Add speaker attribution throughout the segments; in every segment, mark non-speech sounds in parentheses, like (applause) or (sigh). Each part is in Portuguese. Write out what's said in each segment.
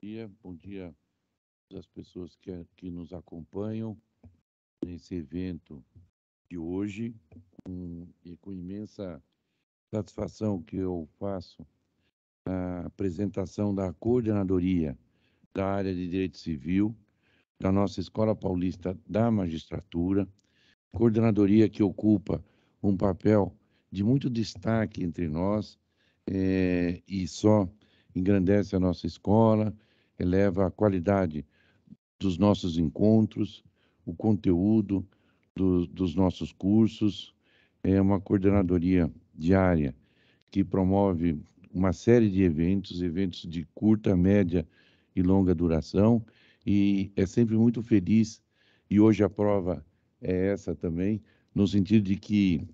Speaker 1: Bom dia, bom dia às pessoas que, que nos acompanham nesse evento de hoje com, e com imensa satisfação que eu faço a apresentação da coordenadoria da área de Direito Civil da nossa Escola Paulista da Magistratura, coordenadoria que ocupa um papel de muito destaque entre nós é, e só engrandece a nossa escola, eleva a qualidade dos nossos encontros, o conteúdo do, dos nossos cursos. É uma coordenadoria diária que promove uma série de eventos, eventos de curta, média e longa duração, e é sempre muito feliz. E hoje a prova é essa também, no sentido de que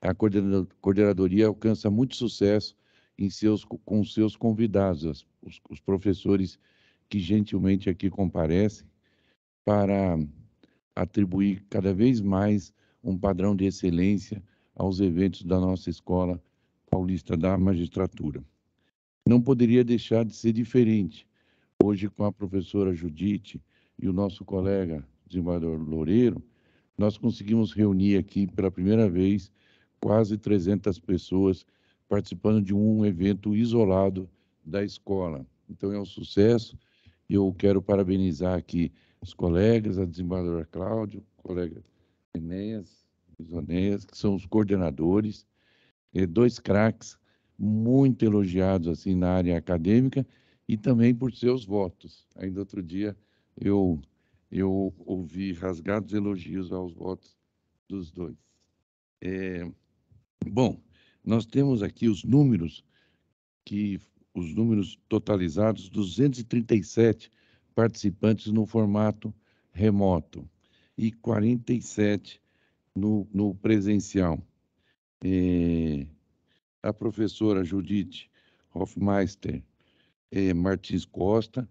Speaker 1: a coordenadoria alcança muito sucesso em seus, com seus convidados, os, os professores que gentilmente aqui comparecem para atribuir cada vez mais um padrão de excelência aos eventos da nossa Escola Paulista da Magistratura. Não poderia deixar de ser diferente hoje com a professora Judite e o nosso colega desembargador Loureiro, nós conseguimos reunir aqui pela primeira vez quase 300 pessoas participando de um evento isolado da escola. Então é um sucesso eu quero parabenizar aqui os colegas, a desembargadora Cláudio, o colega Enéas, Isoneias, que são os coordenadores, eh, dois craques muito elogiados assim na área acadêmica e também por seus votos. Ainda outro dia eu eu ouvi rasgados elogios aos votos dos dois. É, bom, nós temos aqui os números que os números totalizados 237 participantes no formato remoto e 47 no, no presencial. É, a professora Judite Hofmeister é, Martins Costa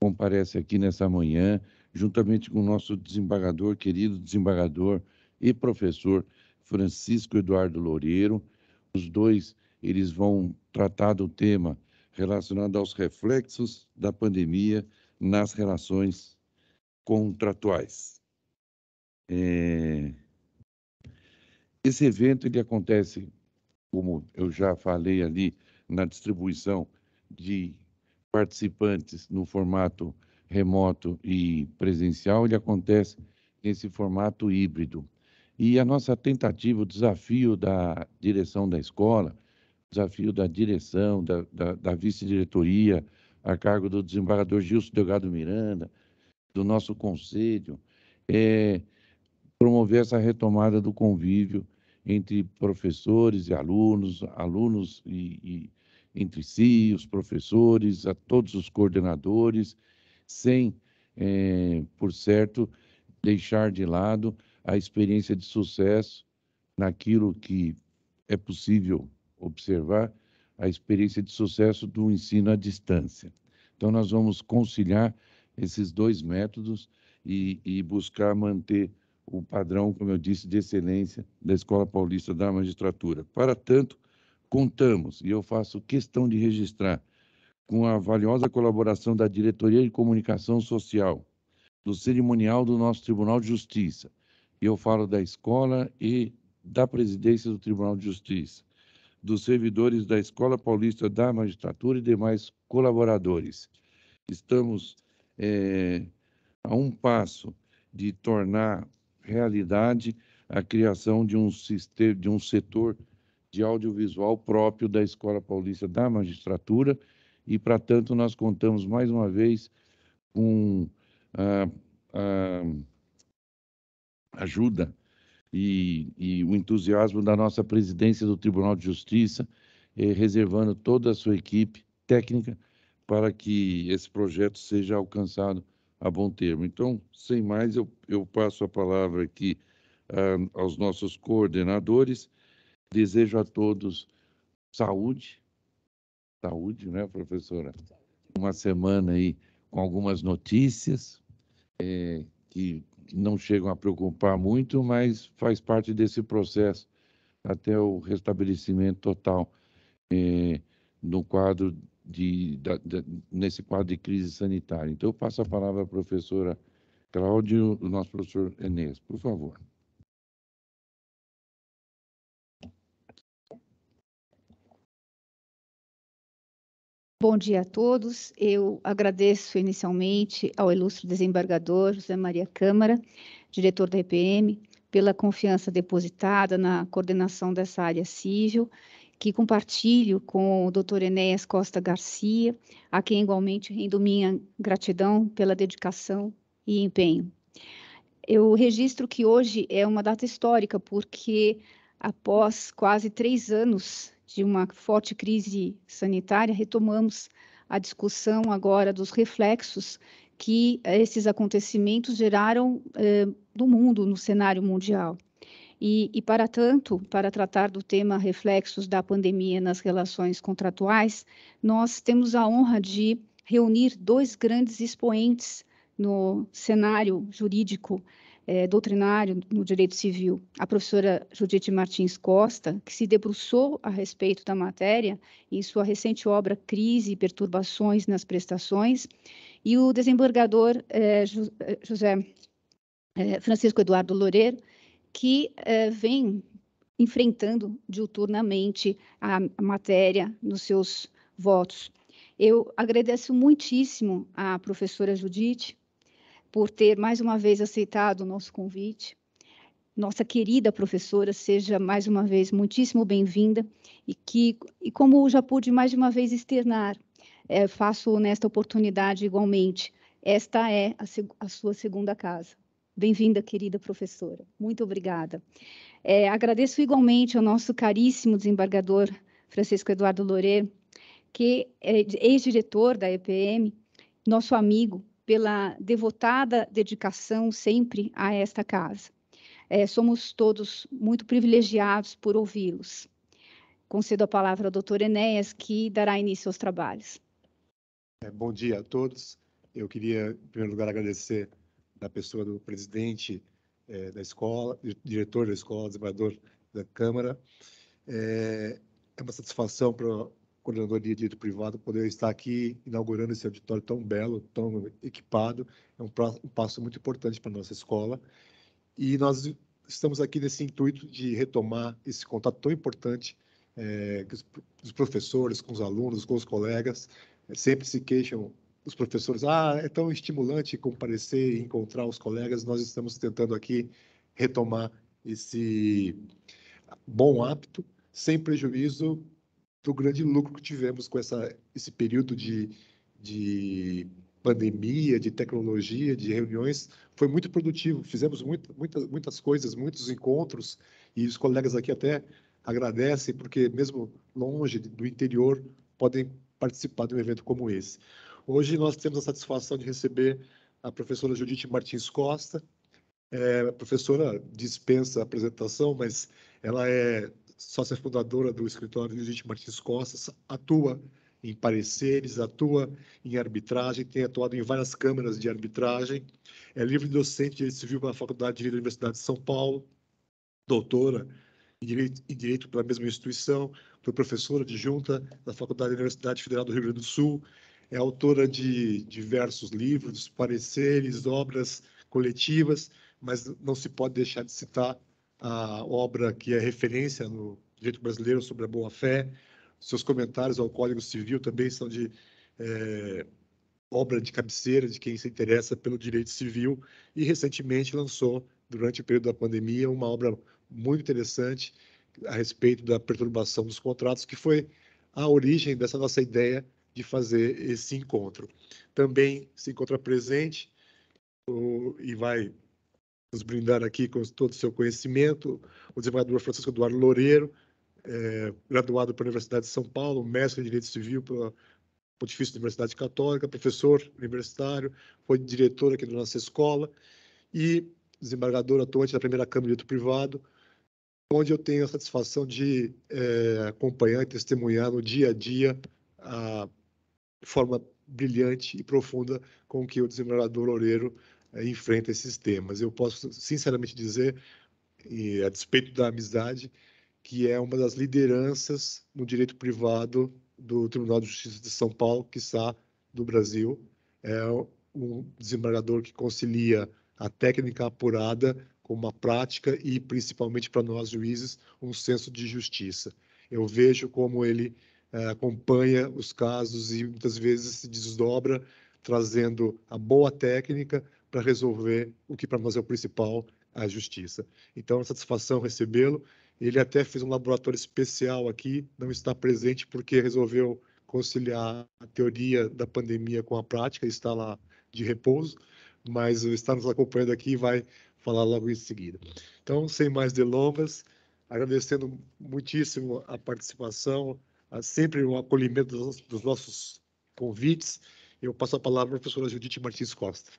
Speaker 1: comparece aqui nessa manhã, juntamente com o nosso desembargador, querido desembargador e professor Francisco Eduardo Loureiro. Os dois eles vão tratar do tema relacionada aos reflexos da pandemia nas relações contratuais. É... Esse evento ele acontece, como eu já falei ali, na distribuição de participantes no formato remoto e presencial, ele acontece nesse formato híbrido. E a nossa tentativa, o desafio da direção da escola, desafio da direção, da, da, da vice-diretoria, a cargo do desembargador Gilson Delgado Miranda, do nosso conselho, é promover essa retomada do convívio entre professores e alunos, alunos e, e entre si, os professores, a todos os coordenadores, sem, é, por certo, deixar de lado a experiência de sucesso naquilo que é possível observar a experiência de sucesso do ensino à distância. Então, nós vamos conciliar esses dois métodos e, e buscar manter o padrão, como eu disse, de excelência da Escola Paulista da Magistratura. Para tanto, contamos, e eu faço questão de registrar, com a valiosa colaboração da Diretoria de Comunicação Social, do cerimonial do nosso Tribunal de Justiça. Eu falo da escola e da presidência do Tribunal de Justiça dos servidores da Escola Paulista da Magistratura e demais colaboradores. Estamos é, a um passo de tornar realidade a criação de um sistema, de um setor de audiovisual próprio da Escola Paulista da Magistratura e, para tanto, nós contamos mais uma vez com a, a ajuda e, e o entusiasmo da nossa presidência do Tribunal de Justiça, eh, reservando toda a sua equipe técnica para que esse projeto seja alcançado a bom termo. Então, sem mais, eu, eu passo a palavra aqui ah, aos nossos coordenadores. Desejo a todos saúde, saúde, né, professora? Uma semana aí com algumas notícias eh, que não chegam a preocupar muito, mas faz parte desse processo até o restabelecimento total é, no quadro de, da, nesse quadro de crise sanitária. Então, eu passo a palavra à professora Cláudio, o nosso
Speaker 2: professor Enes, por favor.
Speaker 3: Bom dia a todos. Eu agradeço inicialmente ao ilustre desembargador José Maria Câmara, diretor da EPM, pela confiança depositada na coordenação dessa área civil, que compartilho com o Dr. Enéas Costa Garcia, a quem igualmente rendo minha gratidão pela dedicação e empenho. Eu registro que hoje é uma data histórica, porque após quase três anos de uma forte crise sanitária, retomamos a discussão agora dos reflexos que esses acontecimentos geraram eh, no mundo, no cenário mundial. E, e, para tanto, para tratar do tema reflexos da pandemia nas relações contratuais, nós temos a honra de reunir dois grandes expoentes no cenário jurídico é, doutrinário no direito civil, a professora Judite Martins Costa, que se debruçou a respeito da matéria em sua recente obra Crise e Perturbações nas Prestações, e o desembargador é, é José é, Francisco Eduardo Loureiro, que é, vem enfrentando diuturnamente a matéria nos seus votos. Eu agradeço muitíssimo à professora Judite por ter mais uma vez aceitado o nosso convite. Nossa querida professora, seja mais uma vez muitíssimo bem-vinda e que, e como já pude mais de uma vez externar, é, faço nesta oportunidade igualmente. Esta é a, a sua segunda casa. Bem-vinda, querida professora. Muito obrigada. É, agradeço igualmente ao nosso caríssimo desembargador Francisco Eduardo Loureiro, que é ex-diretor da EPM, nosso amigo, pela devotada dedicação sempre a esta casa. É, somos todos muito privilegiados por ouvi-los. Concedo a palavra ao doutor Enéas, que dará início aos trabalhos.
Speaker 2: É, bom dia a todos. Eu queria, em primeiro lugar, agradecer da pessoa do presidente é, da escola, diretor da escola, desembargador da Câmara. É, é uma satisfação para Coordenadoria de Direito Privado, poder estar aqui inaugurando esse auditório tão belo, tão equipado. É um, um passo muito importante para a nossa escola. E nós estamos aqui nesse intuito de retomar esse contato tão importante é, que os, os, professores com os alunos, com os colegas, é, sempre se queixam os professores, ah, é tão estimulante comparecer e encontrar os colegas, nós estamos tentando aqui retomar esse bom hábito, sem prejuízo do grande lucro que tivemos com essa, esse período de, de pandemia, de tecnologia, de reuniões, foi muito produtivo. Fizemos muito, muitas muitas coisas, muitos encontros, e os colegas aqui até agradecem, porque mesmo longe do interior, podem participar de um evento como esse. Hoje nós temos a satisfação de receber a professora Judite Martins Costa. É, a professora dispensa a apresentação, mas ela é sócia fundadora do escritório Judite Martins Costas, atua em pareceres, atua em arbitragem, tem atuado em várias câmaras de arbitragem, é livre docente de Direito Civil pela Faculdade de Direito da Universidade de São Paulo, doutora em Direito, em Direito pela mesma instituição, foi professora adjunta da Faculdade da Universidade Federal do Rio Grande do Sul, é autora de diversos livros, pareceres, obras coletivas, mas não se pode deixar de citar a obra que é referência no direito brasileiro sobre a boa-fé. Seus comentários ao Código Civil também são de é, obra de cabeceira de quem se interessa pelo direito civil e recentemente lançou, durante o período da pandemia, uma obra muito interessante a respeito da perturbação dos contratos, que foi a origem dessa nossa ideia de fazer esse encontro. Também se encontra presente o, e vai nos brindar aqui com todo o seu conhecimento, o desembargador Francisco Eduardo Loureiro, é, graduado pela Universidade de São Paulo, mestre em Direito Civil pela Pontifícia Universidade Católica, professor universitário, foi diretor aqui da nossa escola e desembargador atuante da primeira Câmara de Direito Privado, onde eu tenho a satisfação de é, acompanhar e testemunhar no dia a dia a forma brilhante e profunda com que o desembargador Loureiro eh, enfrenta esses temas. Eu posso sinceramente dizer, e a despeito da amizade, que é uma das lideranças no direito privado do Tribunal de Justiça de São Paulo, que está do Brasil. É um desembargador que concilia a técnica apurada com uma prática e, principalmente para nós juízes, um senso de justiça. Eu vejo como ele eh, acompanha os casos e muitas vezes se desdobra trazendo a boa técnica para resolver o que para nós é o principal, a justiça. Então, é satisfação recebê-lo. Ele até fez um laboratório especial aqui, não está presente porque resolveu conciliar a teoria da pandemia com a prática, está lá de repouso, mas está nos acompanhando aqui e vai falar logo em seguida. Então, sem mais delongas, agradecendo muitíssimo a participação, a sempre o acolhimento dos, dos nossos convites, eu passo a palavra à professora Judite Martins Costa.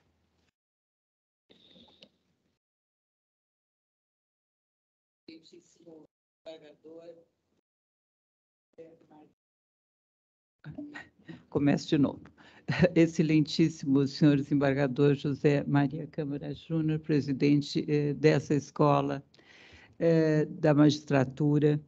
Speaker 4: Começo de novo. (laughs) Excelentíssimo senhor desembargador José Maria Câmara Júnior, presidente eh, dessa escola eh, da magistratura,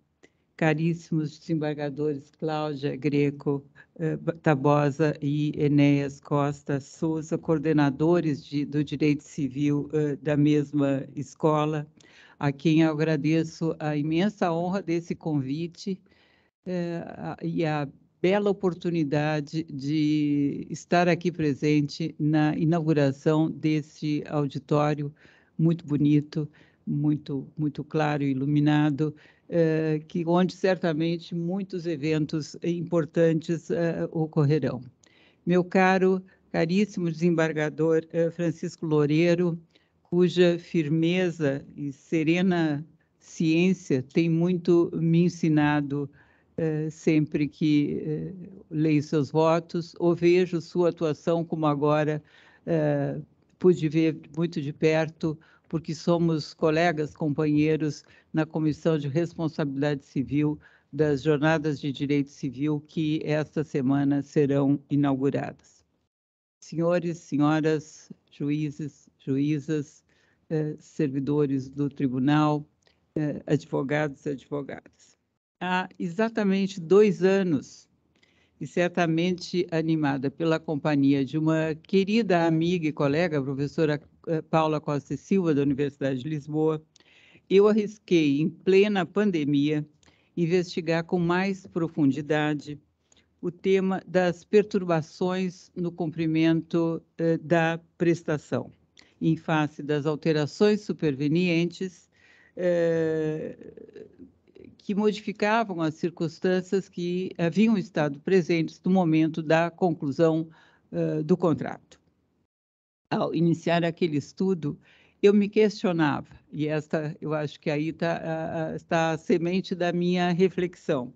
Speaker 4: caríssimos desembargadores Cláudia Greco eh, Tabosa e Enéas Costa Souza, coordenadores de, do direito civil da mesma escola, a quem eu agradeço a imensa honra desse convite eh, e a bela oportunidade de estar aqui presente na inauguração desse auditório muito bonito, muito muito claro e iluminado, eh, que onde certamente muitos eventos importantes eh, ocorrerão. Meu caro, caríssimo desembargador Francisco Loureiro, cuja firmeza e serena ciência tem muito me ensinado eh, sempre que eh, leio seus votos ou vejo sua atuação, como agora eh, pude ver muito de perto, porque somos colegas, companheiros na Comissão de Responsabilidade Civil das Jornadas de Direito Civil que esta semana serão inauguradas. Senhores, senhoras, juízes, juízas, eh, servidores do tribunal, eh, advogados e advogadas. Há exatamente dois anos, e certamente animada pela companhia de uma querida amiga e colega, a professora eh, Paula Costa Silva, da Universidade de Lisboa, eu arrisquei, em plena pandemia, investigar com mais profundidade o tema das perturbações no cumprimento eh, da prestação em face das alterações supervenientes eh, que modificavam as circunstâncias que haviam estado presentes no momento da conclusão eh, do contrato. Ao iniciar aquele estudo, eu me questionava, e esta eu acho que aí tá, está a semente da minha reflexão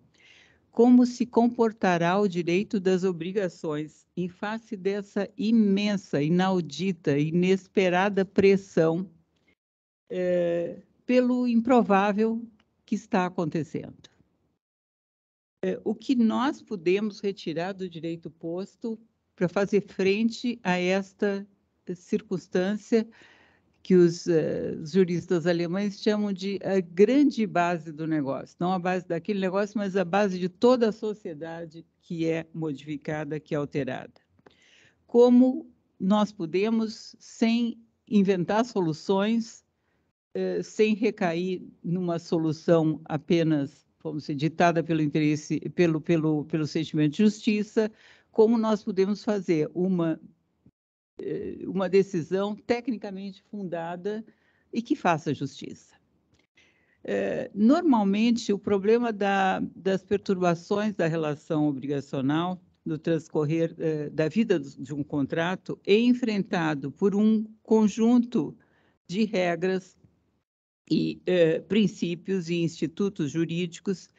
Speaker 4: como se comportará o direito das obrigações em face dessa imensa, inaudita, inesperada pressão é, pelo improvável que está acontecendo. É, o que nós podemos retirar do direito posto para fazer frente a esta circunstância que os uh, juristas alemães chamam de a grande base do negócio, não a base daquele negócio, mas a base de toda a sociedade que é modificada, que é alterada. Como nós podemos, sem inventar soluções, uh, sem recair numa solução apenas, vamos dizer, ditada pelo interesse, pelo, pelo, pelo sentimento de justiça, como nós podemos fazer uma eh, uma decisão tecnicamente fundada e que faça justiça. Eh, normalmente, o problema da, das perturbações da relação obrigacional, do transcorrer eh, da vida de um contrato, é enfrentado por um conjunto de regras e princípios e institutos jurídicos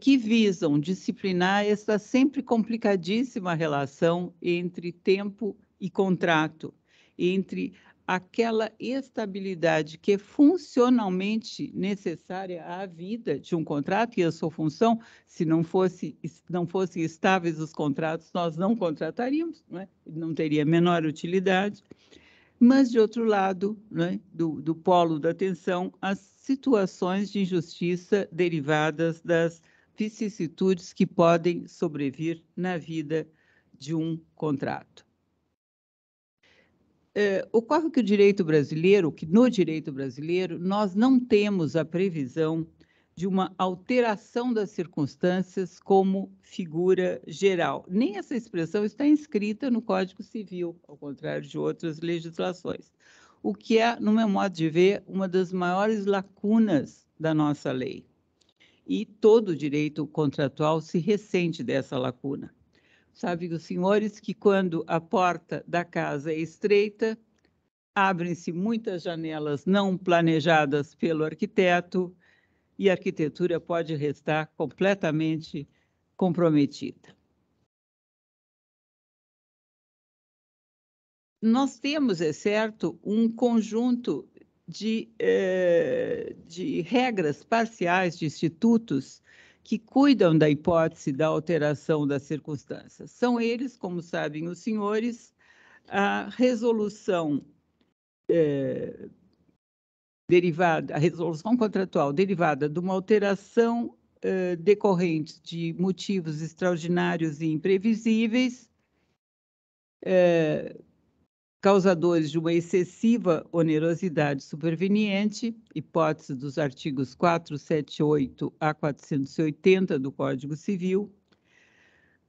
Speaker 4: que visam disciplinar essa sempre complicadíssima relação entre tempo e contrato entre aquela estabilidade que é funcionalmente necessária à vida de um contrato e à sua função. Se não fosse não fossem estáveis os contratos, nós não contrataríamos, não é? teria menor utilidade. Mas, de outro lado, né, do, do polo da atenção, as situações de injustiça derivadas das vicissitudes que podem sobrevir na vida de um contrato. É, ocorre que o direito brasileiro, que no direito brasileiro, nós não temos a previsão de uma alteração das circunstâncias como figura geral. Nem essa expressão está inscrita no Código Civil, ao contrário de outras legislações, o que é, no meu modo de ver, uma das maiores lacunas da nossa lei. E todo direito contratual se ressente dessa lacuna. Sabem os senhores que quando a porta da casa é estreita, abrem-se muitas janelas não planejadas pelo arquiteto e a arquitetura pode restar completamente comprometida. Nós temos, é certo, um conjunto de, eh, de regras parciais de institutos que cuidam da hipótese da alteração das circunstâncias. São eles, como sabem os senhores, a resolução é, derivada, a resolução contratual derivada de uma alteração é, decorrente de motivos extraordinários e imprevisíveis. É, causadores de uma excessiva onerosidade superveniente, hipótese dos artigos 478 a 480 do Código Civil.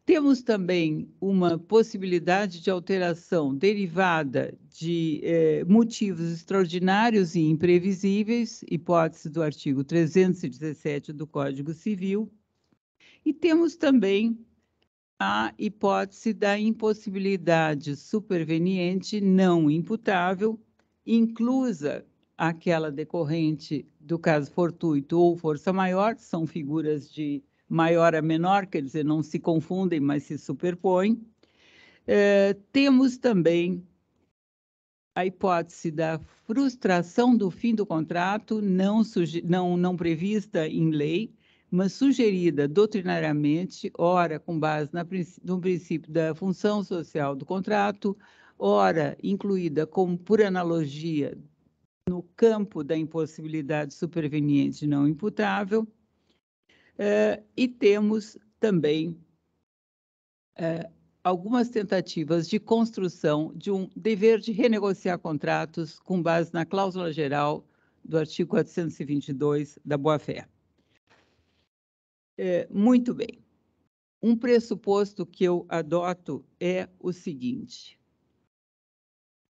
Speaker 4: Temos também uma possibilidade de alteração derivada de eh, motivos extraordinários e imprevisíveis, hipótese do artigo 317 do Código Civil. E temos também a hipótese da impossibilidade superveniente não imputável, inclusa aquela decorrente do caso fortuito ou força maior, são figuras de maior a menor, quer dizer, não se confundem, mas se superpõem. É, temos também a hipótese da frustração do fim do contrato não, não, não prevista em lei, mas sugerida doutrinariamente, ora com base na, no princípio da função social do contrato, ora incluída como por analogia no campo da impossibilidade superveniente não imputável, uh, e temos também uh, algumas tentativas de construção de um dever de renegociar contratos com base na cláusula geral do artigo 422 da Boa-Fé. É, muito bem. Um pressuposto que eu adoto é o seguinte: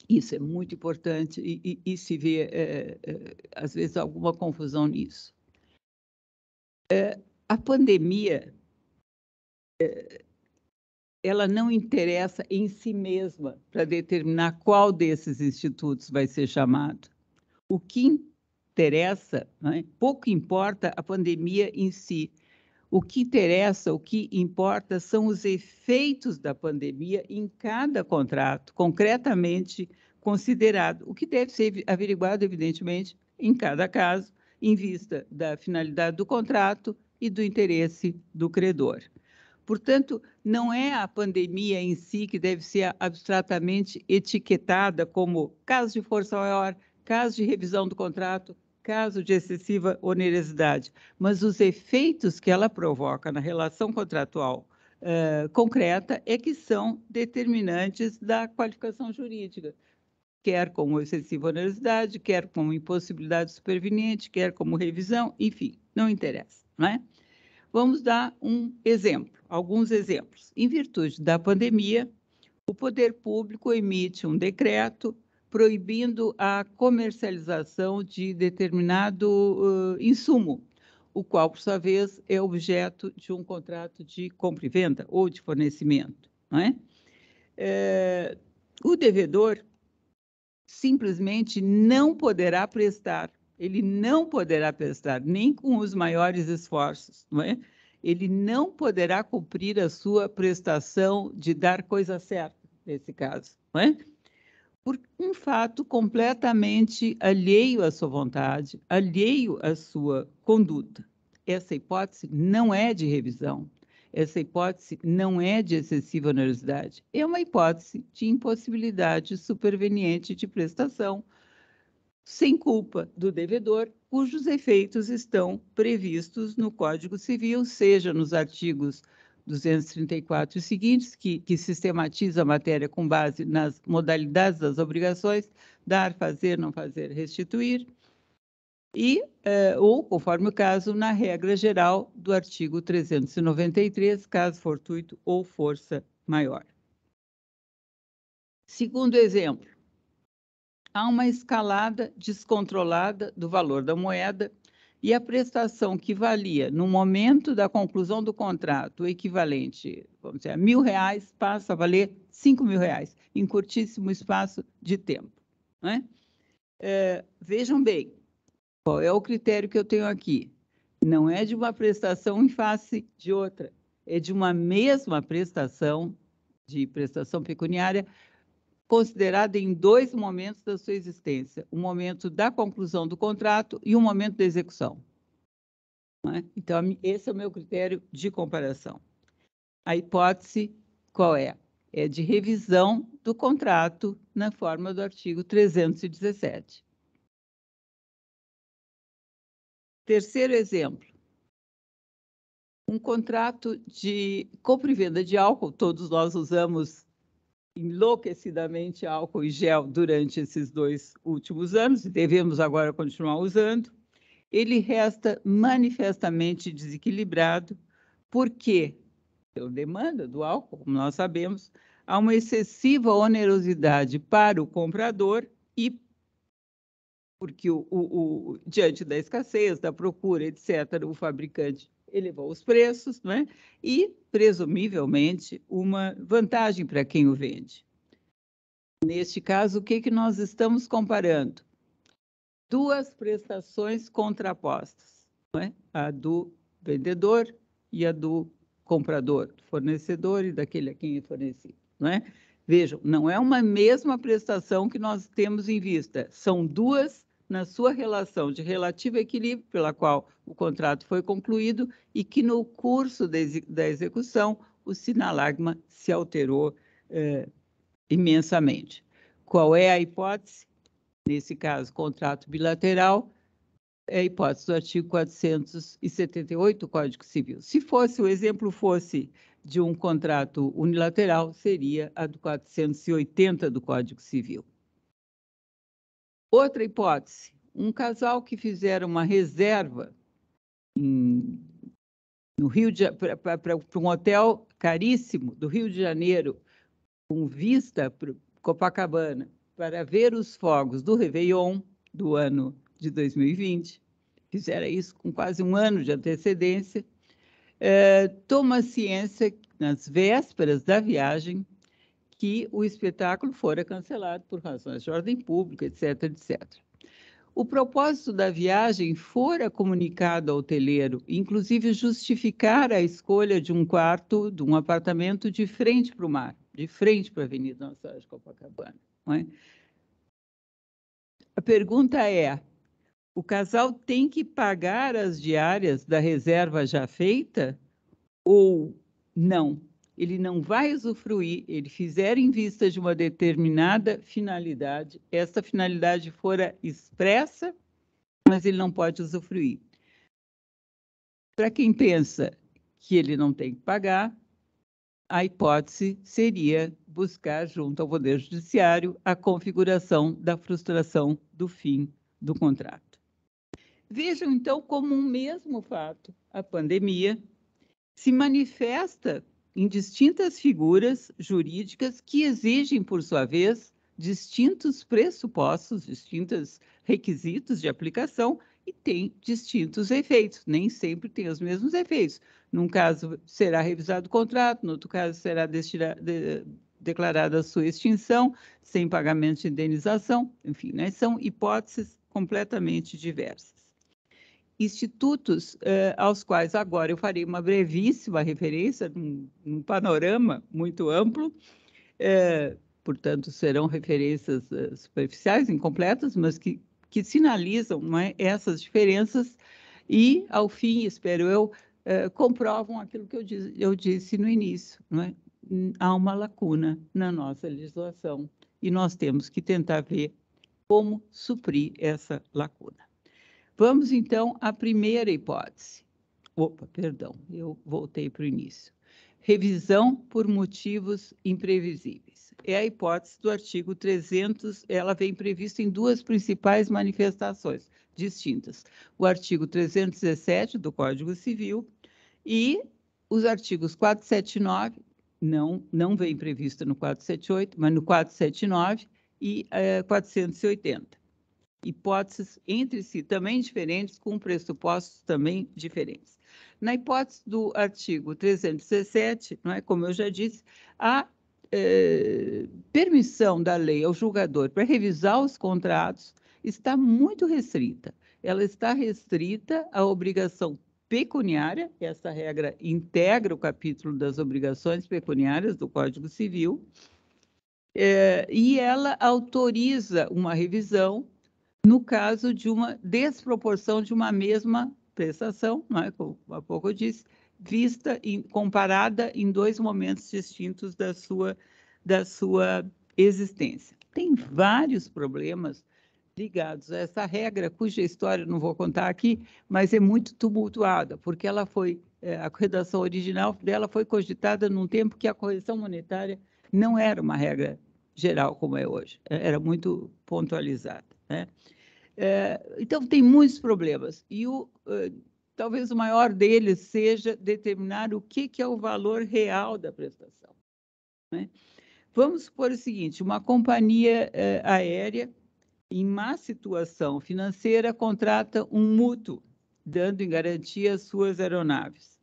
Speaker 4: isso é muito importante e, e, e se vê, é, é, às vezes, alguma confusão nisso. É, a pandemia, ela não interessa em si mesma para determinar qual desses institutos vai ser chamado. O que interessa, é? pouco importa a pandemia em si, o que interessa, o que importa são os efeitos da pandemia em cada contrato, concretamente considerado, o que deve ser averiguado, evidentemente, em cada caso, em vista da finalidade do contrato e do interesse do credor. Portanto, não é a pandemia em si que deve ser abstratamente etiquetada como caso de força maior, caso de revisão do contrato, caso de excessiva onerosidade, mas os efeitos que ela provoca na relação contratual uh, concreta é que são determinantes da qualificação jurídica, quer como excessiva onerosidade, quer como impossibilidade superveniente, quer como revisão, enfim, não interessa, né? Vamos dar um exemplo, alguns exemplos. Em virtude da pandemia, o poder público emite um decreto proibindo a comercialização de determinado uh, insumo, o qual, por sua vez, é objeto de um contrato de compra e venda ou de fornecimento. Não é? É, o devedor simplesmente não poderá prestar, ele não poderá prestar, nem com os maiores esforços, não é? ele não poderá cumprir a sua prestação de dar coisa certa, nesse caso. Não é? por um fato completamente alheio à sua vontade, alheio à sua conduta. Essa hipótese não é de revisão. Essa hipótese não é de excessiva onerosidade. É uma hipótese de impossibilidade superveniente de prestação sem culpa do devedor, cujos efeitos estão previstos no Código Civil, seja nos artigos 234 e seguintes, que, que sistematiza a matéria com base nas modalidades das obrigações, dar, fazer, não fazer, restituir, e, eh, ou, conforme o caso, na regra geral do artigo 393, caso fortuito ou força maior. Segundo exemplo, há uma escalada descontrolada do valor da moeda e a prestação que valia no momento da conclusão do contrato o equivalente, vamos dizer, a mil reais, passa a valer cinco mil reais, em curtíssimo espaço de tempo. Né? É, vejam bem, qual é o critério que eu tenho aqui? Não é de uma prestação em face de outra, é de uma mesma prestação, de prestação pecuniária, considerada em dois momentos da sua existência: o momento da conclusão do contrato e o momento da execução. Né? Então, esse é o meu critério de comparação. A hipótese qual é? É de revisão do contrato na forma do artigo 317. Terceiro exemplo. Um contrato de compra e venda de álcool, todos nós usamos enlouquecidamente álcool e gel durante esses dois últimos anos, e devemos agora continuar usando, ele resta manifestamente desequilibrado, porque, pela demanda do álcool, como nós sabemos, há uma excessiva onerosidade para o comprador e porque o, o, o diante da escassez, da procura, etc., o fabricante elevou os preços, né? E, presumivelmente, uma vantagem para quem o vende. Neste caso, o que, que nós estamos comparando? Duas prestações contrapostas, né? a do vendedor e a do comprador, fornecedor e daquele a quem é fornecido. É? Vejam, não é uma mesma prestação que nós temos em vista, são duas na sua relação de relativo equilíbrio pela qual o contrato foi concluído e que no curso da execução o sinalagma se alterou eh, imensamente. Qual é a hipótese? Nesse caso, contrato bilateral, é a hipótese do artigo 478 do Código Civil. Se fosse o exemplo fosse de um contrato unilateral, seria a do 480 do Código Civil. Outra hipótese: um casal que fizeram uma reserva em, no Rio para um hotel caríssimo do Rio de Janeiro, com vista para Copacabana, para ver os fogos do Réveillon do ano de 2020. Fizeram isso com quase um ano de antecedência. É, toma ciência nas vésperas da viagem que o espetáculo fora cancelado por razões de ordem pública, etc, etc. O propósito da viagem fora comunicado ao hoteleiro, inclusive justificar a escolha de um quarto, de um apartamento de frente para o mar, de frente para a Avenida Nossa de Copacabana. É? A pergunta é: o casal tem que pagar as diárias da reserva já feita ou não? ele não vai usufruir, ele fizer em vista de uma determinada finalidade, essa finalidade fora expressa, mas ele não pode usufruir. Para quem pensa que ele não tem que pagar, a hipótese seria buscar junto ao Poder Judiciário a configuração da frustração do fim do contrato. Vejam então como um mesmo fato, a pandemia, se manifesta em distintas figuras jurídicas que exigem, por sua vez, distintos pressupostos, distintos requisitos de aplicação e tem distintos efeitos, nem sempre tem os mesmos efeitos. Num caso será revisado o contrato, no outro caso será de, declarada a sua extinção, sem pagamento de indenização, enfim, né? são hipóteses completamente diversas institutos eh, aos quais agora eu farei uma brevíssima referência, num, num panorama muito amplo, eh, portanto, serão referências eh, superficiais, incompletas, mas que, que sinalizam é, essas diferenças e, ao fim, espero eu, comprovam aquilo que eu, diz, eu disse no início, é? Hum, há uma lacuna na nossa legislação e nós temos que tentar ver como suprir essa lacuna. Vamos então à primeira hipótese. Opa, perdão, eu voltei para o início. Revisão por motivos imprevisíveis. É a hipótese do artigo 300, ela vem prevista em duas principais manifestações distintas. O artigo 317 do Código Civil e os artigos 479, não, não vem prevista no 478, mas no 479 e 480 hipóteses entre si também diferentes, com pressupostos também diferentes. Na hipótese do artigo 317, não é, como eu já disse, a eh, permissão da lei ao julgador para revisar os contratos está muito restrita. Ela está restrita à obrigação pecuniária, essa regra integra o capítulo das obrigações pecuniárias do Código Civil, eh, e ela autoriza uma revisão no caso de uma desproporção de uma mesma prestação, né, como há pouco eu disse, vista em, comparada em dois momentos distintos da sua, da sua existência. Tem vários problemas ligados a essa regra, cuja história não vou contar aqui, mas é muito tumultuada, porque ela foi é, a redação original dela foi cogitada num tempo que a correção monetária não era uma regra geral como é hoje, é, era muito pontualizada. Né? É, então, tem muitos problemas. E o, talvez o maior deles seja determinar o que, que é o valor real da prestação. Né? Vamos supor o seguinte: uma companhia aérea, em má situação financeira, contrata um mútuo, dando em garantia as suas aeronaves.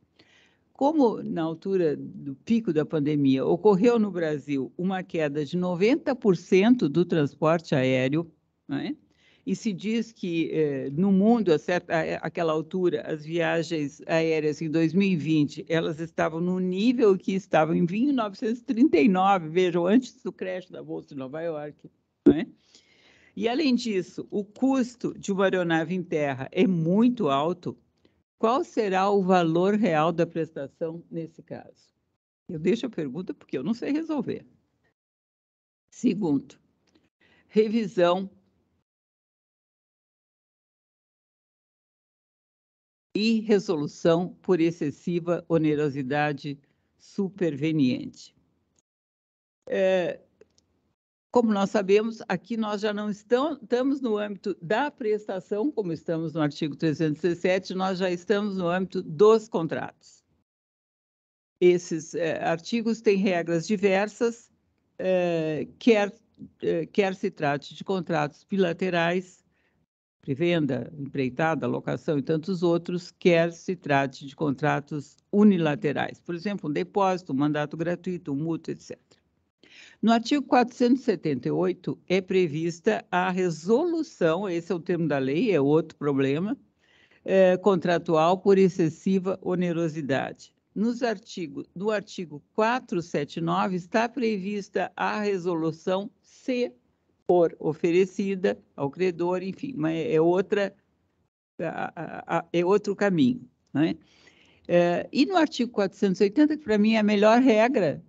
Speaker 4: Como na altura do pico da pandemia ocorreu no Brasil uma queda de 90% do transporte aéreo, né? e se diz que eh, no mundo, a certa, a, eh, altura, as viagens aéreas em 2020, elas estavam no nível que estavam em 1939, vejam, antes do crash da Bolsa de Nova York. Né? E, além disso, o custo de uma aeronave em terra é muito alto. Qual será o valor real da prestação nesse caso? Eu deixo a pergunta porque eu não sei resolver. Segundo, revisão e resolução por excessiva onerosidade superveniente. É, como nós sabemos, aqui nós já não estamos no âmbito da prestação, como estamos no artigo 317, nós já estamos no âmbito dos contratos. Esses é, artigos têm regras diversas, é, quer, é, quer se trate de contratos bilaterais pré-venda, empreitada, locação e tantos outros, quer se trate de contratos unilaterais, por exemplo, um depósito, um mandato gratuito, um mútuo, etc. No artigo 478 é prevista a resolução, esse é o termo da lei, é outro problema, é, contratual por excessiva onerosidade. Nos artigo, do artigo 479 está prevista a resolução C for oferecida ao credor, enfim, mas é outra é outro caminho, né? É, e no artigo 480, que para mim é a melhor regra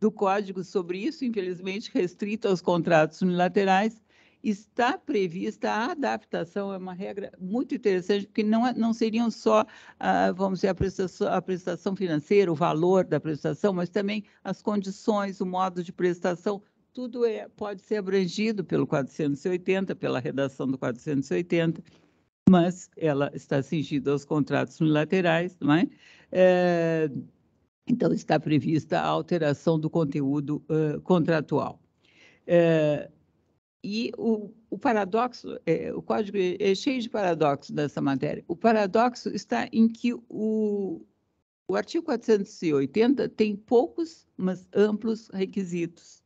Speaker 4: do código sobre isso, infelizmente restrito aos contratos unilaterais, está prevista a adaptação, é uma regra muito interessante, porque não, não seriam só, ah, vamos dizer, a prestação, a prestação financeira, o valor da prestação, mas também as condições, o modo de prestação, tudo é, pode ser abrangido pelo 480, pela redação do 480, mas ela está cingida aos contratos unilaterais, não é? é então, está prevista a alteração do conteúdo uh, contratual. É, e o, o paradoxo, é, o código é, é cheio de paradoxos nessa matéria. O paradoxo está em que o, o artigo 480 tem poucos, mas amplos requisitos.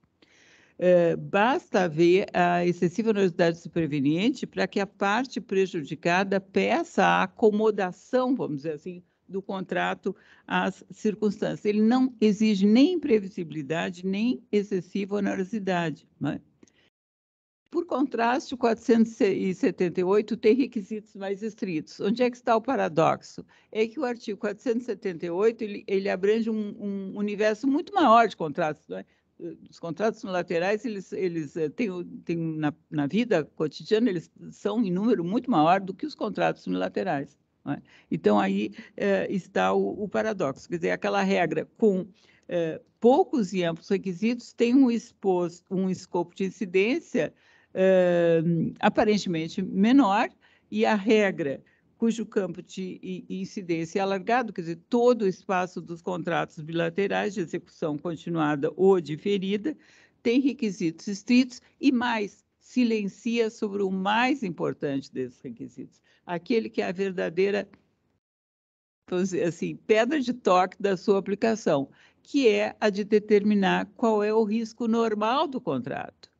Speaker 4: Eh, basta haver a excessiva onerosidade superveniente para que a parte prejudicada peça a acomodação, vamos dizer assim, do contrato às circunstâncias. Ele não exige nem imprevisibilidade, nem excessiva onerosidade. Né? Por contraste, o 478 tem requisitos mais estritos. Onde é que está o paradoxo? É que o artigo 478 ele, ele abrange um, um universo muito maior de contratos. Não é? os contratos bilaterais eles, eles eh, têm, têm na, na, vida cotidiana, eles são em número muito maior do que os contratos unilaterais. É? Então, aí é, está o, o, paradoxo. Quer dizer, aquela regra com é, poucos e amplos requisitos tem um, exposto, um escopo de incidência aparentemente menor e a regra cujo campo de incidência é alargado, quer dizer, todo o espaço dos contratos bilaterais de execução continuada ou diferida, tem requisitos estritos e mais, silencia sobre o mais importante desses requisitos, aquele que é a verdadeira assim, pedra de toque da sua aplicação, que é a de determinar qual é o risco normal do contrato.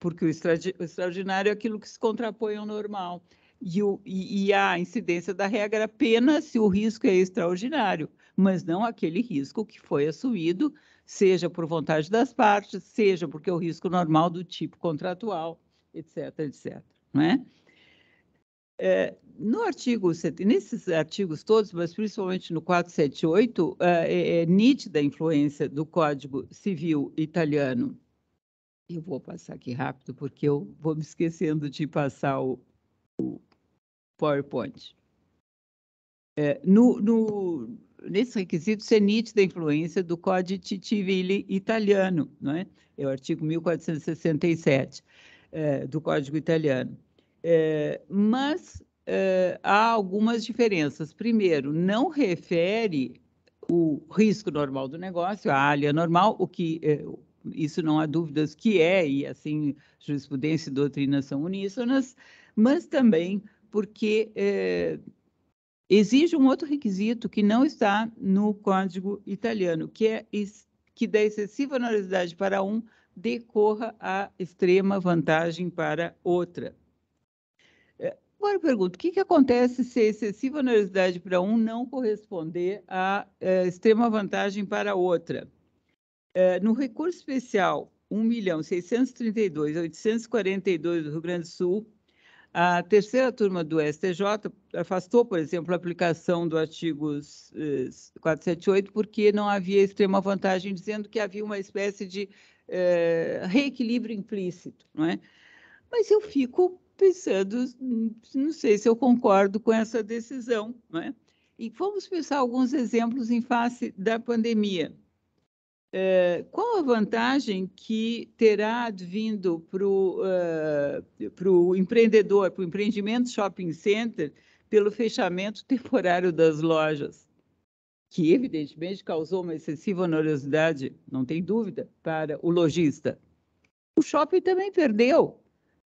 Speaker 4: Porque o extraordinário é aquilo que se contrapõe ao normal. E, o, e, e a incidência da regra apenas se o risco é extraordinário, mas não aquele risco que foi assumido, seja por vontade das partes, seja porque é o risco normal do tipo contratual, etc, etc. Não é? É, no artigo, nesses artigos todos, mas principalmente no 478, é, é, é nítida a influência do Código Civil Italiano. Eu vou passar aqui rápido, porque eu vou me esquecendo de passar o, o, PowerPoint. É, no, no, nesse requisito, se é nítida influência do Código Civile italiano, não é? é o artigo 1467 é, do Código Italiano. É, mas é, há algumas diferenças. Primeiro, não refere o risco normal do negócio, a área normal, o que é, isso não há dúvidas que é, e assim, jurisprudência e doutrina são uníssonas, mas também porque é, exige um outro requisito que não está no código italiano, que é que da excessiva onerosidade para um decorra a extrema vantagem para outra. Eh, agora eu pergunto, o que, que acontece se a excessiva onerosidade para um não corresponder à eh, extrema vantagem para outra? no recurso especial 1.632.842 do Rio Grande do Sul, a terceira turma do STJ afastou, por exemplo, a aplicação do artigo 478 eh, porque não havia extrema vantagem, dizendo que havia uma espécie de é, reequilíbrio implícito. Não é? Mas eu fico pensando, não sei se eu concordo com essa decisão. Não é? E vamos pensar alguns exemplos em face da pandemia. É, qual a vantagem que terá vindo para o uh, empreendedor, para o empreendimento shopping center, pelo fechamento (laughs) temporário das lojas? Que, evidentemente, causou uma excessiva onerosidade, não tem dúvida, para o lojista. O shopping também perdeu,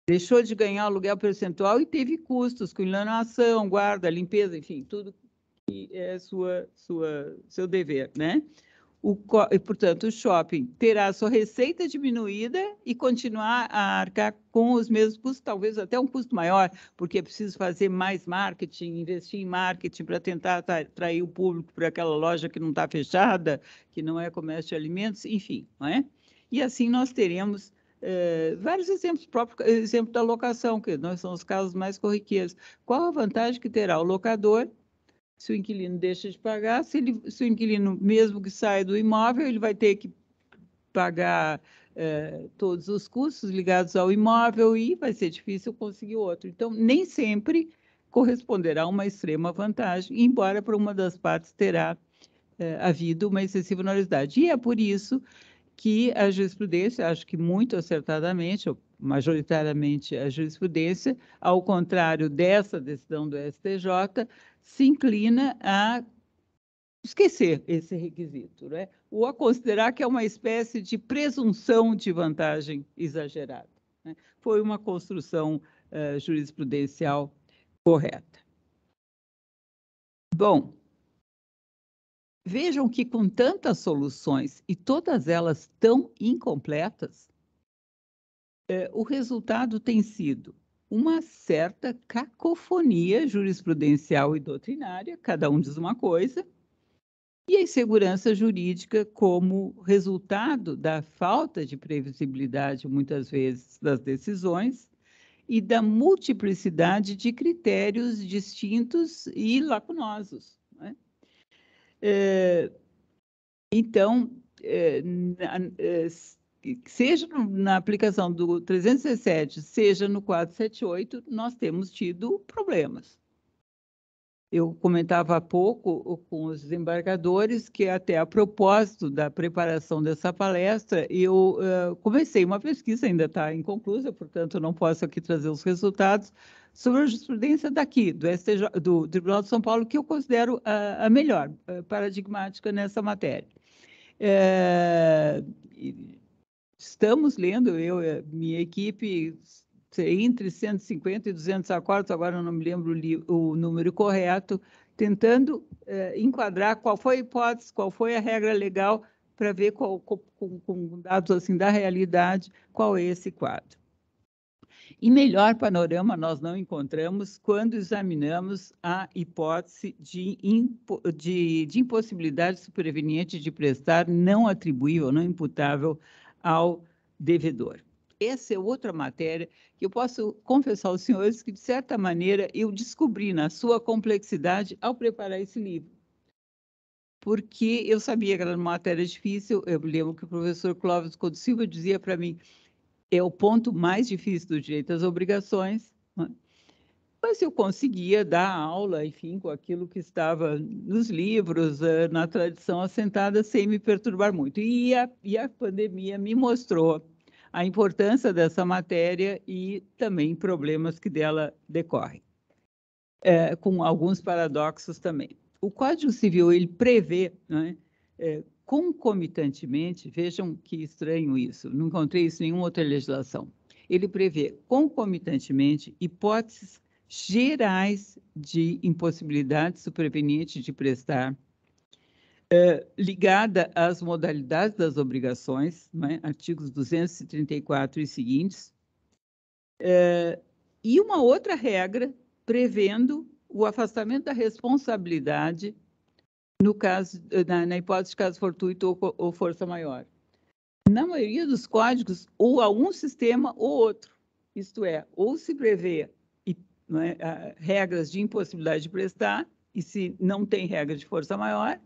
Speaker 4: deixou de ganhar aluguel percentual e teve custos com iluminação, guarda, limpeza, enfim, tudo que é sua, sua, seu dever, né? o, portanto, o shopping terá sua receita diminuída e continuar a arcar com os mesmos custos, talvez até um custo maior, porque é preciso fazer mais marketing, investir em marketing para tentar atrair o público para aquela loja que não está fechada, que não é comércio de alimentos, enfim, não é? E assim nós teremos é, vários exemplos, próprio exemplo da locação, que nós são os casos mais corriqueiros. Qual a vantagem que terá o locador se o inquilino deixa de pagar, se, ele, se o inquilino, mesmo que saia do imóvel, ele vai ter que pagar eh, todos os custos ligados ao imóvel e vai ser difícil conseguir outro. Então, nem sempre corresponderá a uma extrema vantagem, embora para uma das partes terá eh, havido uma excessiva onerosidade. E é por isso que a jurisprudência, acho que muito acertadamente, ou majoritariamente a jurisprudência, ao contrário dessa decisão do STJ, se inclina a esquecer esse requisito, né? ou a considerar que é uma espécie de presunção de vantagem exagerada. Né? Foi uma construção uh, jurisprudencial correta. Bom, vejam que com tantas soluções e todas elas tão incompletas, eh, o resultado tem sido uma certa cacofonia jurisprudencial e doutrinária, cada um diz uma coisa, e a insegurança jurídica como resultado da falta de previsibilidade, muitas vezes, das decisões e da multiplicidade de critérios distintos e lacunosos. Né? É, então, é, seja na aplicação do 317, seja no 478, nós temos tido problemas. Eu comentava há pouco com os desembargadores que, até a propósito da preparação dessa palestra, eu uh, comecei uma pesquisa, ainda está inconclusa, portanto, não posso aqui trazer os resultados, sobre a jurisprudência daqui, do, STJ, do Tribunal de São Paulo, que eu considero a, a melhor, eh, paradigmática nessa matéria. É, Estamos lendo, eu eh, minha equipe, entre 150 e 200 acordos, agora eu não me lembro o, número correto, tentando eh, enquadrar qual foi a hipótese, qual foi a regra legal, para ver qual, com, com, dados assim da realidade qual é esse quadro. E melhor panorama nós não encontramos quando examinamos a hipótese de, impo, de, de impossibilidade superveniente de prestar não atribuível, não imputável ao devedor. Essa é outra matéria que eu posso confessar aos senhores que, de certa maneira, eu descobri na sua complexidade ao preparar esse livro. Porque eu sabia que era uma matéria difícil, eu lembro que o professor Clóvis Couto Silva dizia para mim: é o ponto mais difícil do direito às obrigações, né? mas eu conseguia dar aula, enfim, com aquilo que estava nos livros, eh, na tradição assentada, sem me perturbar muito. E a, e a pandemia me mostrou a importância dessa matéria e também problemas que dela decorrem, é, com alguns paradoxos também. O Código Civil ele prevê, né, é, eh, concomitantemente, vejam que estranho isso, não encontrei isso em nenhuma outra legislação. Ele prevê concomitantemente hipóteses gerais de impossibilidade superveniente de prestar, eh, ligada às modalidades das obrigações, né, artigos 234 e seguintes, eh, e uma outra regra prevendo o afastamento da responsabilidade no caso, eh, na, na hipótese de caso fortuito ou, ou força maior. Na maioria dos códigos, ou a um sistema ou outro, isto é, ou se prevê é? Ah, regras de impossibilidade de prestar, e se não tem regra de força maior,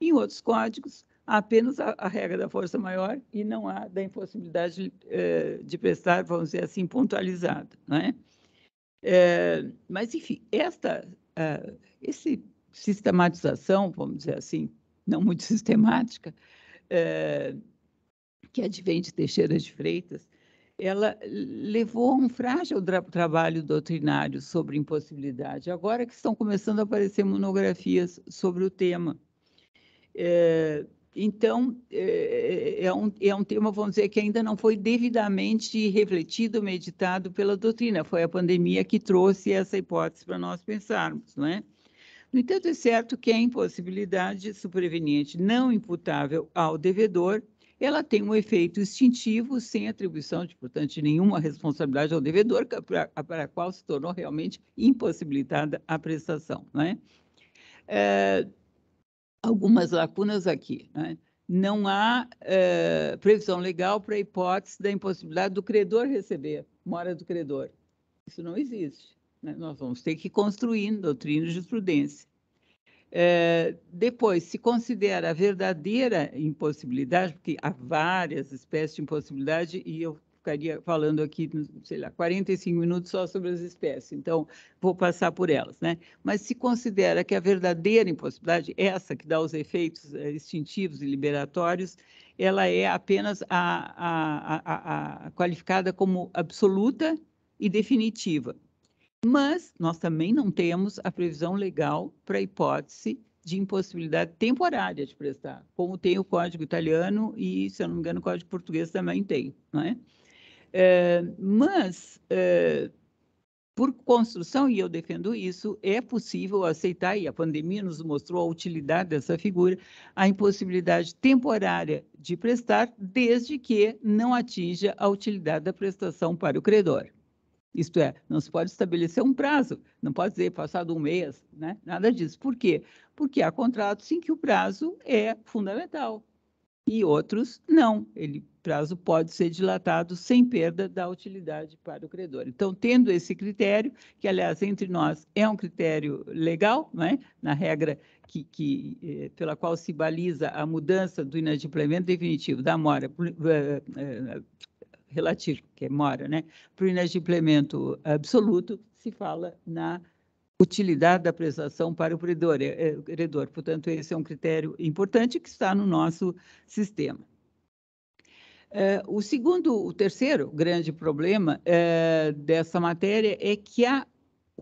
Speaker 4: em outros códigos, há apenas a, a regra da força maior e não há da impossibilidade de, eh, de prestar, vamos dizer assim, pontualizada. É, eh, mas, enfim, esta uh, esse sistematização, vamos dizer assim, não muito (laughs) sistemática, eh, é, que advém de Teixeira de Freitas, ela levou a um frágil trabalho doutrinário sobre impossibilidade, agora que estão começando a aparecer monografias sobre o tema. É, então, é, é, é, um, é um tema, vamos dizer, que ainda não foi devidamente refletido, meditado pela doutrina. Foi a pandemia que trouxe essa hipótese para nós pensarmos, não é? No entanto, é certo que a impossibilidade superveniente não imputável ao devedor ela tem um efeito extintivo sem atribuição de, portanto, nenhuma responsabilidade ao devedor, para, para a qual se tornou realmente impossibilitada a prestação. Né? É, algumas lacunas aqui. Né? Não há é, previsão legal para a hipótese da impossibilidade do credor receber mora do credor. Isso não existe. Né? Nós vamos ter que construir doutrina de jurisprudência. É, depois, se considera a verdadeira impossibilidade, porque há várias espécies de impossibilidade, e eu ficaria falando aqui, sei lá, 45 minutos só sobre as espécies, então vou passar por elas, né? Mas se considera que a verdadeira impossibilidade, essa que dá os efeitos extintivos eh, e liberatórios, ela é apenas a, a, a, a qualificada como absoluta e definitiva. Mas nós também não temos a previsão legal para a hipótese de impossibilidade temporária de prestar, como tem o Código Italiano e, se eu não me engano, o Código Português também tem, não é? é mas, é, por construção, e eu defendo isso, é possível aceitar, e a pandemia nos mostrou a utilidade dessa figura, a impossibilidade temporária de prestar, desde que não atinja a utilidade da prestação para o credor. Isto é, não se pode estabelecer um prazo, não pode dizer passado um mês, né? nada disso. Por quê? Porque há contratos em que o prazo é fundamental e outros não. Ele prazo pode ser dilatado sem perda da utilidade para o credor. Então, tendo esse critério, que aliás entre nós é um critério legal, né? na regra que, que eh, pela qual se baliza a mudança do inadimplemento definitivo da mora eh, eh, relativo, que é mora, né, para o inadimplemento absoluto, se fala na utilidade da prestação para o credor, é, eh, credor. Eh, Portanto, esse é um critério importante que está no nosso sistema. É, o segundo, o terceiro grande problema é, dessa matéria é que há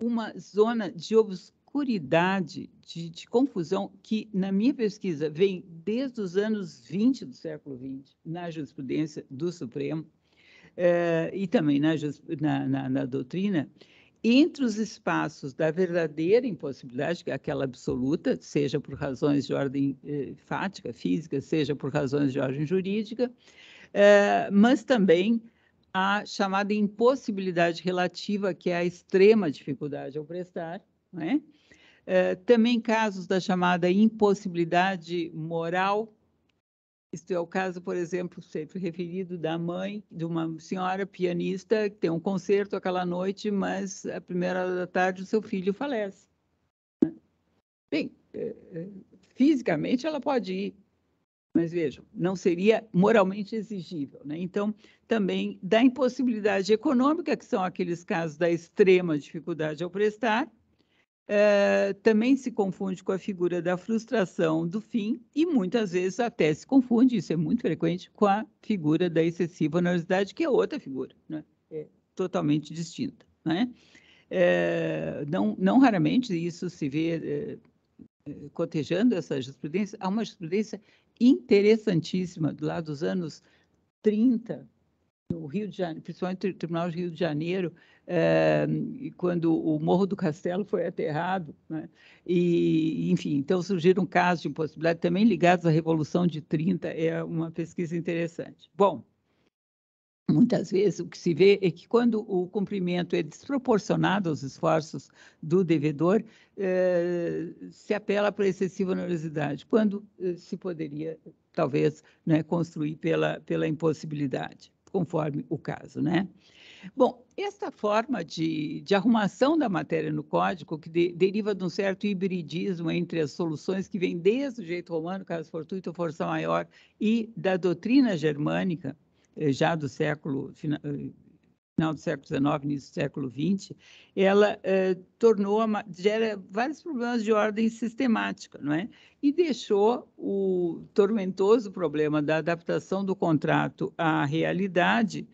Speaker 4: uma zona de obscuridade, de, de, confusão, que, na minha pesquisa, vem desde os anos 20 do século XX, na jurisprudência do Supremo, uh, e também na, na, na, na doutrina, entre os espaços da verdadeira impossibilidade, que é aquela absoluta, seja por razões de ordem eh, fática, física, seja por razões de ordem jurídica, eh, mas também a chamada impossibilidade relativa, que é a extrema dificuldade ao prestar, né? também casos da chamada impossibilidade moral isto é o caso, por exemplo, sempre referido da mãe de uma senhora pianista que tem um concerto aquela noite, mas à primeira hora da tarde o seu filho falece. Né? Bem, é, é, fisicamente ela pode ir, mas vejam, não seria moralmente exigível. Né? Então, também da impossibilidade econômica, que são aqueles casos da extrema dificuldade ao prestar, eh, também se confunde com a figura da frustração do fim e muitas vezes até se confunde, isso é muito frequente, com a figura da excessiva onerosidade, que é outra figura, né? é totalmente distinta. Né? Eh, não, não raramente isso se vê uh, cotejando essa jurisprudência. Há uma jurisprudência interessantíssima do lado dos anos 30, no Rio de Janeiro, principalmente eh, no Tribunal do Rio de Janeiro, é, quando o Morro do Castelo foi aterrado, né? e enfim, então surgiram casos de impossibilidade também ligados à Revolução de 30, é uma pesquisa interessante. Bom, muitas vezes o que se vê é que quando o cumprimento é desproporcionado aos esforços do devedor, eh, se apela para excessiva onerosidade, quando eh, se poderia, talvez, né, construir pela, pela impossibilidade conforme o caso, né? Bom, esta forma de, de arrumação da matéria no código, que de, deriva de um certo hibridismo entre as soluções que vem desde o jeito romano, caso fortuito, força maior, e da doutrina germânica, eh, já do século eh, final do século XIX, início do século XX, ela eh, tornou gera vários problemas de ordem sistemática, não é? E deixou o tormentoso problema da adaptação do contrato à realidade,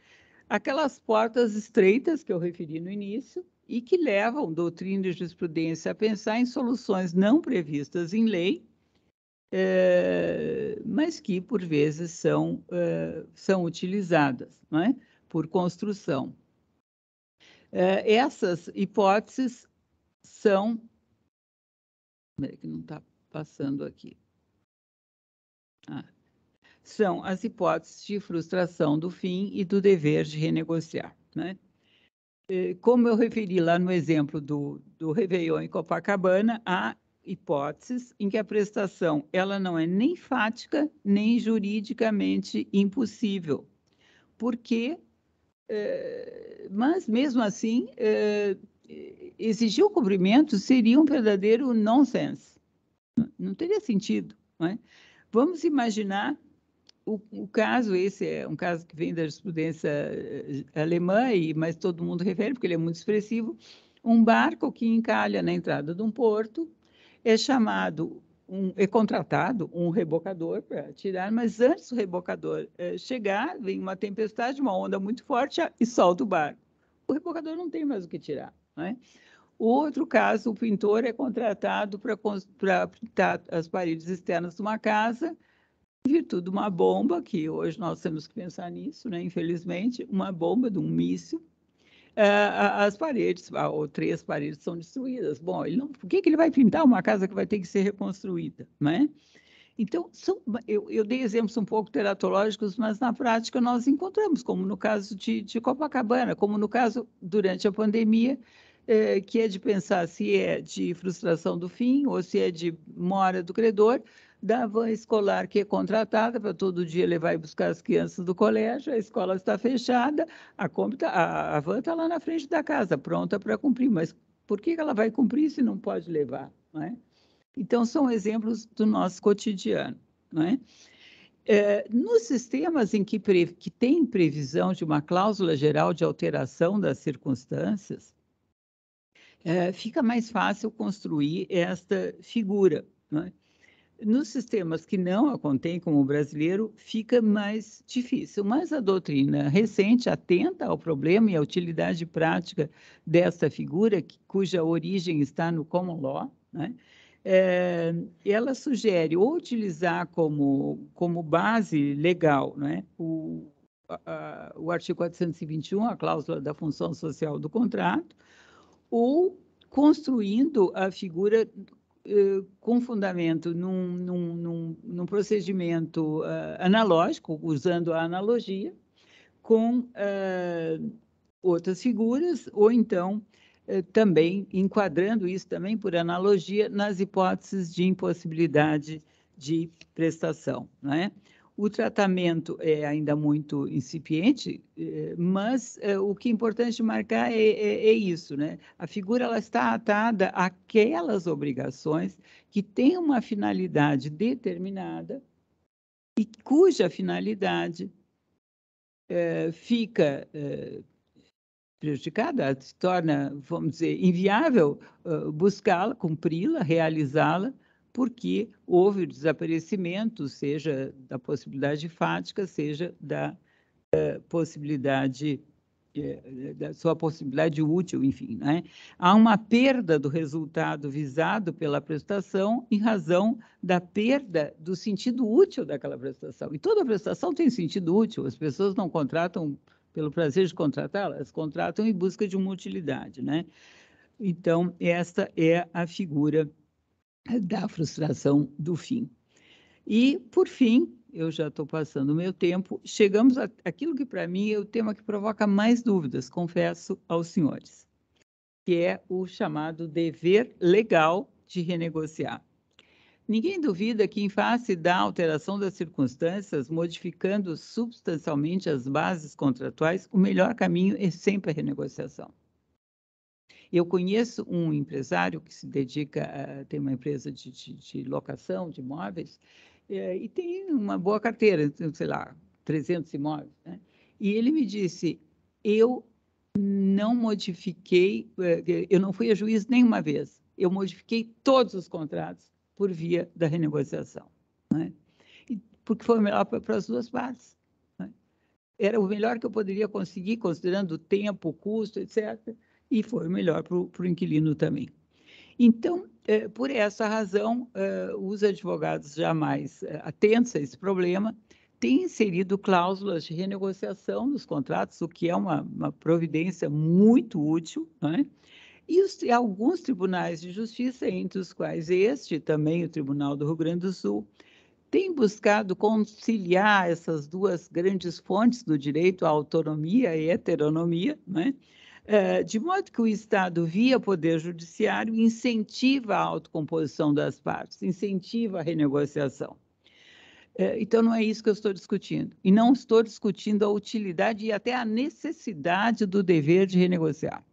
Speaker 4: aquelas portas estreitas que eu referi no início e que levam doutrina e jurisprudência a pensar em soluções não previstas em lei, eh, mas que por vezes são eh, são utilizadas, não é? por construção. Eh, essas hipóteses são. Peraí, que não está passando aqui. Ah. São as hipóteses de frustração do fim e do dever de renegociar. Né? Como eu referi lá no exemplo do, do Réveillon em Copacabana, há hipóteses em que a prestação ela não é nem fática nem juridicamente impossível, porque eh, mas mesmo assim, eh, exigir o cumprimento seria um verdadeiro nonsense. Não teria sentido. Não é? Vamos imaginar o, o, caso, esse é um caso que vem da jurisprudência eh, alemã, e, mas todo mundo refere, porque ele é muito expressivo, um barco que encalha na entrada de um porto, é chamado um, é contratado um rebocador para tirar, mas antes do rebocador é, chegar, vem uma tempestade, uma onda muito forte ah, e solta o barco. O rebocador não tem mais o que tirar. Né? Outro caso, o pintor é contratado para pintar as paredes externas de uma casa, em virtude de uma bomba, que hoje nós temos que pensar nisso, né? infelizmente, uma bomba de um míssil é, as paredes, ou três paredes são destruídas. Bom, ele não, por que, que ele vai pintar uma casa que vai ter que ser reconstruída? Né? Então, são, eu, eu, dei exemplos um pouco teratológicos, mas na prática nós encontramos, como no caso de, de Copacabana, como no caso durante a pandemia, é, que é de pensar se é de frustração do fim ou se é de mora do credor, da van escolar que é contratada para todo dia levar e buscar as crianças do colégio, a escola está fechada, a, tá, a van está lá na frente da casa, pronta para cumprir, mas por que ela vai cumprir se não pode levar? Não é? Então, são exemplos do nosso cotidiano. Não é? É, nos sistemas em que, pre, que tem previsão de uma cláusula geral de alteração das circunstâncias, é, fica mais fácil construir esta figura. É? Nos sistemas que não a contêm, como o brasileiro, fica mais difícil, mas a doutrina recente atenta ao problema e à utilidade prática desta figura, cuja origem está no common law, né? É, ela sugere ou utilizar como, como base legal né? o, a, o artigo 421, a cláusula da função social do contrato, ou construindo a figura eh, com fundamento num, num, num, num procedimento uh, analógico, usando a analogia, com eh, outras figuras, ou então também enquadrando isso também por analogia nas hipóteses de impossibilidade de prestação, não é? O tratamento é ainda muito incipiente, eh, mas eh, o que é importante marcar é, é, é isso, né? A figura ela está atada àquelas obrigações que têm uma finalidade determinada e cuja finalidade é, fica prejudicada, se torna, vamos dizer, inviável buscá-la, cumpri-la, realizá-la porque houve o desaparecimento, seja da possibilidade fática, seja da eh, possibilidade eh, da sua possibilidade útil, enfim, né? Há uma perda do resultado visado pela prestação em razão da perda do sentido útil daquela prestação. E toda prestação tem sentido útil. As pessoas não contratam pelo prazer de contratá-la, elas contratam em busca de uma utilidade, né? Então, esta é a figura da frustração do fim. E, por fim, eu já estou passando o meu tempo, chegamos àquilo que para mim é o tema que provoca mais dúvidas, confesso aos senhores, que é o chamado dever legal de renegociar. Ninguém duvida que, em face da alteração das circunstâncias, modificando substancialmente as bases contratuais, o melhor caminho é sempre a renegociação. Eu conheço um empresário que se dedica, a, tem uma empresa de, de, de locação de imóveis, é, e tem uma boa carteira, sei lá, 300 imóveis. Né? E ele me disse: eu não modifiquei, eh, eu não fui a juiz nenhuma vez, eu modifiquei todos os contratos por via da renegociação. Né? Porque foi melhor para as duas partes né? era o melhor que eu poderia conseguir, considerando o tempo, o custo, etc e foi melhor para o inquilino também. Então, é, por essa razão, é, os advogados jamais mais é, atentos a esse problema têm inserido cláusulas de renegociação nos contratos, o que é uma, uma providência muito útil, né? e os, alguns tribunais de justiça, entre os quais este, também o Tribunal do Rio Grande do Sul, tem buscado conciliar essas duas grandes fontes do direito, a autonomia e a heteronomia, né? Eh, de modo que o Estado, via Poder Judiciário, incentiva a autocomposição das partes, incentiva a renegociação. Eh, então, não é isso que eu estou discutindo. E não estou discutindo a utilidade e até a necessidade do dever de renegociar.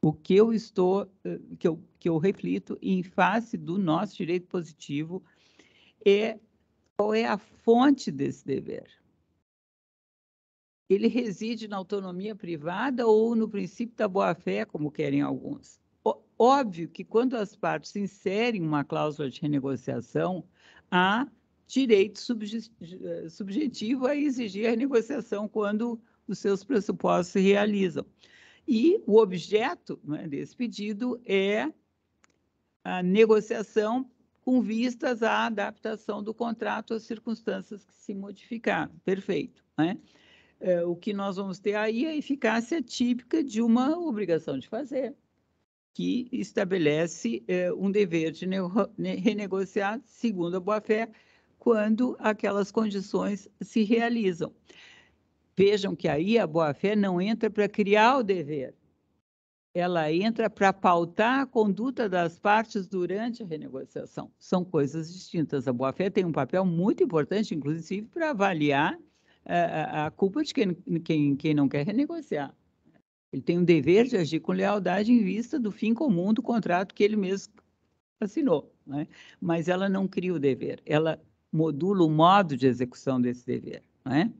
Speaker 4: O que eu estou, eh, que eu, que eu reflito em face do nosso direito positivo é qual é a fonte desse dever ele reside na autonomia privada ou no princípio da boa-fé, como querem alguns. Óbvio que quando as partes inserem uma cláusula de renegociação, há direito eh, subjetivo a exigir a renegociação quando os seus pressupostos se realizam. E o objeto né, desse pedido é a negociação com vistas à adaptação do contrato às circunstâncias que se modificaram. Perfeito. Né? é, o que nós vamos ter aí é a eficácia típica de uma obrigação de fazer, que estabelece é, um dever de renegociar segundo a boa-fé quando aquelas condições se realizam. Vejam que aí a boa-fé não entra para criar o dever, ela entra para pautar a conduta das partes durante a renegociação. São coisas distintas. A boa-fé tem um papel muito importante, inclusive, para avaliar a, a culpa é de quem, quem, quem não quer renegociar. Ele tem o um dever de agir com lealdade em vista do fim comum do contrato que ele mesmo assinou. Né? Mas ela não cria o dever, ela modula o modo de execução desse dever. Né?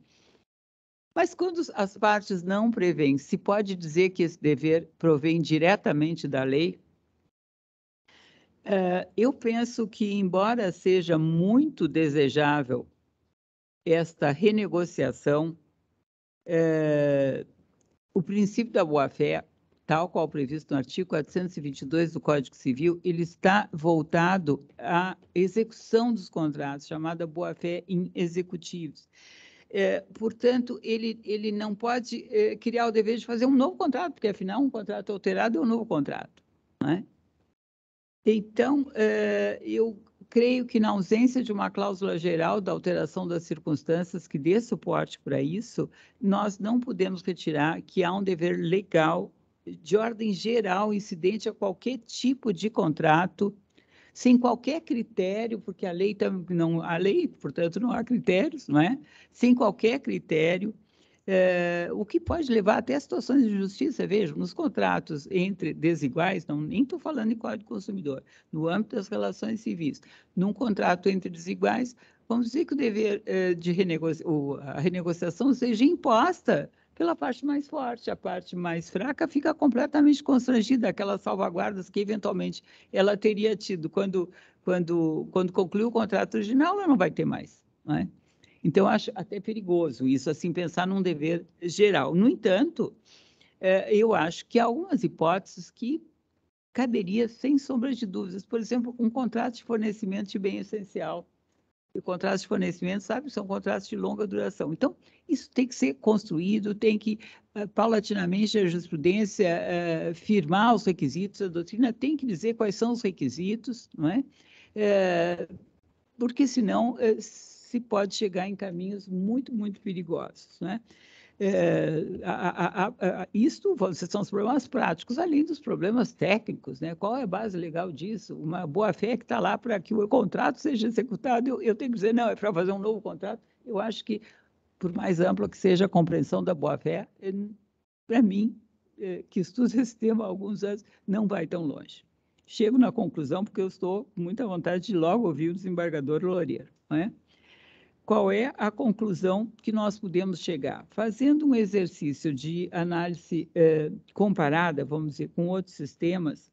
Speaker 4: Mas quando as partes não prevêem, se pode dizer que esse dever provém diretamente da lei? Eh, eu penso que, embora seja muito desejável esta renegociação é, o princípio da boa-fé, tal qual previsto no artigo 422 do Código Civil, ele está voltado à execução dos contratos, chamada boa-fé em executivos. É, portanto, ele, ele não pode é, criar o dever de fazer um novo contrato, porque afinal um contrato alterado é um novo contrato. Né? Então, é, eu creio que na ausência de uma cláusula geral da alteração das circunstâncias que dê suporte para isso, nós não podemos retirar que há um dever legal de ordem geral incidente a qualquer tipo de contrato, sem qualquer critério, porque a lei não a lei, portanto, não há critérios, não é? Sem qualquer critério é, o que pode levar até situações de injustiça. Veja, nos contratos entre desiguais, não, nem estou falando de código consumidor, no âmbito das relações civis, num contrato entre desiguais, vamos dizer que o dever é, de a renegociação seja imposta pela parte mais forte. A parte mais fraca fica completamente constrangida, aquelas salvaguardas que eventualmente ela teria tido quando, quando, quando concluiu o contrato original, ela não vai ter mais. Não é? Então, acho até perigoso isso, assim, pensar num dever geral. No entanto, é, eu acho que há algumas hipóteses que caberia, sem sombra de dúvidas, por exemplo, um contrato de fornecimento de bem essencial. E contratos de fornecimento, sabe, são contratos de longa duração. Então, isso tem que ser construído, tem que, eh, paulatinamente, a jurisprudência eh, firmar os requisitos, a doutrina tem que dizer quais são os requisitos, não é? Eh, porque senão se pode chegar em caminhos muito, muito perigosos, né? É, a, a, a, isto são os problemas práticos, além dos problemas técnicos. Né? Qual é a base legal disso? Uma boa-fé que está lá para que o contrato seja executado, eu, eu tenho que dizer, não, é para fazer um novo contrato. Eu acho que, por mais ampla que seja a compreensão da boa-fé, é, para mim, é, que estudo esse tema há alguns anos, não vai tão longe. Chego na conclusão, porque eu estou com muita vontade de logo ouvir o desembargador Loureiro. Não é? qual é a conclusão que nós podemos chegar? Fazendo um exercício de análise eh, comparada, vamos dizer, com outros sistemas,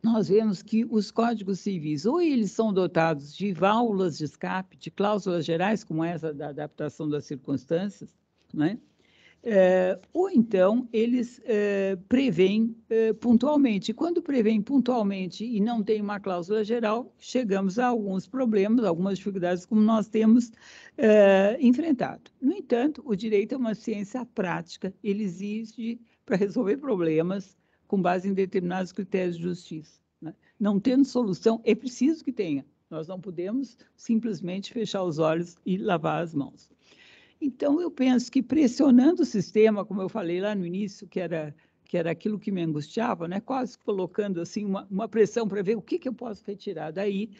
Speaker 4: nós vemos que os códigos civis, ou eles são dotados de válvulas de escape, de cláusulas gerais, como essa da adaptação das circunstâncias, né? É, ou então eles é, prevêm é, pontualmente. Quando prevêm pontualmente e não tem uma cláusula geral, chegamos a alguns problemas, algumas dificuldades como nós temos é, enfrentado. No entanto, o direito é uma ciência prática, ele existe para resolver problemas com base em determinados critérios de justiça. Né? Não tendo solução, é preciso que tenha. Nós não podemos simplesmente fechar os olhos e lavar as mãos. Então, eu penso que pressionando o sistema, como eu falei lá no início, que era que era aquilo que me angustiava, né? quase colocando assim uma, uma pressão para ver o que, que eu posso retirar daí,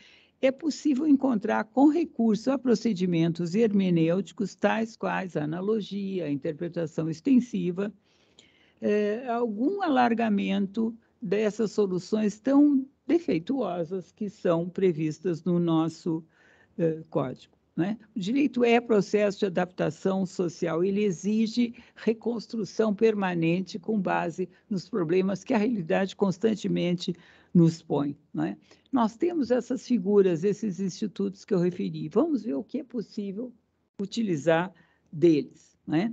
Speaker 4: é possível encontrar com recurso a procedimentos hermenêuticos, tais quais a analogia, a interpretação extensiva, é, algum alargamento dessas soluções tão defeituosas que são previstas no nosso eh, código. Né? O direito é processo de adaptação social, ele exige reconstrução permanente com base nos problemas que a realidade constantemente nos põe. Né? Nós temos essas figuras, esses institutos que eu referi, vamos ver o que é possível utilizar deles. Né?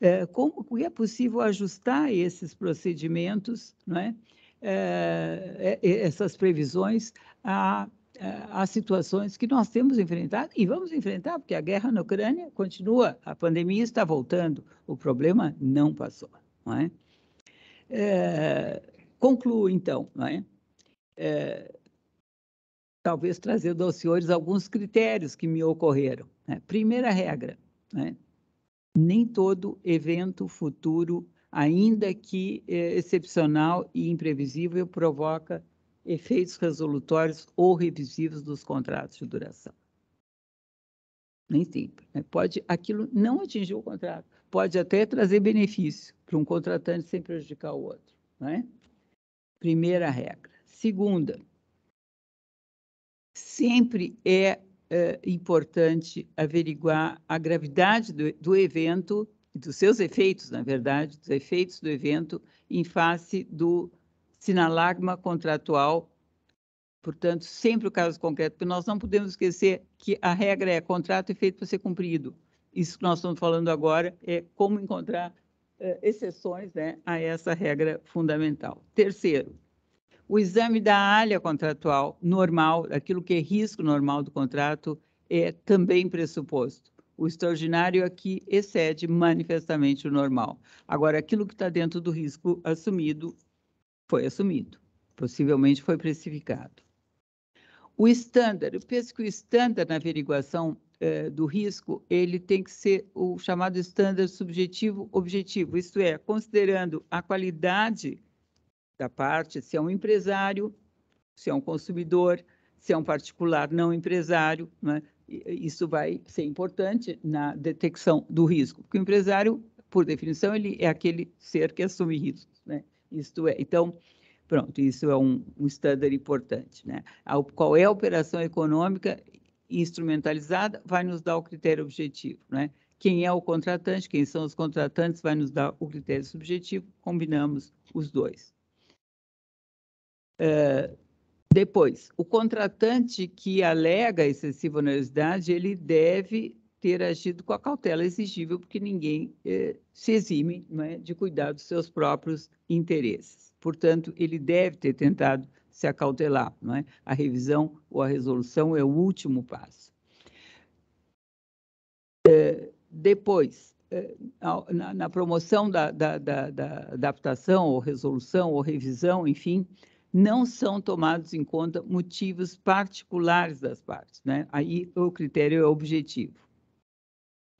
Speaker 4: É, como é possível ajustar esses procedimentos, né? É, é, é essas previsões a as eh, situações que nós temos enfrentado e vamos enfrentar, porque a guerra na Ucrânia continua, a pandemia está voltando, o problema não passou. Não é? É, concluo, então, não é? É, talvez trazendo aos senhores alguns critérios que me ocorreram. Né? Primeira regra, né? nem todo evento futuro, ainda que é, excepcional e imprevisível, provoca efeitos resolutórios ou revisivos dos contratos de duração. Nem sempre. Né? Pode aquilo não atingir o contrato, pode até trazer benefício para um contratante sem prejudicar o outro. Né? Primeira regra. Segunda, sempre é, é importante averiguar a gravidade do, do evento dos seus efeitos, na verdade, dos efeitos do evento em face do sinalagma contratual, portanto, sempre o caso concreto, porque nós não podemos esquecer que a regra é contrato é feito para ser cumprido. Isso que nós estamos falando agora é como encontrar eh, exceções né, a essa regra fundamental. Terceiro, o exame da área contratual normal, aquilo que é risco normal do contrato, é também pressuposto. O extraordinário aqui é excede manifestamente o normal. Agora, aquilo que está dentro do risco assumido foi assumido, possivelmente foi precificado. O estándar, eu penso que o estándar na averiguação eh, do risco, ele tem que ser o chamado estándar subjetivo-objetivo, isto é, considerando a qualidade da parte, se é um empresário, se é um consumidor, se é um particular não empresário, né? isso vai ser importante na detecção do risco, porque o empresário, por definição, ele é aquele ser que assume riscos, né? Isto é, então, pronto, isso é um, um standard importante. Né? A, qual é a operação econômica instrumentalizada vai nos dar o critério objetivo. Né? Quem é o contratante, quem são os contratantes, vai nos dar o critério subjetivo, combinamos os dois. Uh, depois, o contratante que alega excessiva onerosidade, ele deve ter agido com a cautela exigível, porque ninguém eh, se exime é, de cuidar dos seus próprios interesses. Portanto, ele deve ter tentado se acautelar. É? A revisão ou a resolução é o último passo. É, depois, eh, na, na, promoção da, da, da, da adaptação ou resolução ou revisão, enfim, não são tomados em conta motivos particulares das partes. Né? Aí o critério é objetivo.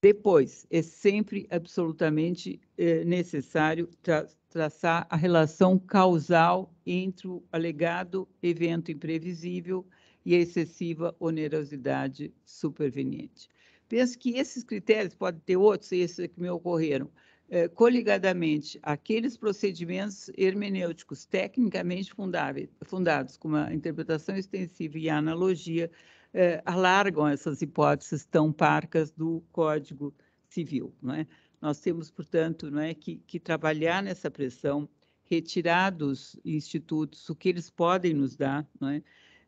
Speaker 4: Depois, é sempre absolutamente é, necessário tra traçar a relação causal entre o alegado evento imprevisível e a excessiva onerosidade superveniente. Penso que esses critérios, podem ter outros, esses que me ocorreram, é, coligadamente aqueles procedimentos hermenêuticos tecnicamente fundáveis, fundados com uma interpretação extensiva e analogia eh, alargam essas hipóteses tão parcas do Código Civil. Não é? Nós temos, portanto, não é, que, que trabalhar nessa pressão, retirar dos institutos o que eles podem nos dar, não é?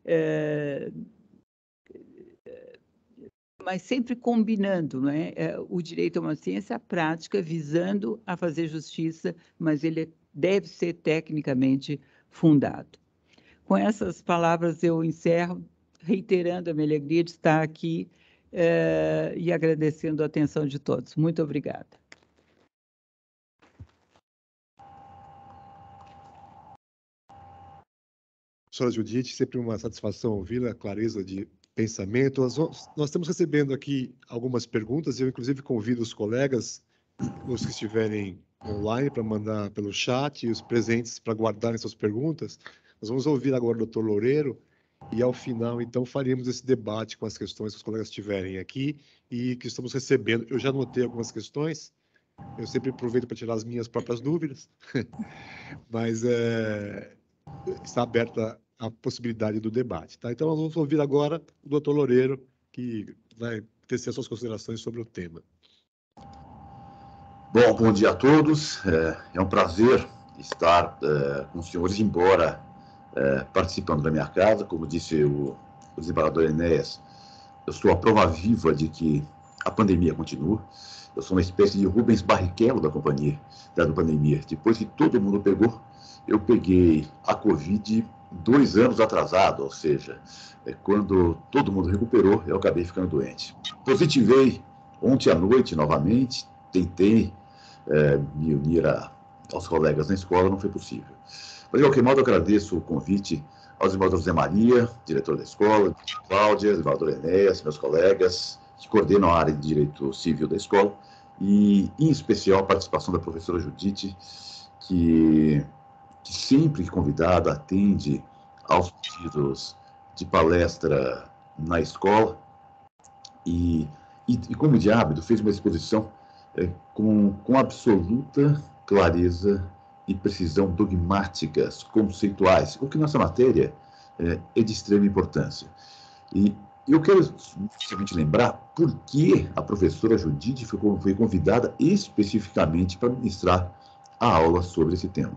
Speaker 4: é mas sempre combinando é? Eh, o direito a uma ciência prática, visando a fazer justiça, mas ele é, deve ser tecnicamente fundado. Com essas palavras, eu encerro reiterando a minha alegria de estar aqui eh, e agradecendo a atenção de todos. Muito obrigada.
Speaker 2: Professora Judite, sempre uma satisfação ouvi-la, a clareza de pensamento. Nós, vamos, nós estamos recebendo aqui algumas perguntas, eu inclusive convido os colegas, os que estiverem online, para mandar pelo chat e os presentes para guardarem suas perguntas. Nós vamos ouvir agora o doutor Loureiro, e ao final, então, faremos esse debate com as questões que os colegas tiverem aqui e que estamos recebendo. Eu já anotei algumas questões, eu sempre aproveito para tirar as minhas próprias dúvidas, (laughs) mas é, está aberta a possibilidade do debate. Tá? Então, nós vamos ouvir agora o doutor Loureiro, que vai tecer suas considerações sobre o tema.
Speaker 5: Bom, bom dia a todos. É, é um prazer estar é, com os senhores, embora é, participando da minha casa. Como disse o, o desembargador Enéas, eu sou a prova viva de que a pandemia continua. Eu sou uma espécie de Rubens Barrichello da companhia, da pandemia. Depois que todo mundo pegou, eu peguei a Covid dois anos atrasado, ou seja, é quando todo mundo recuperou, eu acabei ficando doente. Positivei ontem à noite novamente, tentei é, me unir a, aos colegas na escola, não foi possível. Mas, de qualquer modo, eu agradeço o convite aos irmãos José Maria, diretor da escola, Cláudia, Evaldo Enéas, meus colegas, que coordenam a área de Direito Civil da escola, e, em especial, a participação da professora Judite, que, que sempre convidada atende aos pedidos de palestra na escola, e, e, e como de hábito, fez uma exposição é, com, com absoluta clareza e precisão dogmáticas, conceituais, o que nessa matéria é, é de extrema importância. E eu quero justamente lembrar por que a professora Judite foi convidada especificamente para ministrar a aula sobre esse tema.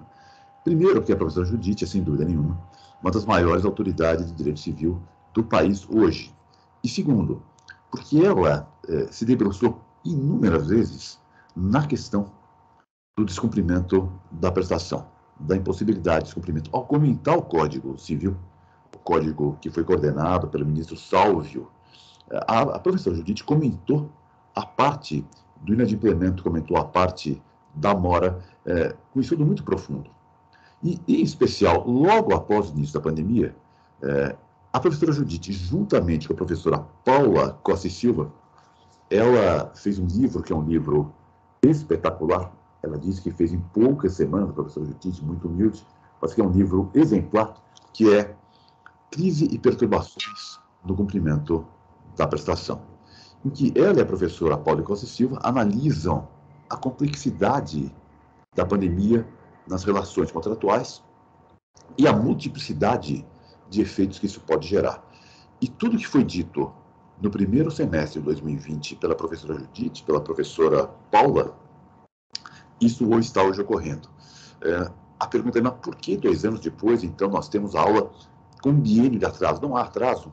Speaker 5: Primeiro, que a professora Judite é, sem dúvida nenhuma, uma das maiores autoridades de direito civil do país hoje. E segundo, porque ela é, se debruçou inúmeras vezes na questão do descumprimento da prestação, da impossibilidade de cumprimento. Ao comentar o Código Civil, o código que foi coordenado pelo ministro Salvio, é, a, a professora Judite comentou a parte do inadimplemento, comentou a parte da mora, é, com estudo muito profundo. E, em especial, logo após o início da pandemia, é, a professora Judite, juntamente com a professora Paula Costa e Silva, ela fez um livro que é um livro espetacular, ela disse que fez em poucas semanas, a professora Jutite, muito humilde, mas que é um livro exemplar, que é Crise e Perturbações no Cumprimento da Prestação, em que ela e a professora Paula Costa Silva analisam a complexidade da pandemia nas relações contratuais e a multiplicidade de efeitos que isso pode gerar. E tudo que foi dito no primeiro semestre de 2020 pela professora Judite, pela professora Paula isso hoje está hoje ocorrendo. É, a pergunta é, mas por que dois anos depois, então, nós temos a aula com um biênio de atraso? Não há atraso,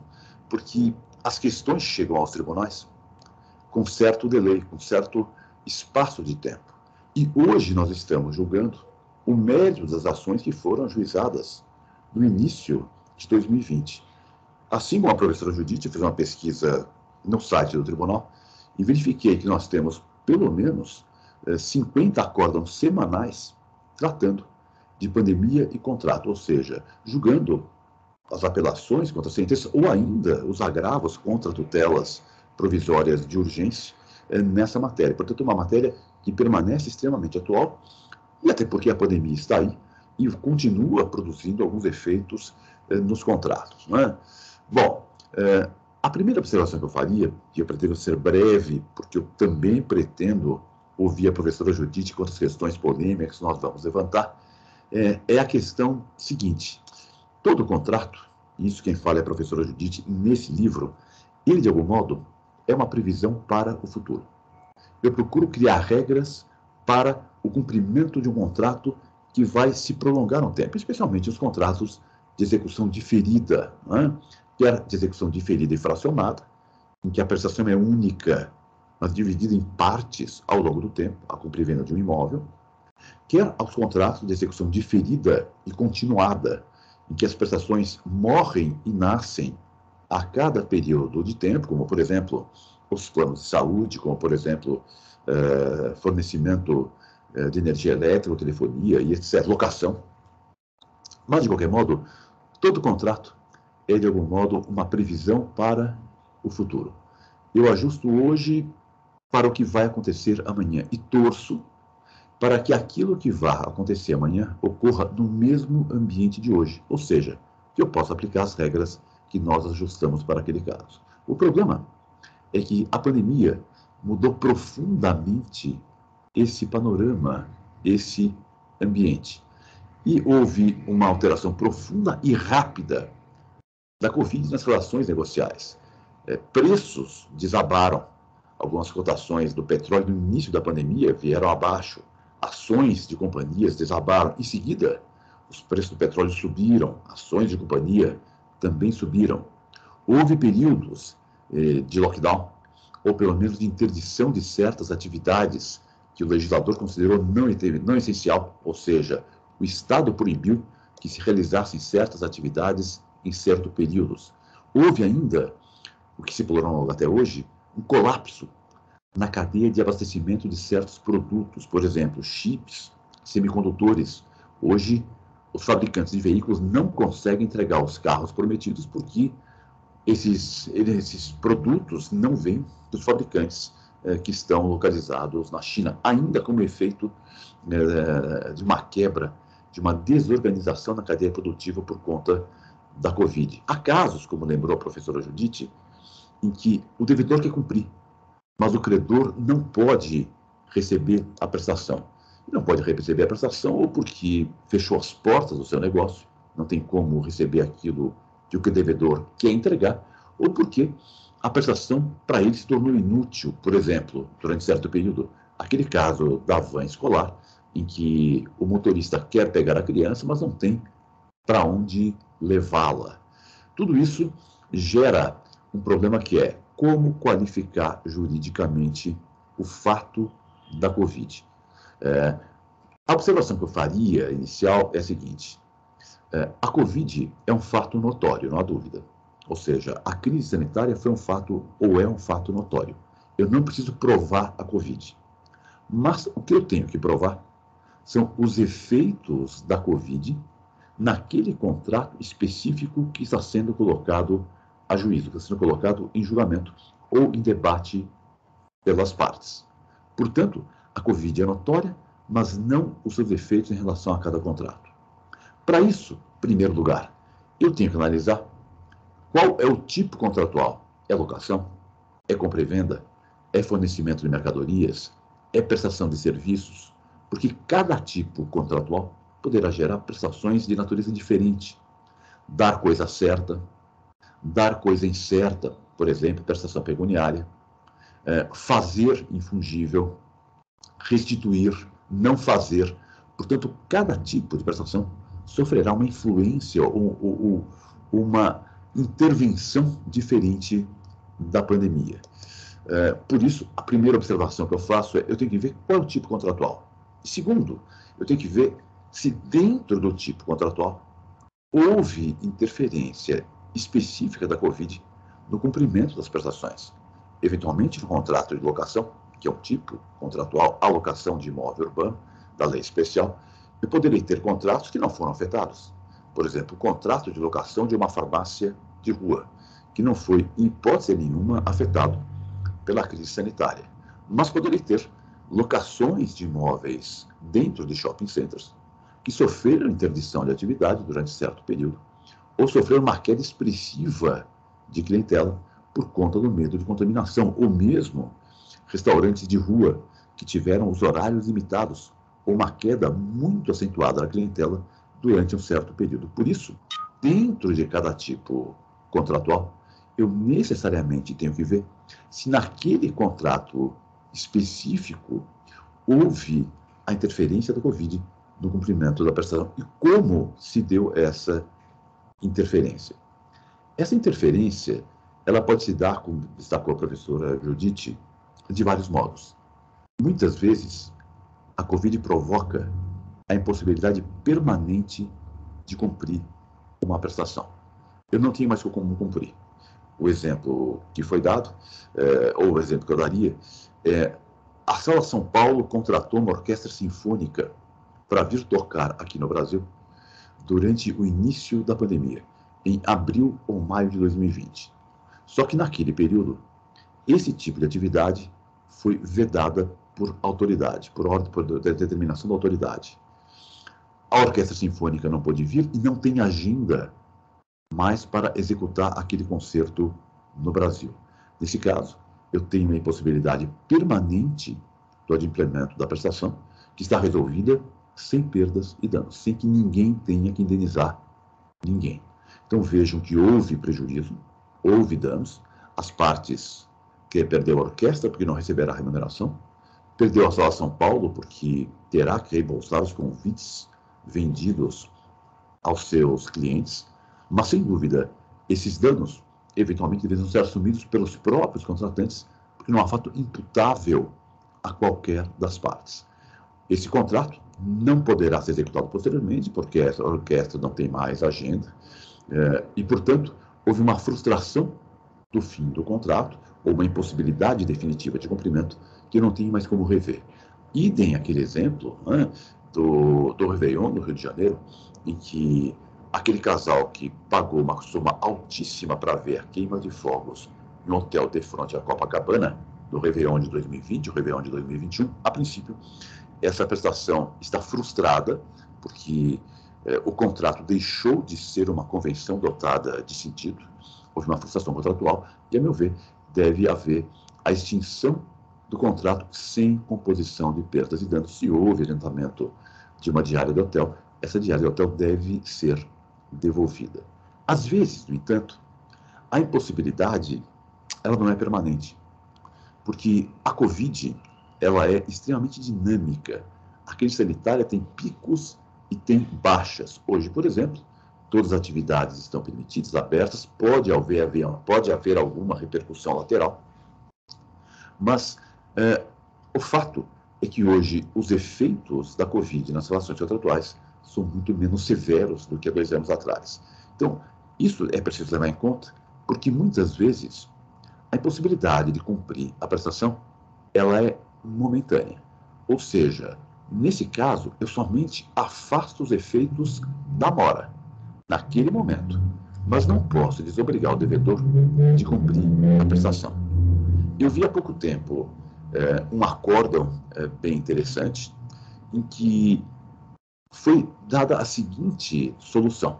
Speaker 5: porque as questões chegam aos tribunais com certo delay, com certo espaço de tempo. E hoje nós estamos julgando o mérito das ações que foram ajuizadas no início de 2020. Assim como a professora Judite fez uma pesquisa no site do tribunal e verifiquei que nós temos, pelo menos, 50 é, acórdãos semanais tratando de pandemia e contrato, ou seja, julgando as apelações contra sentenças ou ainda os agravos contra tutelas provisórias de urgência é, nessa matéria. Portanto, é uma matéria que permanece extremamente atual e até porque a pandemia está aí e continua produzindo alguns efeitos nos contratos. Não é? Bom, a primeira observação que eu faria, que eu pretendo ser breve, porque eu também pretendo ouvir a professora Judite quantas questões polêmicas nós vamos levantar, é, é a questão seguinte: todo contrato, isso quem fala é a professora Judite, nesse livro, ele de algum modo é uma previsão para o futuro. Eu procuro criar regras para o cumprimento de um contrato que vai se prolongar um tempo, especialmente os contratos de execução diferida, né? que é de execução diferida e fracionada, em que a prestação é única mas dividida em partes ao longo do tempo, a compra e venda de um imóvel, quer aos é contratos de execução diferida e continuada, em que as prestações morrem e nascem a cada período de tempo, como, por exemplo, os planos de saúde, como, por exemplo, eh, fornecimento eh, de energia elétrica, telefonia e etc., locação. Mas, de qualquer modo, todo contrato é, de algum modo, uma previsão para o futuro. Eu ajusto hoje para o que vai acontecer amanhã e torço para que aquilo que vá acontecer amanhã ocorra no mesmo ambiente de hoje, ou seja, que eu possa aplicar as regras que nós ajustamos para aquele caso. O problema é que a pandemia mudou profundamente esse panorama, esse ambiente. E houve uma alteração profunda e rápida da Covid nas relações negociais. É, preços desabaram algumas cotações do petróleo no início da pandemia vieram abaixo, ações de companhias desabaram. Em seguida, os preços do petróleo subiram, ações de companhia também subiram. Houve períodos eh, de lockdown, ou pelo menos de interdição de certas atividades que o legislador considerou não, não essencial, ou seja, o Estado proibiu que se realizassem certas atividades em certos períodos. Houve ainda, o que se prolongou até hoje, um colapso na cadeia de abastecimento de certos produtos, por exemplo, chips, semicondutores. Hoje, os fabricantes de veículos não conseguem entregar os carros prometidos porque esses, esses produtos não vêm dos fabricantes eh, que estão localizados na China, ainda como efeito eh, de uma quebra, de uma desorganização na cadeia produtiva por conta da Covid. Há casos, como lembrou a professora Judite, em que o devedor quer cumprir, mas o credor não pode receber a prestação. Não pode receber a prestação ou porque fechou as portas do seu negócio, não tem como receber aquilo que o devedor quer entregar, ou porque a prestação para ele se tornou inútil, por exemplo, durante certo período. Aquele caso da van escolar, em que o motorista quer pegar a criança, mas não tem para onde levá-la. Tudo isso gera um problema que é como qualificar juridicamente o fato da Covid. É, a observação que eu faria inicial é a seguinte: é, a Covid é um fato notório, não há dúvida. Ou seja, a crise sanitária foi um fato ou é um fato notório. Eu não preciso provar a Covid. Mas o que eu tenho que provar são os efeitos da Covid naquele contrato específico que está sendo colocado a juízo, está sendo colocado em julgamento ou em debate pelas partes. Portanto, a Covid é notória, mas não os seus efeitos em relação a cada contrato. Para isso, em primeiro lugar, eu tenho que analisar qual é o tipo contratual. É locação? É compra e venda? É fornecimento de mercadorias? É prestação de serviços? Porque cada tipo contratual poderá gerar prestações de natureza diferente. Dar coisa certa, dar coisa incerta, por exemplo, prestação pecuniária, é, fazer infungível, restituir, não fazer. Portanto, cada tipo de prestação sofrerá uma influência ou, ou, ou uma intervenção diferente da pandemia. É, por isso, a primeira observação que eu faço é eu tenho que ver qual é o tipo contratual. Segundo, eu tenho que ver se dentro do tipo contratual houve interferência específica da Covid no cumprimento das prestações, eventualmente no contrato de locação, que é um tipo contratual alocação de imóvel urbano da lei especial, e poderei ter contratos que não foram afetados. Por exemplo, o contrato de locação de uma farmácia de rua, que não foi, em hipótese nenhuma, afetado pela crise sanitária, mas poderei ter locações de imóveis dentro de shopping centers que sofreram interdição de atividade durante certo período ou sofrer uma queda expressiva de clientela por conta do medo de contaminação, ou mesmo restaurantes de rua que tiveram os horários limitados ou uma queda muito acentuada da clientela durante um certo período. Por isso, dentro de cada tipo contratual, eu necessariamente tenho que ver se naquele contrato específico houve a interferência do Covid no cumprimento da prestação e como se deu essa interferência. Essa interferência ela pode se dar, como destacou a professora Judite, de vários modos. Muitas vezes, a Covid provoca a impossibilidade permanente de cumprir uma prestação. Eu não tenho mais como cumprir. O exemplo que foi dado, é, ou o exemplo que eu daria, é a Sala São Paulo contratou uma orquestra sinfônica para vir tocar aqui no Brasil durante o início da pandemia, em abril ou maio de 2020. Só que naquele período, esse tipo de atividade foi vedada por autoridade, por, ordem, por determinação da autoridade. A orquestra sinfônica não pôde vir e não tem agenda mais para executar aquele concerto no Brasil. Nesse caso, eu tenho uma impossibilidade permanente do adimplemento da prestação, que está resolvida sem perdas e danos, sem que ninguém tenha que indenizar ninguém. Então vejam que houve prejuízo, houve danos, as partes que perdeu a orquestra porque não receberá remuneração, perdeu a Sala São Paulo porque terá que reembolsar os convites vendidos aos seus clientes, mas sem dúvida esses danos eventualmente devem ser assumidos pelos próprios contratantes porque não há fato imputável a qualquer das partes. Esse contrato não poderá ser executado posteriormente, porque essa orquestra não tem mais agenda, eh, e, portanto, houve uma frustração do fim do contrato, ou uma impossibilidade definitiva de cumprimento, que não tem mais como rever. Idem aquele exemplo né, do, do Réveillon, no Rio de Janeiro, em que aquele casal que pagou uma soma altíssima para ver a queima de fogos em um hotel de frente à Copacabana, no Réveillon de 2020, o Réveillon de 2021, a princípio, essa prestação está frustrada, porque é, o contrato deixou de ser uma convenção dotada de sentido, houve uma frustração contratual, e, a meu ver, deve haver a extinção do contrato sem composição de perdas e danos. Se houve adiantamento de uma diária de hotel, essa diária de hotel deve ser devolvida. Às vezes, no entanto, a impossibilidade ela não é permanente, porque a Covid ela é extremamente dinâmica. A crise sanitária tem picos e tem baixas. Hoje, por exemplo, todas as atividades estão permitidas, abertas, pode haver, haver pode haver alguma repercussão lateral, mas é, o fato é que hoje os efeitos da Covid nas relações contratuais são muito menos severos do que há dois anos atrás. Então, isso é preciso levar em conta, porque muitas vezes a impossibilidade de cumprir a prestação ela é momentânea. Ou seja, nesse caso, eu somente afasto os efeitos da mora, naquele momento, mas não posso desobrigar o devedor de cumprir a prestação. Eu vi há pouco tempo é, um acórdão é, bem interessante em que foi dada a seguinte solução,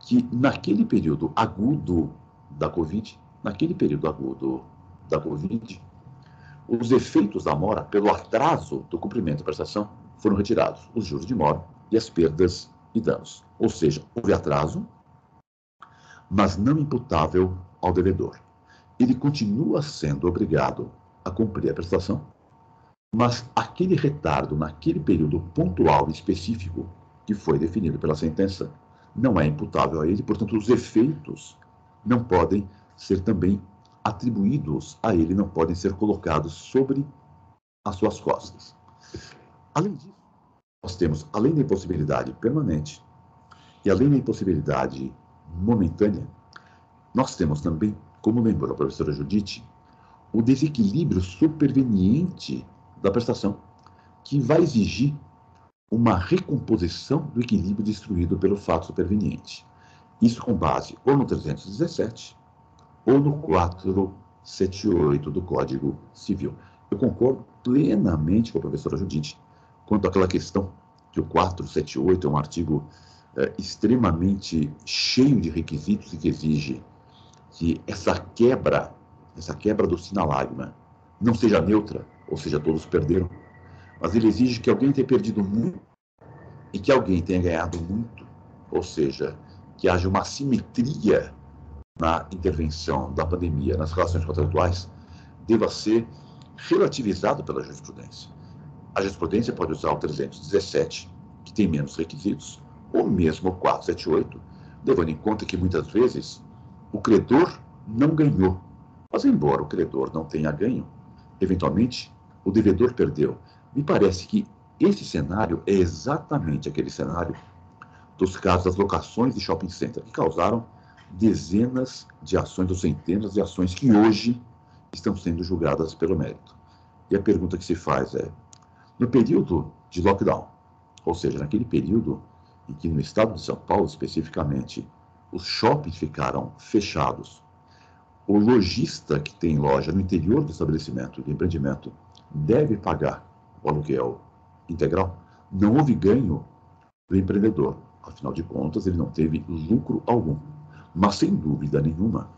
Speaker 5: que naquele período agudo da Covid, naquele período agudo da Covid, os efeitos da mora pelo atraso do cumprimento da prestação foram retirados, os juros de mora e as perdas e danos. Ou seja, houve atraso, mas não imputável ao devedor. Ele continua sendo obrigado a cumprir a prestação, mas aquele retardo naquele período pontual e específico que foi definido pela sentença não é imputável a ele, portanto, os efeitos não podem ser também atribuídos a ele não podem ser colocados sobre as suas costas. Além disso, nós temos, além da impossibilidade permanente e além da impossibilidade momentânea, nós temos também, como lembrou a professora Judite, o desequilíbrio superveniente da prestação, que vai exigir uma recomposição do equilíbrio destruído pelo fato superveniente. Isso com base ou no 317 ou no 478 do Código Civil. Eu concordo plenamente com a professora Judite quanto àquela questão que o 478 é um artigo é, extremamente cheio de requisitos e que exige que essa quebra, essa quebra do sinalagma, não seja neutra, ou seja, todos perderam, mas ele exige que alguém tenha perdido muito e que alguém tenha ganhado muito, ou seja, que haja uma simetria na intervenção da pandemia nas relações contratuais deva ser relativizado pela jurisprudência. A jurisprudência pode usar o 317, que tem menos requisitos, ou mesmo o 478, levando em conta que muitas vezes o credor não ganhou. Mas, embora o credor não tenha ganho, eventualmente o devedor perdeu. Me parece que esse cenário é exatamente aquele cenário dos casos das locações de shopping center que causaram dezenas de ações ou centenas de ações que hoje estão sendo julgadas pelo mérito. E a pergunta que se faz é: no período de lockdown, ou seja, naquele período em que no estado de São Paulo especificamente os shoppings ficaram fechados, o lojista que tem loja no interior do estabelecimento, do empreendimento, deve pagar o aluguel integral? Não houve ganho do empreendedor. Afinal de contas, ele não teve lucro algum. Mas, sem dúvida nenhuma,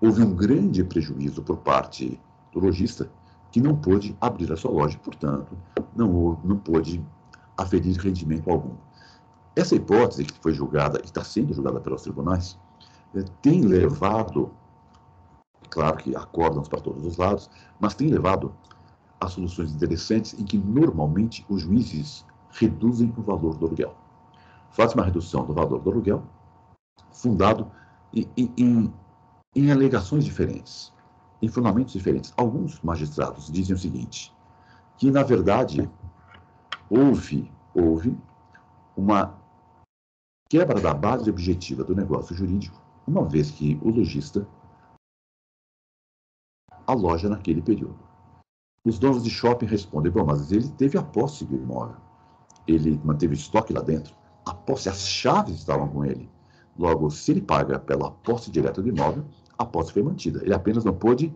Speaker 5: houve um grande prejuízo por parte do lojista, que não pôde abrir a sua loja, portanto, não, não pôde aferir rendimento algum. Essa hipótese que foi julgada e está sendo julgada pelos tribunais eh, tem levado, claro que acordam para todos os lados, mas tem levado a soluções interessantes em que normalmente os juízes reduzem o valor do aluguel. Faz uma redução do valor do aluguel fundado em, em, alegações diferentes, em fundamentos diferentes. Alguns magistrados dizem o seguinte, que na verdade houve, houve uma quebra da base objetiva do negócio jurídico, uma vez que o lojista aloja naquele período. Os donos de shopping respondem: bom, mas ele teve a posse do imóvel, ele manteve estoque lá dentro, a posse, as chaves estavam com ele. Logo, se ele paga pela posse direta do imóvel, a posse foi mantida. Ele apenas não pôde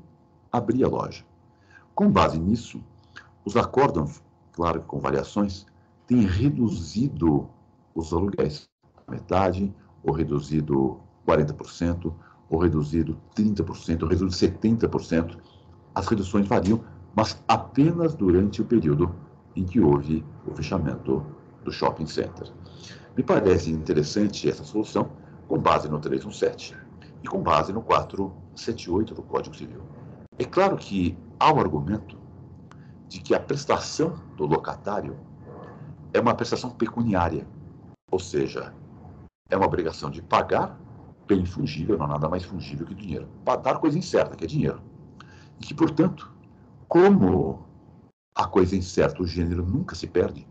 Speaker 5: abrir a loja. Com base nisso, os acordos claro que com variações, têm reduzido os aluguéis a metade, ou reduzido 40%, ou reduzido 30%, ou reduzido 70%. As reduções variam, mas apenas durante o período em que houve o fechamento do shopping center. Me parece interessante essa solução, com base no 317 e com base no 478 do Código Civil. É claro que há um argumento de que a prestação do locatário é uma prestação pecuniária, ou seja, é uma obrigação de pagar bem fungível, não nada mais fungível que dinheiro. para dar coisa incerta, que é dinheiro. E que, portanto, como a coisa incerta, o gênero nunca se perde,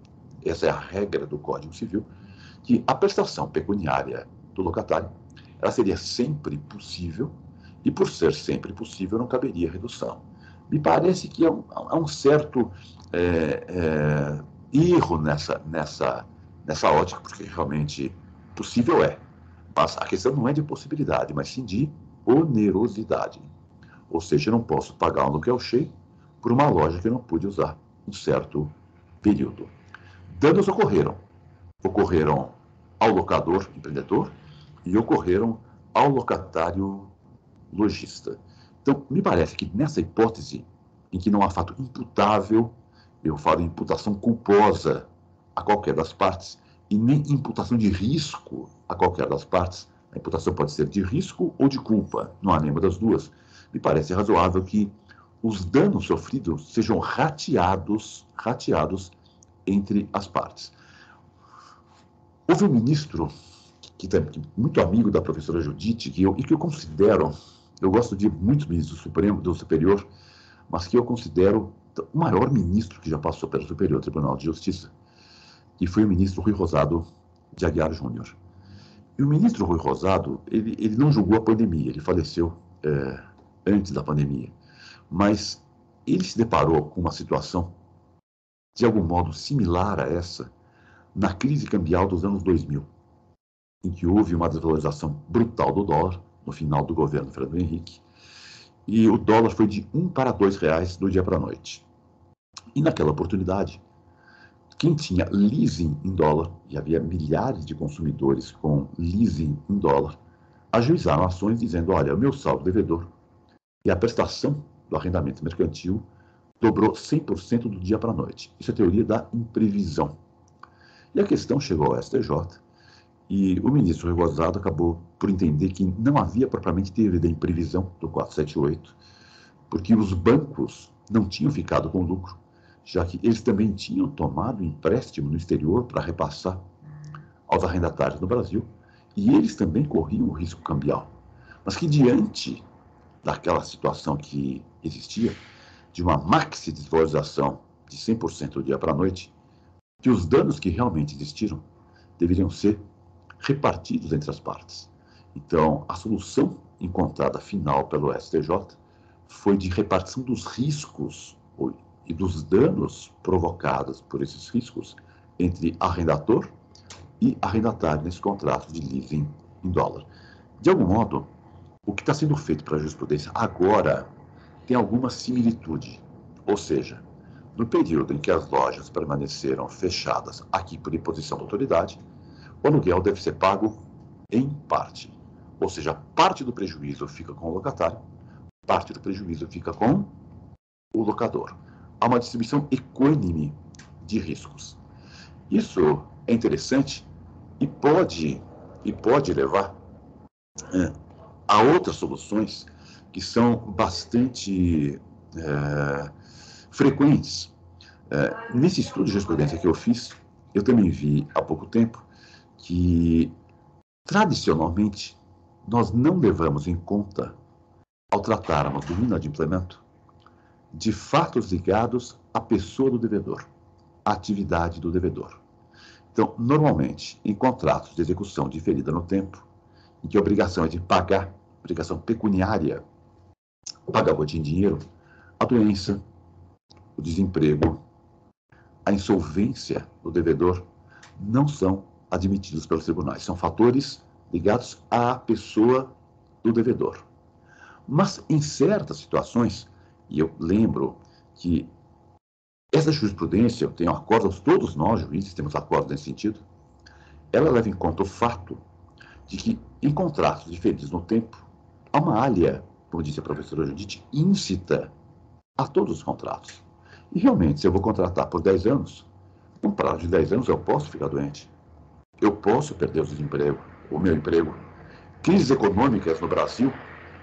Speaker 5: essa é a regra do Código Civil, que a prestação pecuniária do locatário, ela seria sempre possível e, por ser sempre possível, não caberia redução. Me parece que há um, certo é, é, erro nessa, nessa, nessa ótica, porque realmente possível é. Mas a questão não é de possibilidade, mas sim de onerosidade. Ou seja, eu não posso pagar um aluguel cheio por uma loja que eu não pude usar um certo período. Danos ocorreram. Ocorreram ao locador, empreendedor, e ocorreram ao locatário lojista. Então, me parece que nessa hipótese, em que não há fato imputável, eu falo imputação culposa a qualquer das partes, e nem imputação de risco a qualquer das partes, a imputação pode ser de risco ou de culpa, não há nenhuma das duas. Me parece razoável que os danos sofridos sejam rateados, rateados entre as partes. Houve um ministro que é muito amigo da professora Judite, que eu, e que eu considero, eu gosto de muito ministro do Supremo, do Superior, mas que eu considero o maior ministro que já passou pelo Superior Tribunal de Justiça, e foi o ministro Rui Rosado de Aguiar Júnior. E o ministro Rui Rosado, ele, ele não julgou a pandemia, ele faleceu é, antes da pandemia, mas ele se deparou com uma situação de algum modo similar a essa na crise cambial dos anos 2000 em que houve uma desvalorização brutal do dólar no final do governo Fernando Henrique, e o dólar foi de 1 para 2 reais do dia para a noite. E naquela oportunidade, quem tinha leasing em dólar, e havia milhares de consumidores com leasing em dólar, ajuizaram ações dizendo: olha, o meu saldo devedor e a prestação do arrendamento mercantil dobrou 100% do dia para a noite. Isso é teoria da imprevisão. E a questão chegou ao STJ e o ministro Rebozado acabou por entender que não havia propriamente dívida em previsão do 478, porque os bancos não tinham ficado com lucro, já que eles também tinham tomado empréstimo no exterior para repassar aos arrendatários no Brasil, e eles também corriam o risco cambial. Mas que diante daquela situação que existia, de uma maxi desvalorização de 100% do dia para a noite, que os danos que realmente existiram deveriam ser repartidos entre as partes. Então, a solução encontrada final pelo STJ foi de repartição dos riscos e dos danos provocados por esses riscos entre arrendador e arrendatário nesse contrato de leasing em dólar. De algum modo, o que está sendo feito para a jurisprudência agora tem alguma similitude, ou seja, no período em que as lojas permaneceram fechadas aqui por imposição da autoridade, o aluguel deve ser pago em parte. Ou seja, parte do prejuízo fica com o locatário, parte do prejuízo fica com o locador. Há uma distribuição equânime de riscos. Isso é interessante e pode, e pode levar é, a outras soluções que são bastante é, frequentes. É, nesse estudo de jurisprudência que eu fiz, eu também vi há pouco tempo que, tradicionalmente, nós não levamos em conta ao tratarmos do inadimplemento de fatos ligados à pessoa do devedor, à atividade do devedor. Então, normalmente, em contratos de execução diferida no tempo, em que a obrigação é de pagar, obrigação pecuniária, pagar o em dinheiro, a doença, o desemprego, a insolvência do devedor não são admitidos pelos tribunais. São fatores ligados à pessoa do devedor. Mas em certas situações, e eu lembro que essa jurisprudência, eu tenho acordos, todos nós juízes temos acordos nesse sentido, ela leva em conta o fato de que em contratos diferentes no tempo, há uma alha, como disse a professora Judite, incita a todos os contratos. E realmente, se eu vou contratar por 10 anos, um prazo de 10 anos eu posso ficar doente. Eu posso perder o desemprego, o meu emprego. Crises econômicas no Brasil,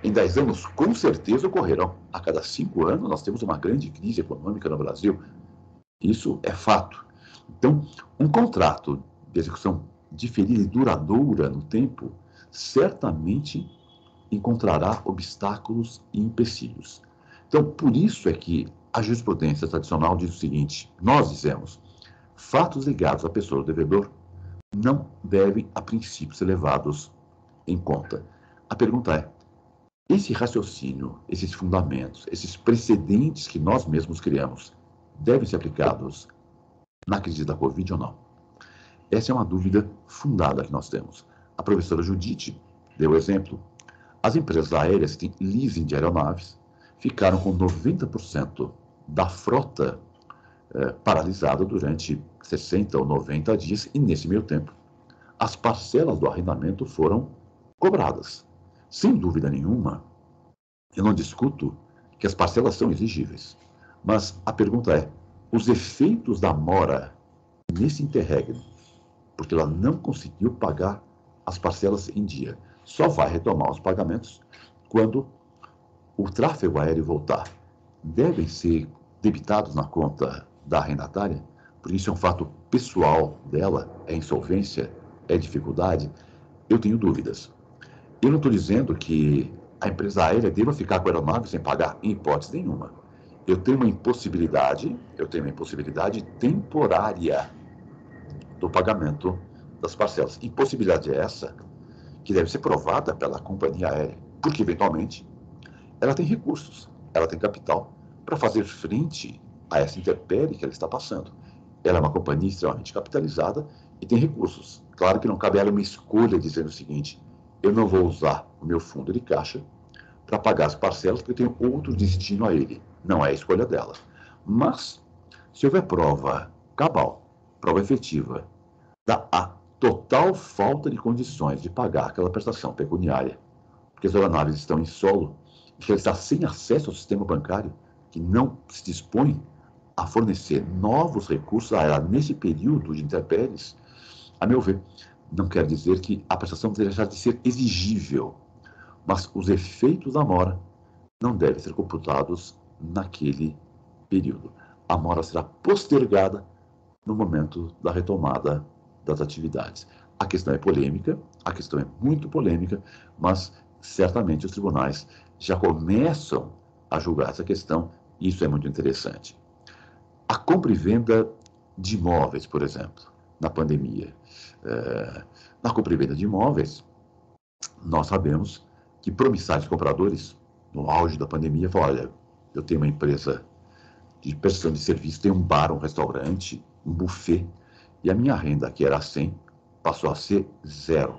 Speaker 5: em 10 anos, com certeza ocorrerão. A cada 5 anos, nós temos uma grande crise econômica no Brasil. Isso é fato. Então, um contrato de execução diferida e duradoura no tempo certamente encontrará obstáculos e empecilhos. Então, por isso é que a jurisprudência tradicional diz o seguinte: nós dizemos, fatos ligados à pessoa do devedor não devem, a princípio, ser levados em conta. A pergunta é: esse raciocínio, esses fundamentos, esses precedentes que nós mesmos criamos, devem ser aplicados na crise da Covid ou não? Essa é uma dúvida fundada que nós temos. A professora Judite deu o exemplo. As empresas aéreas que têm leasing de aeronaves ficaram com 90% da frota eh, paralisada durante 60 ou 90 dias, e nesse meio tempo, as parcelas do arrendamento foram cobradas. Sem dúvida nenhuma, eu não discuto que as parcelas são exigíveis, mas a pergunta é: os efeitos da mora nesse interregno, porque ela não conseguiu pagar as parcelas em dia, só vai retomar os pagamentos quando o tráfego aéreo voltar. Devem ser debitados na conta da arrendatária, porque isso é um fato pessoal dela, é insolvência, é dificuldade, eu tenho dúvidas. Eu não estou dizendo que a empresa aérea deva ficar com a aeronave sem pagar em hipótese nenhuma. Eu tenho uma impossibilidade, eu tenho uma impossibilidade temporária do pagamento das parcelas. Impossibilidade é essa que deve ser provada pela companhia aérea, porque eventualmente ela tem recursos, ela tem capital para fazer frente a essa intempérie que ela está passando. Ela é uma companhia extremamente capitalizada e tem recursos. Claro que não cabe a ela uma escolha dizendo o seguinte: eu não vou usar o meu fundo de caixa para pagar as parcelas porque eu tenho outro destino a ele. Não é a escolha dela. Mas, se houver prova cabal, prova efetiva, da a total falta de condições de pagar aquela prestação pecuniária, porque as aeronaves estão em solo, e ela está sem acesso ao sistema bancário, que não se dispõe a fornecer novos recursos a ela nesse período de intempéries, a meu ver, não quer dizer que a prestação seja deixar de ser exigível, mas os efeitos da mora não devem ser computados naquele período. A mora será postergada no momento da retomada das atividades. A questão é polêmica, a questão é muito polêmica, mas certamente os tribunais já começam a julgar essa questão, e isso é muito interessante a compra e venda de imóveis, por exemplo, na pandemia. É, na compra e venda de imóveis, nós sabemos que promissários compradores, no auge da pandemia, falam, olha, eu tenho uma empresa de prestação de serviço, tenho um bar, um restaurante, um buffet, e a minha renda, que era 100, passou a ser zero.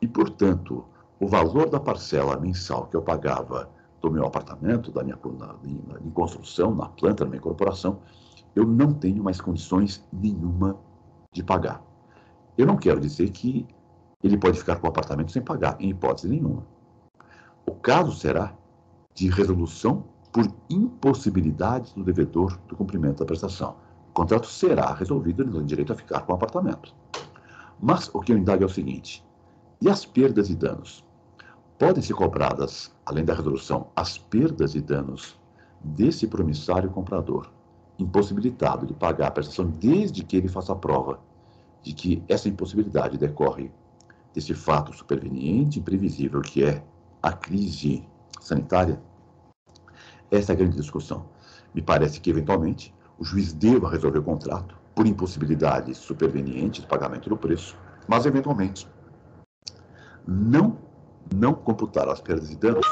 Speaker 5: E, portanto, o valor da parcela mensal que eu pagava do meu apartamento, da minha, na, em, construção, na planta, na minha corporação, eu não tenho mais condições nenhuma de pagar. Eu não quero dizer que ele pode ficar com o apartamento sem pagar, em hipótese nenhuma. O caso será de resolução por impossibilidade do devedor do cumprimento da prestação. O contrato será resolvido, ele tem direito a ficar com o apartamento. Mas o que eu indago é o seguinte: e as perdas e danos? Podem ser cobradas, além da resolução, as perdas e danos desse promissário comprador impossibilitado de pagar a prestação desde que ele faça a prova de que essa impossibilidade decorre desse fato superveniente e previsível que é a crise sanitária? Essa é a grande discussão. Me parece que, eventualmente, o juiz deva resolver o contrato por impossibilidades supervenientes de pagamento do preço, mas, eventualmente, não, não computar as perdas e danos,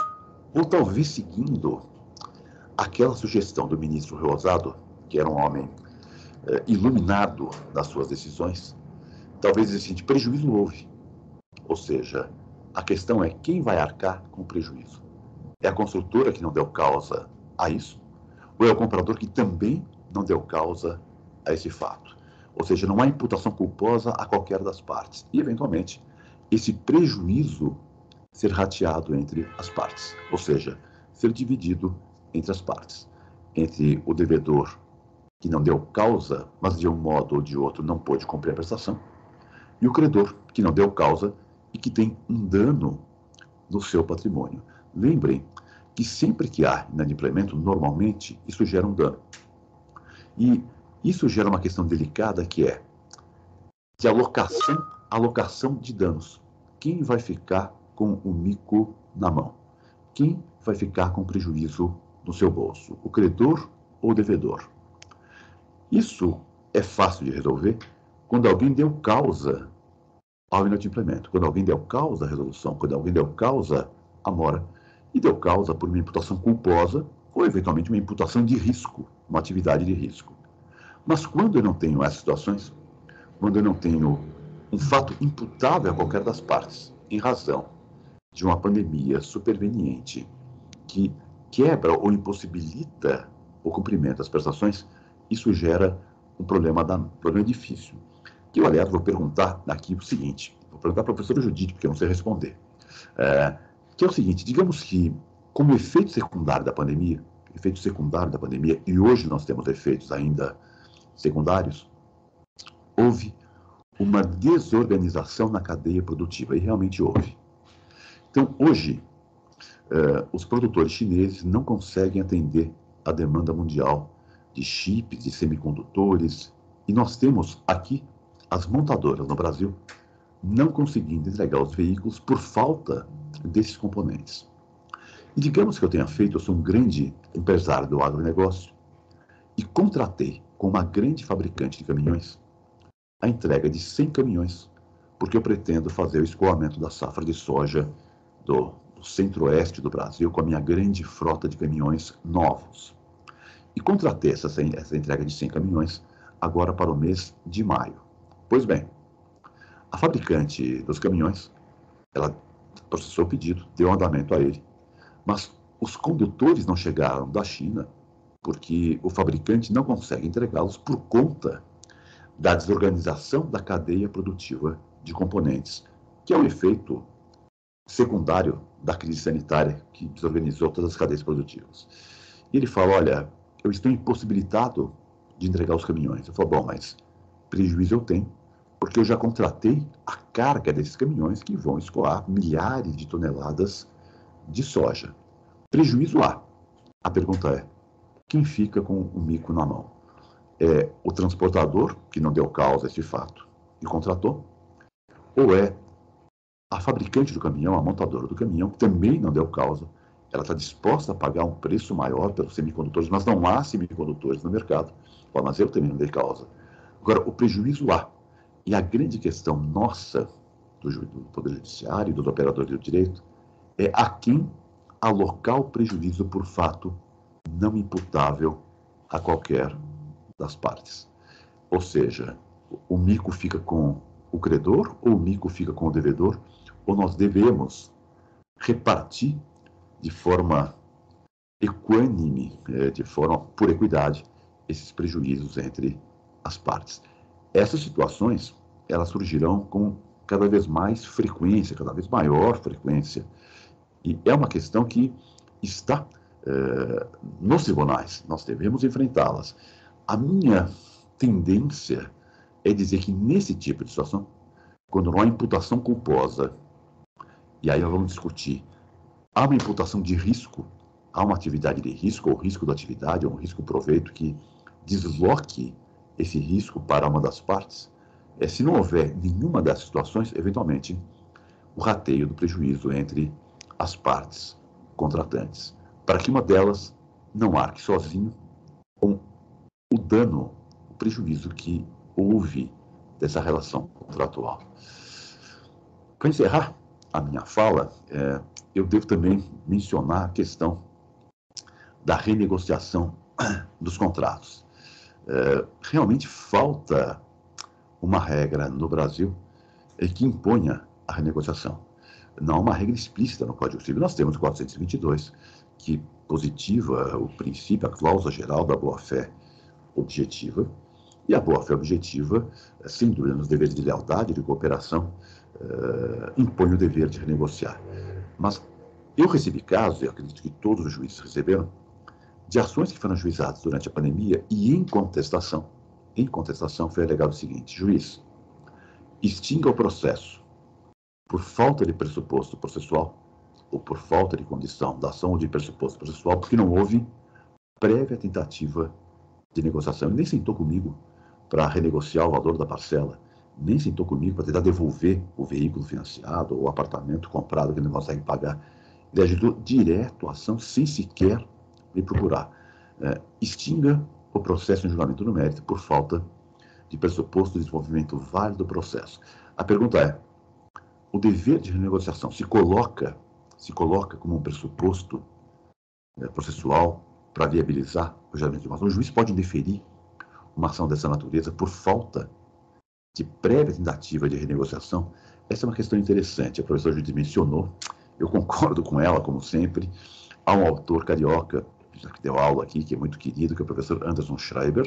Speaker 5: ou talvez seguindo aquela sugestão do ministro Reusado, que era um homem eh, iluminado nas suas decisões, talvez esse assim, prejuízo houve. Ou seja, a questão é quem vai arcar com o prejuízo. É a construtora que não deu causa a isso, ou é o comprador que também não deu causa a esse fato. Ou seja, não há imputação culposa a qualquer das partes. E, eventualmente, esse prejuízo ser rateado entre as partes, ou seja, ser dividido entre as partes, entre o devedor que não deu causa, mas de um modo ou de outro não pôde cumprir a prestação, e o credor, que não deu causa e que tem um dano no seu patrimônio. Lembrem que sempre que há inadimplemento, normalmente isso gera um dano. E isso gera uma questão delicada que é de alocação, alocação de danos. Quem vai ficar com o mico na mão? Quem vai ficar com prejuízo no seu bolso? O credor ou o devedor? Isso é fácil de resolver quando alguém deu causa ao inadimplemento, quando alguém deu causa à resolução, quando alguém deu causa à mora e deu causa por uma imputação culposa ou eventualmente uma imputação de risco, uma atividade de risco. Mas quando eu não tenho essas situações, quando eu não tenho um fato imputável a qualquer das partes, em razão de uma pandemia superveniente que quebra ou impossibilita o cumprimento das prestações, isso gera um problema, da, um problema difícil. Que eu, aliás, vou perguntar aqui o seguinte: vou perguntar para a professora Judite, porque eu não sei responder. É, que é o seguinte: digamos que, como efeito secundário da pandemia, efeito secundário da pandemia, e hoje nós temos efeitos ainda secundários, houve uma desorganização na cadeia produtiva, e realmente houve. Então, hoje, eh, os produtores chineses não conseguem atender a demanda mundial de chips, de semicondutores. E nós temos aqui as montadoras no Brasil não conseguindo entregar os veículos por falta desses componentes. E digamos que eu tenha feito, eu sou um grande empresário do agronegócio e contratei com uma grande fabricante de caminhões a entrega de 100 caminhões, porque eu pretendo fazer o escoamento da safra de soja do, do centro-oeste do Brasil com a minha grande frota de caminhões novos e contratei essa, essa entrega de 100 caminhões agora para o mês de maio. Pois bem, a fabricante dos caminhões, ela processou o pedido, deu andamento a ele, mas os condutores não chegaram da China porque o fabricante não consegue entregá-los por conta da desorganização da cadeia produtiva de componentes, que é um efeito secundário da crise sanitária que desorganizou todas as cadeias produtivas. E ele fala: olha, eu estou impossibilitado de entregar os caminhões. Eu falo, bom, mas prejuízo eu tenho, porque eu já contratei a carga desses caminhões que vão escoar milhares de toneladas de soja. Prejuízo há. A pergunta é, quem fica com o mico na mão? É o transportador, que não deu causa a esse fato e contratou, ou é a fabricante do caminhão, a montadora do caminhão, que também não deu causa ela está disposta a pagar um preço maior pelos semicondutores, mas não há semicondutores no mercado. O armazém também não de causa. Agora, o prejuízo há. E a grande questão nossa, do, do Poder Judiciário e dos operadores do direito, é a quem alocar o prejuízo por fato não imputável a qualquer das partes. Ou seja, o mico fica com o credor ou o mico fica com o devedor, ou nós devemos repartir de forma equânime, é, de forma por equidade, esses prejuízos entre as partes. Essas situações, elas surgirão com cada vez mais frequência, cada vez maior frequência, e é uma questão que está é, nos tribunais, nós devemos enfrentá-las. A minha tendência é dizer que nesse tipo de situação, quando não há imputação culposa, e aí nós vamos discutir Há uma imputação de risco, há uma atividade de risco, ou risco da atividade, ou um risco proveito que desloque esse risco para uma das partes. É, se não houver nenhuma dessas situações, eventualmente, o rateio do prejuízo entre as partes contratantes, para que uma delas não arque sozinho com o dano, o prejuízo que houve dessa relação contratual. Para encerrar a minha fala, é, eu devo também mencionar a questão da renegociação dos contratos. É, realmente falta uma regra no Brasil é, que imponha a renegociação. Não há uma regra explícita no Código Civil. Nós temos o 422, que positiva o princípio, a cláusula geral da boa-fé objetiva. E a boa-fé objetiva, é, sem dúvida, nos deveres de lealdade, de cooperação, é, impõe o dever de renegociar. Mas eu recebi casos, e acredito que todos os juízes receberam, de ações que foram juizadas durante a pandemia e em contestação. Em contestação foi alegado o seguinte: juiz, extinga o processo por falta de pressuposto processual ou por falta de condição da ação ou de pressuposto processual, porque não houve prévia tentativa de negociação. Ele nem sentou comigo para renegociar o valor da parcela nem sentou comigo para tentar devolver o veículo financiado ou o apartamento comprado que ele não consegue pagar. Ele ajudou direto a ação sem sequer me procurar. É, extinga o processo em julgamento no mérito por falta de pressuposto de desenvolvimento válido do processo. A pergunta é: o dever de renegociação se coloca se coloca como um pressuposto é, processual para viabilizar o julgamento de uma ação? O juiz pode indeferir uma ação dessa natureza por falta de de prévia tentativa de renegociação, essa é uma questão interessante. A professora Judith mencionou, eu concordo com ela, como sempre. Há um autor carioca que deu aula aqui, que é muito querido, que é o professor Anderson Schreiber.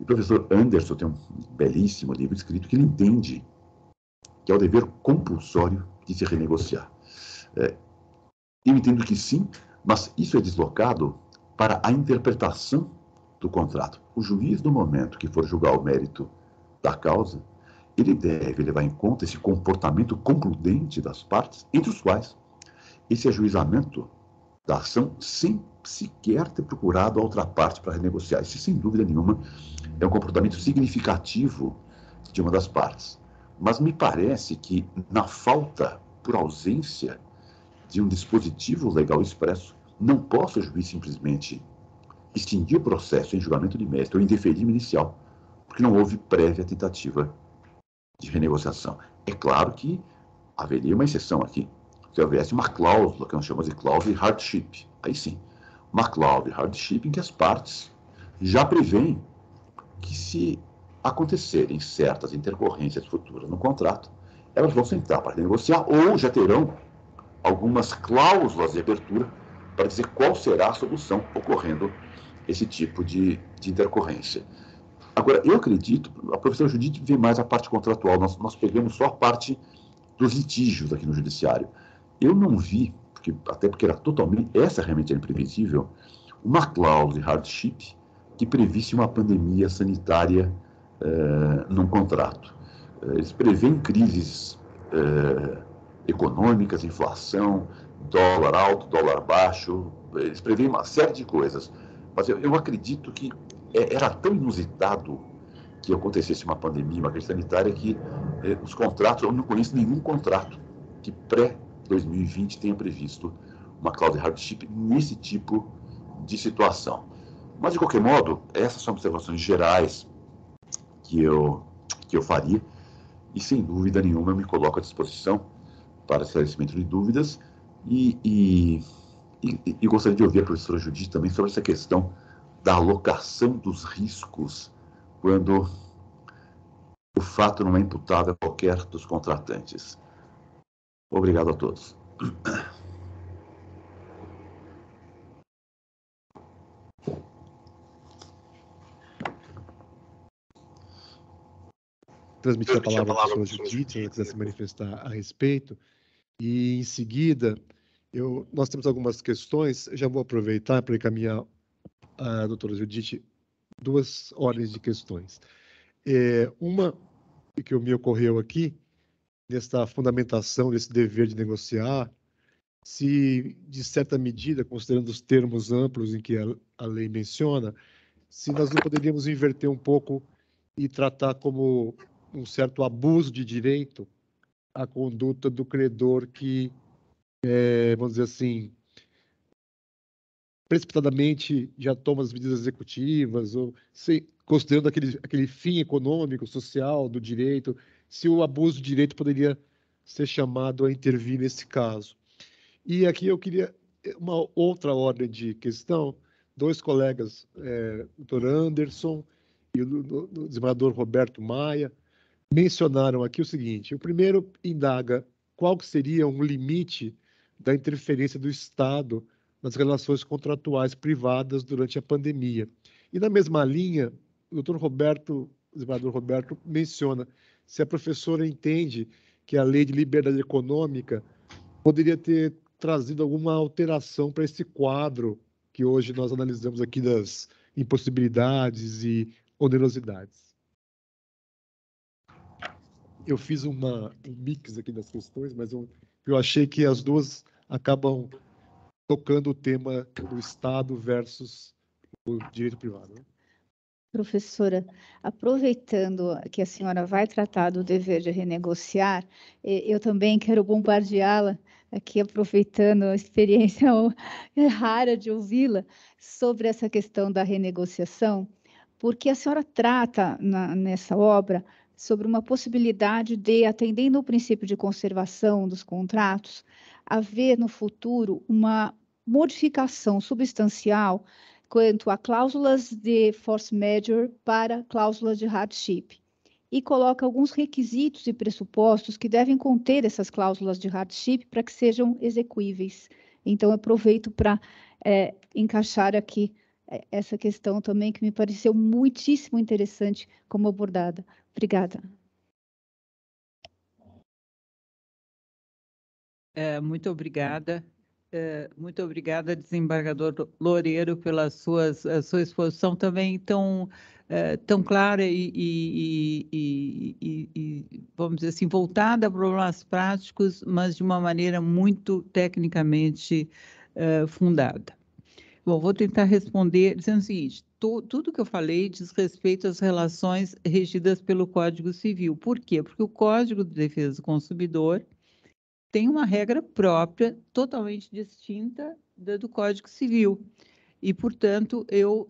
Speaker 5: E o professor Anderson tem um belíssimo livro escrito que ele entende que é o dever compulsório de se renegociar. É, eu entendo que sim, mas isso é deslocado para a interpretação do contrato. O juiz, no momento que for julgar o mérito da causa, ele deve levar em conta esse comportamento concludente das partes, entre os quais esse ajuizamento da ação sem sequer ter procurado a outra parte para renegociar. Isso, sem dúvida nenhuma, é um comportamento significativo de uma das partes. Mas me parece que, na falta, por ausência de um dispositivo legal expresso, não posso o juiz simplesmente extinguir o processo em julgamento de mérito ou em deferimento inicial porque não houve prévia tentativa de renegociação. É claro que haveria uma exceção aqui, se houvesse uma cláusula, que nós chamamos de cláusula de hardship, aí sim, uma cláusula de hardship em que as partes já prevêem que se acontecerem certas intercorrências futuras no contrato, elas vão sentar para negociar ou já terão algumas cláusulas de abertura para dizer qual será a solução ocorrendo esse tipo de, de intercorrência. Agora, eu acredito, a professora Judite vê mais a parte contratual, nós, nós pegamos só a parte dos litígios aqui no Judiciário. Eu não vi, porque, até porque era totalmente, essa realmente era imprevisível, uma cláusula de hardship que previsse uma pandemia sanitária eh, num contrato. Eh, eles prevêem crises eh, econômicas, inflação, dólar alto, dólar baixo, eles prevêem uma série de coisas. Mas eu, eu acredito que é, era tão inusitado que acontecesse uma pandemia, uma crise sanitária, que é, os contratos, eu não conheço nenhum contrato que pré-2020 tenha previsto uma cláusula de hardship nesse tipo de situação. Mas, de qualquer modo, essas são observações gerais que eu, que eu faria e, sem dúvida nenhuma, eu me coloco à disposição para esclarecimento de dúvidas e, e, e, e gostaria de ouvir a professora Judith também sobre essa questão da alocação dos riscos quando o fato não é imputável a qualquer dos contratantes. Obrigado a todos.
Speaker 2: Transmitir a palavra à professora Judite, ela quiser se manifestar a respeito. E, em seguida, eu, nós temos algumas questões, já vou aproveitar para encaminhar a doutora Judite duas ordens de questões. É, uma que me ocorreu aqui, nesta fundamentação desse dever de negociar, se, de certa medida, considerando os termos amplos em que a, a lei menciona, se nós não poderíamos inverter um pouco e tratar como um certo abuso de direito a conduta do credor que, é, vamos dizer assim, precipitadamente já toma as medidas executivas, ou se, considerando aquele, aquele fim econômico, social, do direito, se o abuso de direito poderia ser chamado a intervir nesse caso. E aqui eu queria eh, uma outra ordem de questão, dois colegas, é, o Dr. Anderson e o, o, o desembargador Roberto Maia, mencionaram aqui o seguinte, o primeiro indaga qual seria um limite da interferência do Estado nas relações contratuais privadas durante a pandemia. E na mesma linha, o doutor Roberto, o desembargador Roberto menciona se a professora entende que a lei de liberdade econômica poderia ter trazido alguma alteração para esse quadro que hoje nós analisamos aqui das impossibilidades e onerosidades. Eu fiz uma, um mix aqui das questões, mas eu, eu achei que as duas acabam tocando o tema do Estado versus o direito privado. Né?
Speaker 3: Professora, aproveitando que a senhora vai tratar do dever de renegociar, eu também quero bombardeá-la aqui, aproveitando a experiência (laughs) rara de ouvi-la, sobre essa questão da renegociação, porque a senhora trata na, nessa obra sobre uma possibilidade de, atendendo ao princípio de conservação dos contratos, haver no futuro uma modificação substancial quanto a cláusulas de force majeure para cláusulas de hardship e coloca alguns requisitos e pressupostos que devem conter essas cláusulas de hardship para que sejam execuíveis. Então, aproveito para é, encaixar aqui é, essa questão também que me pareceu muitíssimo interessante como abordada. Obrigada.
Speaker 4: É, muito obrigada. É, muito obrigada, desembargador Loureiro, pela suas, sua exposição também tão, é, tão clara e, e, e, e, vamos dizer assim, voltada a problemas práticos, mas de uma maneira muito tecnicamente é, fundada. Bom, vou tentar responder dizendo o seguinte: tu, tudo que eu falei diz respeito às relações regidas pelo Código Civil. Por quê? Porque o Código de Defesa do Consumidor tem uma regra própria, totalmente distinta da do Código Civil e, portanto, eu uh,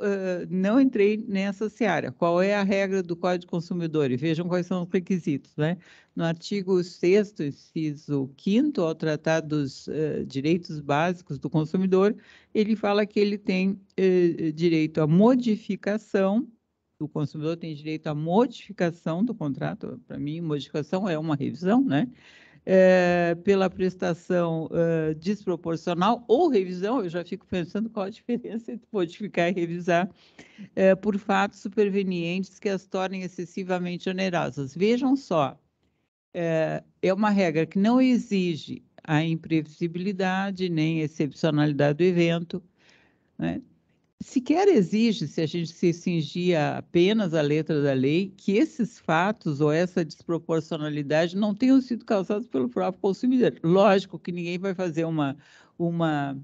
Speaker 4: não entrei nessa seara. Qual é a regra do Código Consumidor? E vejam quais são os requisitos, né? No artigo 6 inciso 5 ao Tratado dos uh, Direitos Básicos do Consumidor, ele fala que ele tem uh, direito à modificação o consumidor tem direito à modificação do contrato. Para mim, modificação é uma revisão, né? é, pela prestação eh, desproporcional ou revisão, eu já fico pensando qual a diferença entre modificar e revisar, é, por fatos supervenientes que as tornem excessivamente onerosas. Vejam só, é, é uma regra que não exige a imprevisibilidade nem a excepcionalidade do evento, né? sequer exige, se a gente se cingia apenas à letra da lei, que esses fatos ou essa desproporcionalidade não tenham sido causados pelo próprio consumidor. Lógico que ninguém vai fazer uma, uma,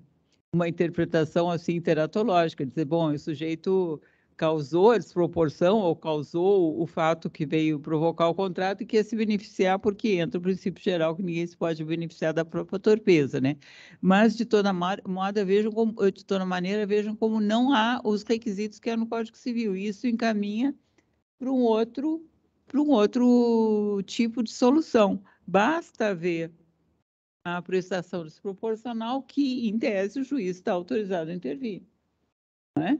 Speaker 4: uma interpretação assim teratológica, dizer, bom, o sujeito causou a desproporção ou causou o fato que veio provocar o contrato e que ia se beneficiar, porque entra o princípio geral que ninguém se pode beneficiar da própria torpeza, né? Mas, de toda, moda, vejam como, de toda maneira, vejam como não há os requisitos que há é no Código Civil. isso encaminha para um outro para um outro tipo de solução. Basta ver a prestação desproporcional que, em tese, o juiz está autorizado a intervir. Não é?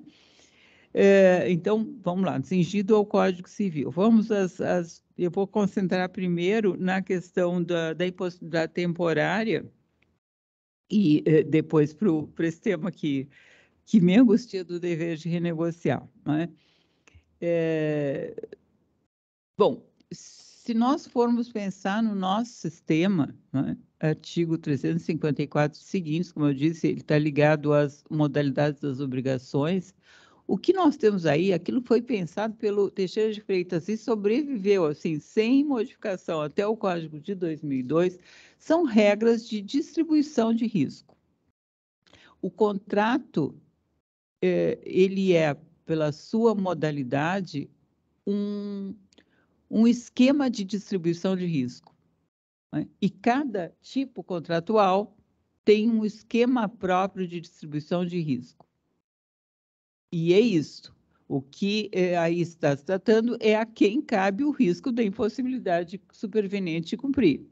Speaker 4: É, então, vamos lá, cingido ao Código Civil. Vamos às, às, eu vou concentrar primeiro na questão da, da impossibilidade temporária e é, depois para esse tema que, que me angustia do dever de renegociar. Né? É, bom, se nós formos pensar no nosso sistema, né, artigo 354 seguintes, como eu disse, ele está ligado às modalidades das obrigações. O que nós temos aí, aquilo foi pensado pelo Teixeira de Freitas e sobreviveu, assim, sem modificação até o Código de 2002, são regras de distribuição de risco. O contrato, é, ele é, pela sua modalidade, um, um esquema de distribuição de risco. Né? E cada tipo contratual tem um esquema próprio de distribuição de risco. E é isso. O que é, aí está se tratando é a quem cabe o risco da impossibilidade superveniente de cumprir.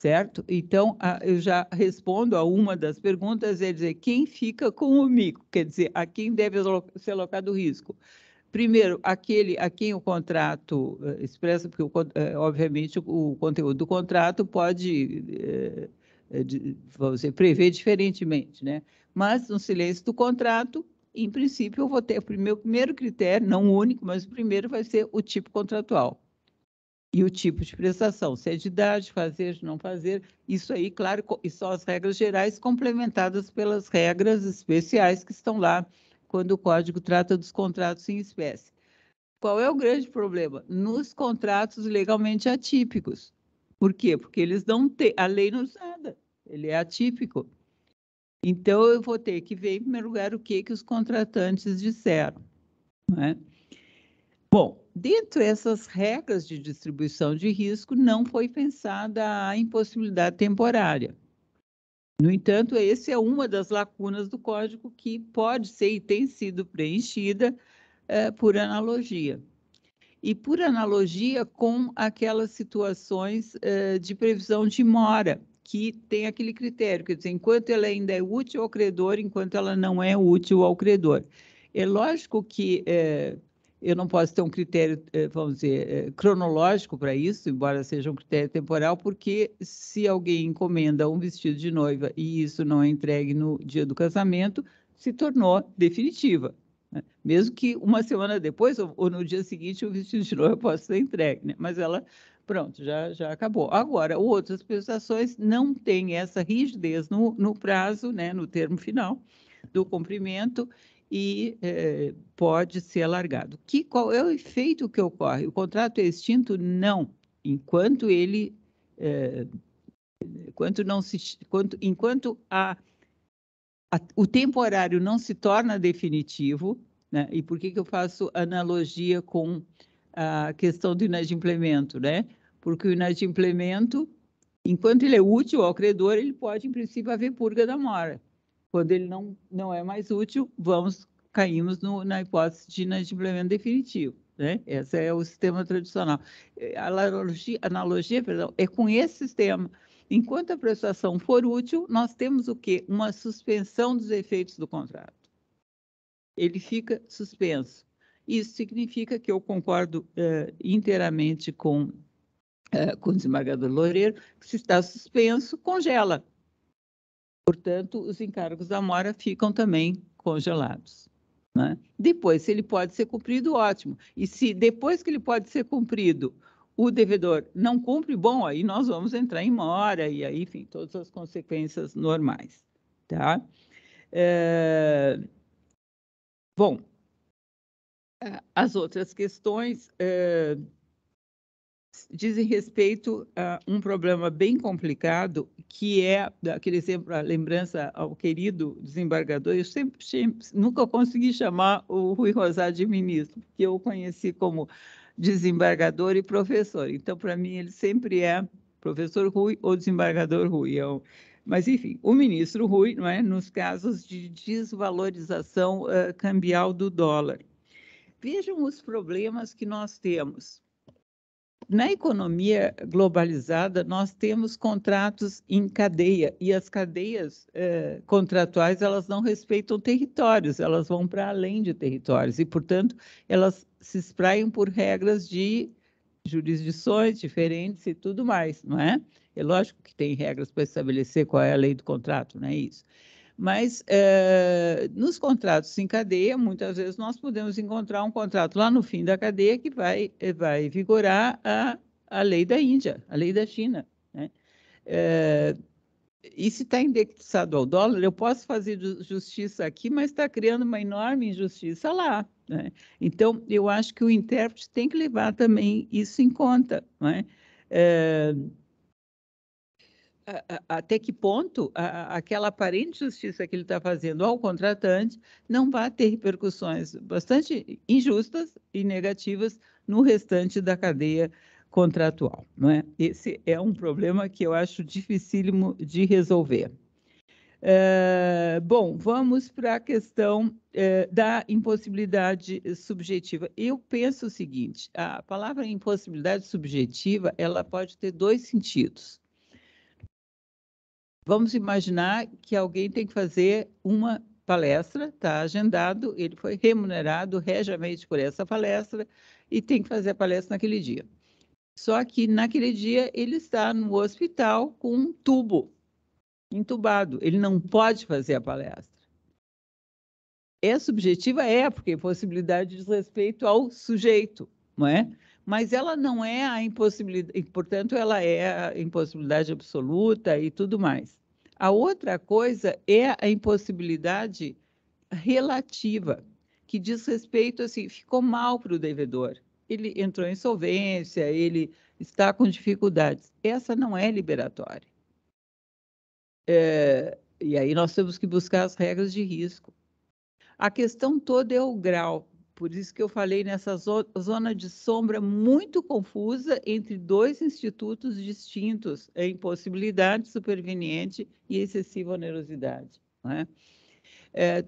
Speaker 4: Certo? Então, a, eu já respondo a uma das perguntas, é dizer, quem fica com o mico? Quer dizer, a quem deve ser alocado o risco? Primeiro, aquele a quem o contrato eh, expressa, porque, eh, obviamente, o, conteúdo do contrato pode... Uh, vamos dizer, prever diferentemente, né? Mas no silêncio do contrato, em princípio, eu vou ter o meu primeiro critério, não o único, mas o primeiro vai ser o tipo contratual e o tipo de prestação, se é de idade, fazer, não fazer, isso aí, claro, e só as regras gerais complementadas pelas regras especiais que estão lá quando o código trata dos contratos em espécie. Qual é o grande problema? Nos contratos legalmente atípicos. Por quê? Porque eles não têm, a lei não usa nada, ele é atípico. Então, eu vou ter que ver, em primeiro lugar, o que, que os contratantes disseram. Né? Bom, dentro dessas regras de distribuição de risco, não foi pensada a impossibilidade temporária. No entanto, essa é uma das lacunas do código que pode ser e tem sido preenchida eh, por analogia. E por analogia com aquelas situações eh, de previsão de mora, que tem aquele critério, quer dizer, enquanto ela ainda é útil ao credor, enquanto ela não é útil ao credor. É lógico que é, eu não posso ter um critério, é, vamos dizer, é, cronológico para isso, embora seja um critério temporal, porque se alguém encomenda um vestido de noiva e isso não é entregue no dia do casamento, se tornou definitiva. Né? Mesmo que uma semana depois ou, ou, no dia seguinte o vestido de noiva possa ser entregue, né? mas ela Pronto, já, já acabou. Agora, outras prestações não têm essa rigidez no, no prazo, né, no termo final do cumprimento e eh, pode ser alargado. Que, qual é o efeito que ocorre? O contrato é extinto? Não. Enquanto ele. Eh, enquanto, não se, enquanto, enquanto a, a, o temporário não se torna definitivo, né? e por que, que eu faço analogia com a questão do inadimplemento, né? Porque o inadimplemento, enquanto ele é útil ao credor, ele pode, em princípio, haver purga da mora. Quando ele não, não é mais útil, vamos caímos no, na hipótese de inadimplemento definitivo. Né? Esse é o sistema tradicional. Eh, a analogia, analogia perdão, é com esse sistema. Enquanto a prestação for útil, nós temos o quê? Uma suspensão dos efeitos do contrato. Ele fica suspenso. Isso significa que eu concordo uh, inteiramente com, uh, com o desembargador Loureiro, que se está suspenso, congela. Portanto, os encargos da mora ficam também congelados. Né? Depois, se ele pode ser cumprido, ótimo. E se depois que ele pode ser cumprido, o devedor não cumpre, bom, aí nós vamos entrar em mora e aí, enfim, todas as consequências normais, tá? É... Bom, as outras questões é, dizem respeito a um problema bem complicado, que é aquele exemplo, a lembrança ao querido desembargador. Eu sempre, sempre nunca consegui chamar o Rui Rosado de ministro, porque eu o conheci como desembargador e professor. Então, para mim, ele sempre é professor Rui ou desembargador Rui. É um, mas, enfim, o ministro Rui, não é, nos casos de desvalorização uh, cambial do dólar. Vejam os problemas que nós temos. Na economia globalizada, nós temos contratos em cadeia e as cadeias eh, contratuais elas não respeitam territórios, elas vão para além de territórios e, portanto, elas se espraiam por regras de jurisdições diferentes e tudo mais, não é? É lógico que tem regras para estabelecer qual é a lei do contrato, não é isso? Mas é, nos contratos em cadeia, muitas vezes nós podemos encontrar um contrato lá no fim da cadeia que vai, eh, vai vigorar a, a lei da Índia, a lei da China. Né? É, e se está indexado ao dólar, eu posso fazer justiça aqui, mas está criando uma enorme injustiça lá. Né? Então, eu acho que o intérprete tem que levar também isso em conta. Né? É, até que ponto aquela aparente justiça que ele está fazendo ao contratante não vai ter repercussões bastante injustas e negativas no restante da cadeia contratual. Não é? Esse é um problema que eu acho dificílimo de resolver. É, bom, vamos para a questão é, da impossibilidade subjetiva. Eu penso o seguinte: a palavra impossibilidade subjetiva ela pode ter dois sentidos. Vamos imaginar que alguém tem que fazer uma palestra, está agendado, ele foi remunerado regiamente por essa palestra e tem que fazer a palestra naquele dia. Só que naquele dia ele está no hospital com um tubo entubado, ele não pode fazer a palestra. É subjetiva? É, porque é possibilidade de respeito ao sujeito, não é? mas ela não é a impossibilidade, portanto, ela é a impossibilidade absoluta e tudo mais. A outra coisa é a impossibilidade relativa, que diz respeito assim, ficou mal para o devedor. Ele entrou em insolvência, ele está com dificuldades. Essa não é liberatória. É, e aí nós temos que buscar as regras de risco. A questão toda é o grau por isso que eu falei nessa zona de sombra muito confusa entre dois institutos distintos, a é impossibilidade superveniente e excessiva onerosidade. É, é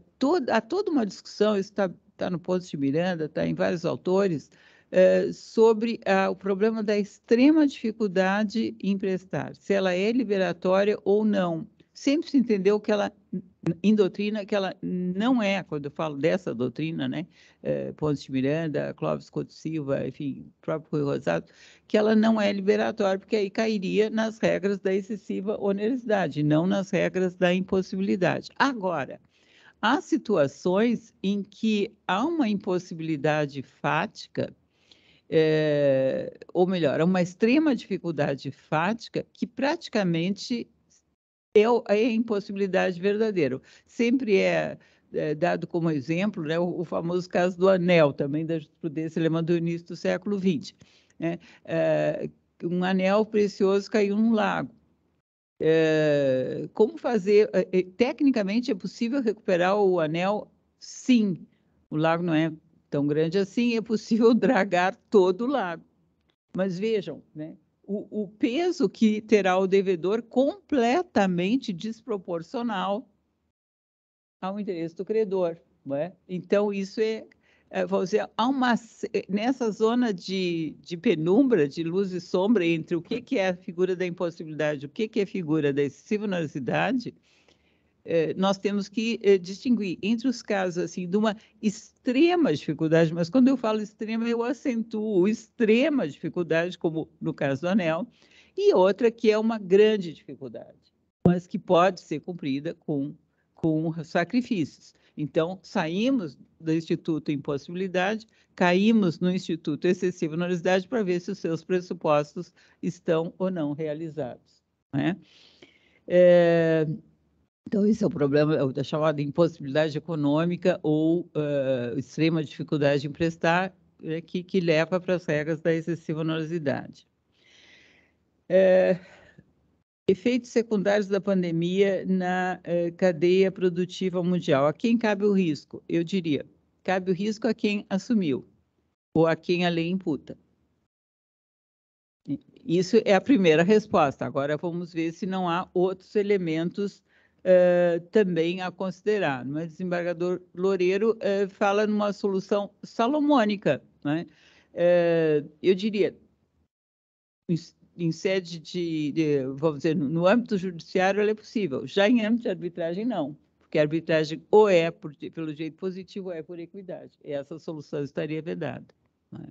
Speaker 4: há toda uma discussão, isso está tá no Ponto de Miranda, está em vários autores, é, sobre a, o problema da extrema dificuldade em emprestar, se ela é liberatória ou não. Sempre se entendeu que ela em doutrina que ela não é, quando eu falo dessa doutrina, né, é, eh, Pontes de Miranda, Clóvis Couto Silva, enfim, próprio Rui Rosado, que ela não é liberatória, porque aí cairia nas regras da excessiva onerosidade, não nas regras da impossibilidade. Agora, há situações em que há uma impossibilidade fática, é, ou melhor, há uma extrema dificuldade fática que praticamente é a impossibilidade verdadeira. Sempre é, é dado como exemplo né, o, o, famoso caso do anel, também da jurisprudência alemã do início do século XX. Né? É, um anel precioso caiu num lago. É, como fazer? É, é, tecnicamente é possível recuperar o anel? Sim, o lago não é tão grande assim, é possível (laughs) dragar todo o lago. Mas vejam, né? o, o peso que terá o devedor completamente desproporcional ao interesse do credor. Não é? Então, isso é, é vou dizer, há uma, é, nessa zona de, de, penumbra, de luz e sombra, entre o que, que é a figura da impossibilidade, o que, que é a figura da excessiva onerosidade, eh, nós temos que eh, distinguir entre os casos assim de uma extrema dificuldade, mas quando eu falo extrema, eu acentuo extrema dificuldade, como no caso do anel, e outra que é uma grande dificuldade, mas que pode ser cumprida com, com sacrifícios. Então, saímos do Instituto Impossibilidade, caímos no Instituto Excessivo normalidade para ver se os seus pressupostos estão ou não realizados. Né? É, então, esse é o problema é da chamada impossibilidade econômica ou uh, extrema dificuldade de emprestar, é que, que, leva para as regras da excessiva onerosidade. É, efeitos secundários da pandemia na cadeia produtiva mundial. A quem cabe o risco? Eu diria, cabe o risco a quem assumiu ou a quem a lei imputa. Isso é a primeira resposta. Agora vamos ver se não há outros elementos eh, também a considerar. Mas o é? desembargador Loureiro uh, fala numa solução salomônica. Né? Uh, eu diria, em, sede de, de, vamos dizer, no âmbito judiciário ela é possível, já em âmbito de arbitragem não, porque a arbitragem ou é por, pelo jeito positivo ou é por equidade. essa solução estaria vedada. Né?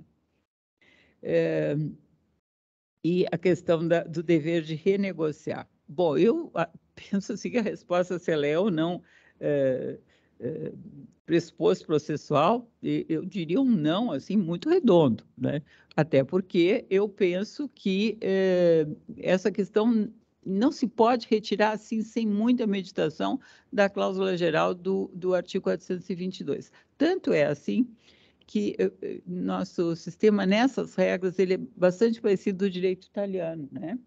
Speaker 4: É, e a questão da, do dever de renegociar. Bom, eu penso-se assim, que a resposta, é se ela é ou não é, eh, é, eh, pressuposto processual, eu diria um não, assim, muito redondo, né? Até porque eu penso que é, essa questão não se pode retirar assim, sem muita meditação, da cláusula geral do, do artigo 422. Tanto é assim que nosso sistema nessas regras ele é bastante parecido do direito italiano, né?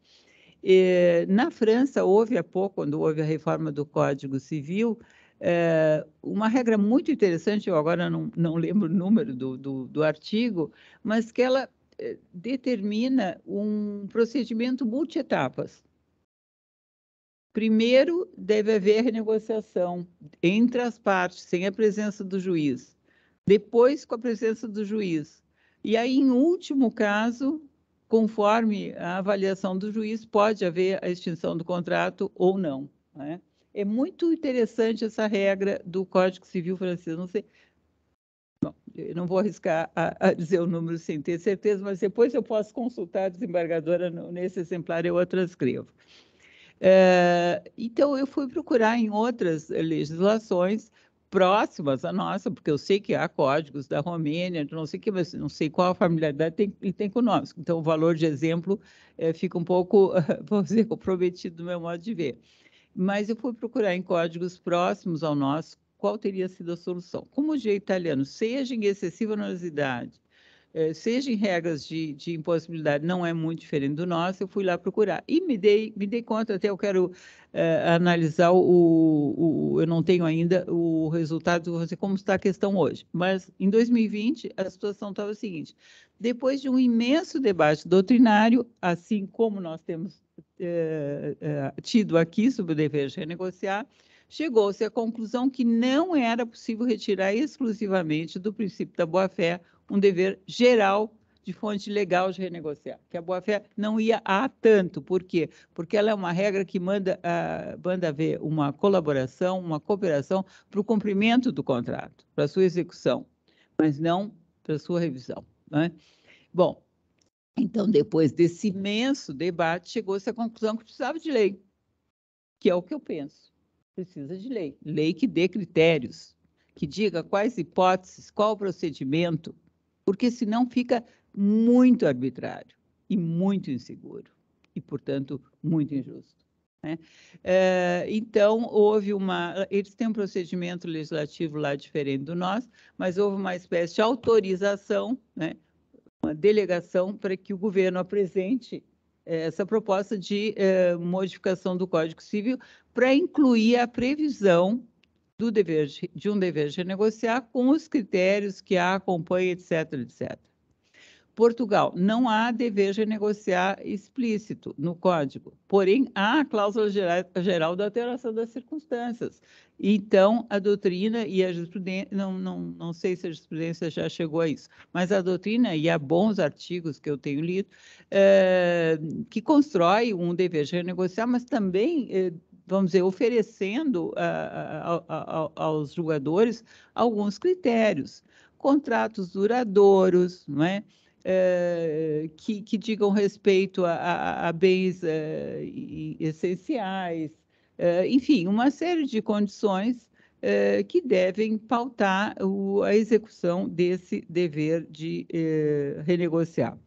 Speaker 4: E, na França, houve há pouco, quando houve a reforma do Código Civil, é, uma regra muito interessante, eu agora não, não lembro o número do, do, do artigo, mas que ela é, determina um procedimento multietapas. Primeiro, deve haver renegociação entre as partes, sem a presença do juiz. Depois, com a presença do juiz. E aí, em último caso, conforme a avaliação do juiz, pode haver a extinção do contrato ou não. Né? É muito interessante essa regra do Código Civil francês. Não sei, Bom, eu não vou arriscar a, a, dizer o número sem ter certeza, mas depois eu posso consultar a desembargadora no, nesse exemplar, eu a transcrevo. É, então, eu fui procurar em outras legislações próximas à nossa, porque eu sei que há códigos da Romênia, não sei que, mas não sei qual a familiaridade tem, ele tem conosco. Então, o valor de exemplo é, fica um pouco, (laughs) vou dizer, comprometido do meu modo de ver. Mas eu fui procurar em códigos próximos ao nosso qual teria sido a solução. Como o jeito italiano, seja em excessiva onerosidade, eh, seja em regras de, de impossibilidade, não é muito diferente do nosso, eu fui lá procurar. E me dei, me dei conta, até eu quero é, analisar o, o, Eu não tenho ainda o resultado de como está a questão hoje. Mas em 2020, a situação estava a seguinte: depois de um imenso debate doutrinário, assim como nós temos é, é, tido aqui sobre o dever de renegociar, chegou-se à conclusão que não era possível retirar exclusivamente do princípio da boa-fé um dever geral de fonte legal de renegociar, que a boa-fé não ia a tanto. Por quê? Porque ela é uma regra que manda, uh, manda haver uma colaboração, uma cooperação para o cumprimento do contrato, para a sua execução, mas não para a sua revisão. Né? Bom, então, depois desse imenso debate, chegou-se à conclusão que precisava de lei, que é o que eu penso. Precisa de lei. Lei que dê critérios, que diga quais hipóteses, qual procedimento, porque senão fica muito arbitrário e muito inseguro e, portanto, muito injusto. Né? É, então, houve uma. Eles têm um procedimento legislativo lá diferente do nosso, mas houve uma espécie de autorização, né? uma delegação para que o governo apresente eh, essa proposta de eh, modificação do Código Civil para incluir a previsão do dever de, um dever de negociar com os critérios que a acompanham, etc, etc. Portugal, não há dever de negociar explícito no Código, porém há a cláusula geral, geral da alteração das circunstâncias. Então, a doutrina e a jurisprudência, não, não, não sei se a jurisprudência já chegou a isso, mas a doutrina, e há bons artigos que eu tenho lido, é, que constrói um dever de renegociar, mas também é, vamos dizer, oferecendo a, a, a, aos jogadores alguns critérios, contratos duradouros, não é? é, que, que, digam respeito a, a, a bens é, essenciais, é, enfim, uma série de condições que devem pautar o, a execução desse dever de renegociar.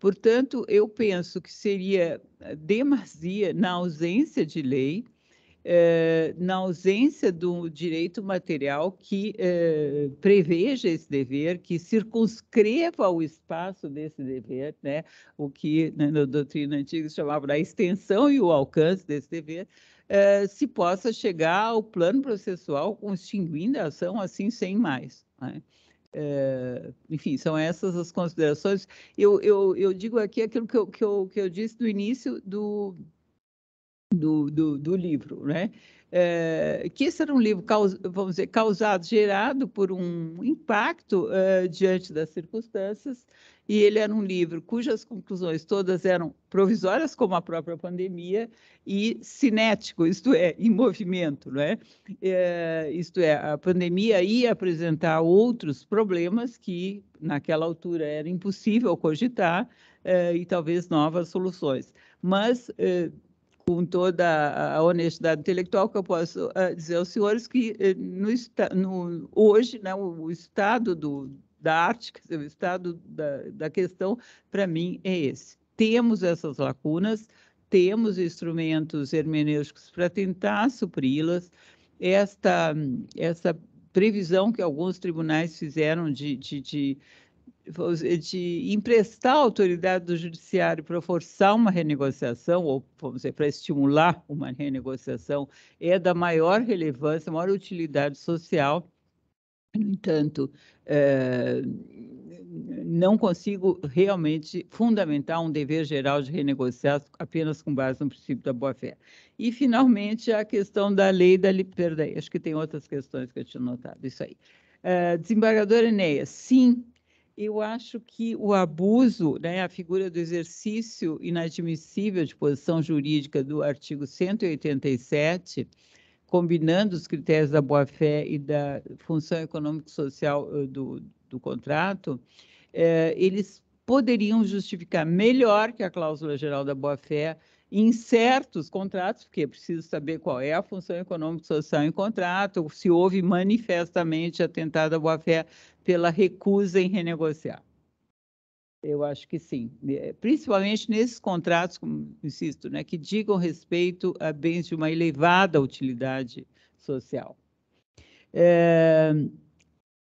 Speaker 4: Portanto, eu penso que seria demasia, na ausência de lei, eh, na ausência do direito material que eh, preveja esse dever, que circunscreva o espaço desse dever, né? o que né, na doutrina antiga se chamava da extensão e o alcance desse dever, eh, se possa chegar ao plano processual constituindo a ação assim sem mais. Né? É, enfim, são essas as considerações. Eu, eu, eu digo aqui aquilo que eu, que, eu, que eu disse no início do, do, do, do livro, né? É, que esse era um livro, caus, vamos dizer, causado, gerado por um impacto é, diante das circunstâncias, e ele era um livro cujas conclusões todas eram provisórias, como a própria pandemia, e cinético, isto é, em movimento, não é? é isto é, a pandemia ia apresentar outros problemas que, naquela altura, era impossível cogitar, e talvez novas soluções. Mas com toda a honestidade intelectual que eu posso uh, dizer aos senhores que eh, no, no, hoje né, o, o estado do, da arte, o estado da, da questão, para mim, é esse. Temos essas lacunas, temos instrumentos hermenêuticos para tentar supri-las. Esta, essa previsão que alguns tribunais fizeram de, de, de de emprestar a autoridade do judiciário para forçar uma renegociação, ou vamos dizer, para estimular uma renegociação, é da maior relevância, maior utilidade social. No entanto, é, não consigo realmente fundamentar um dever geral de renegociar apenas com base no princípio da boa-fé. E, finalmente, a questão da lei da... Perdão, acho que tem outras questões que eu tinha notado, isso aí. É, desembargador Enéas, sim, eu acho que o abuso, né, a figura do exercício inadmissível de posição jurídica do artigo 187, combinando os critérios da boa-fé e da função econômico-social eh, do, do contrato, eh, eles poderiam justificar melhor que a cláusula geral da boa-fé em certos contratos, porque é preciso saber qual é a função econômica social em contrato, se houve manifestamente atentado à boa-fé, pela recusa em renegociar. Eu acho que sim, é, principalmente nesses contratos, como insisto, né, que digam respeito a bens de uma elevada utilidade social. É...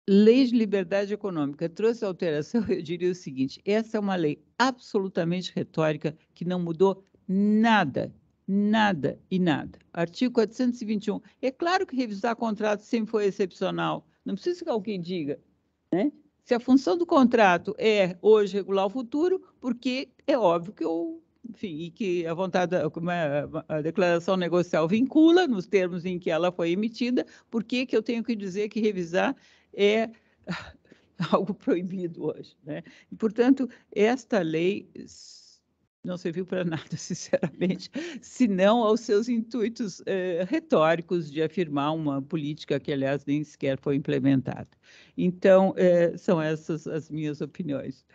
Speaker 4: Lei de liberdade econômica trouxe alteração, (laughs) eu diria o seguinte: essa é uma lei absolutamente retórica que não mudou nada, nada e nada. Artigo 421. É claro que revisar contratos sempre foi excepcional. Não precisa que alguém diga, né? Se a função do contrato é hoje regular o futuro, porque é óbvio que o enfim, e que a vontade, é, a declaração negocial vincula nos termos em que ela foi emitida, por que eu tenho que dizer que revisar é (laughs) algo proibido hoje, né? E, portanto, esta lei não serviu para nada, (laughs) sinceramente, senão aos seus intuitos eh, retóricos de afirmar uma política que, aliás, nem sequer foi implementada. Então, eh, são essas as minhas
Speaker 3: opiniões.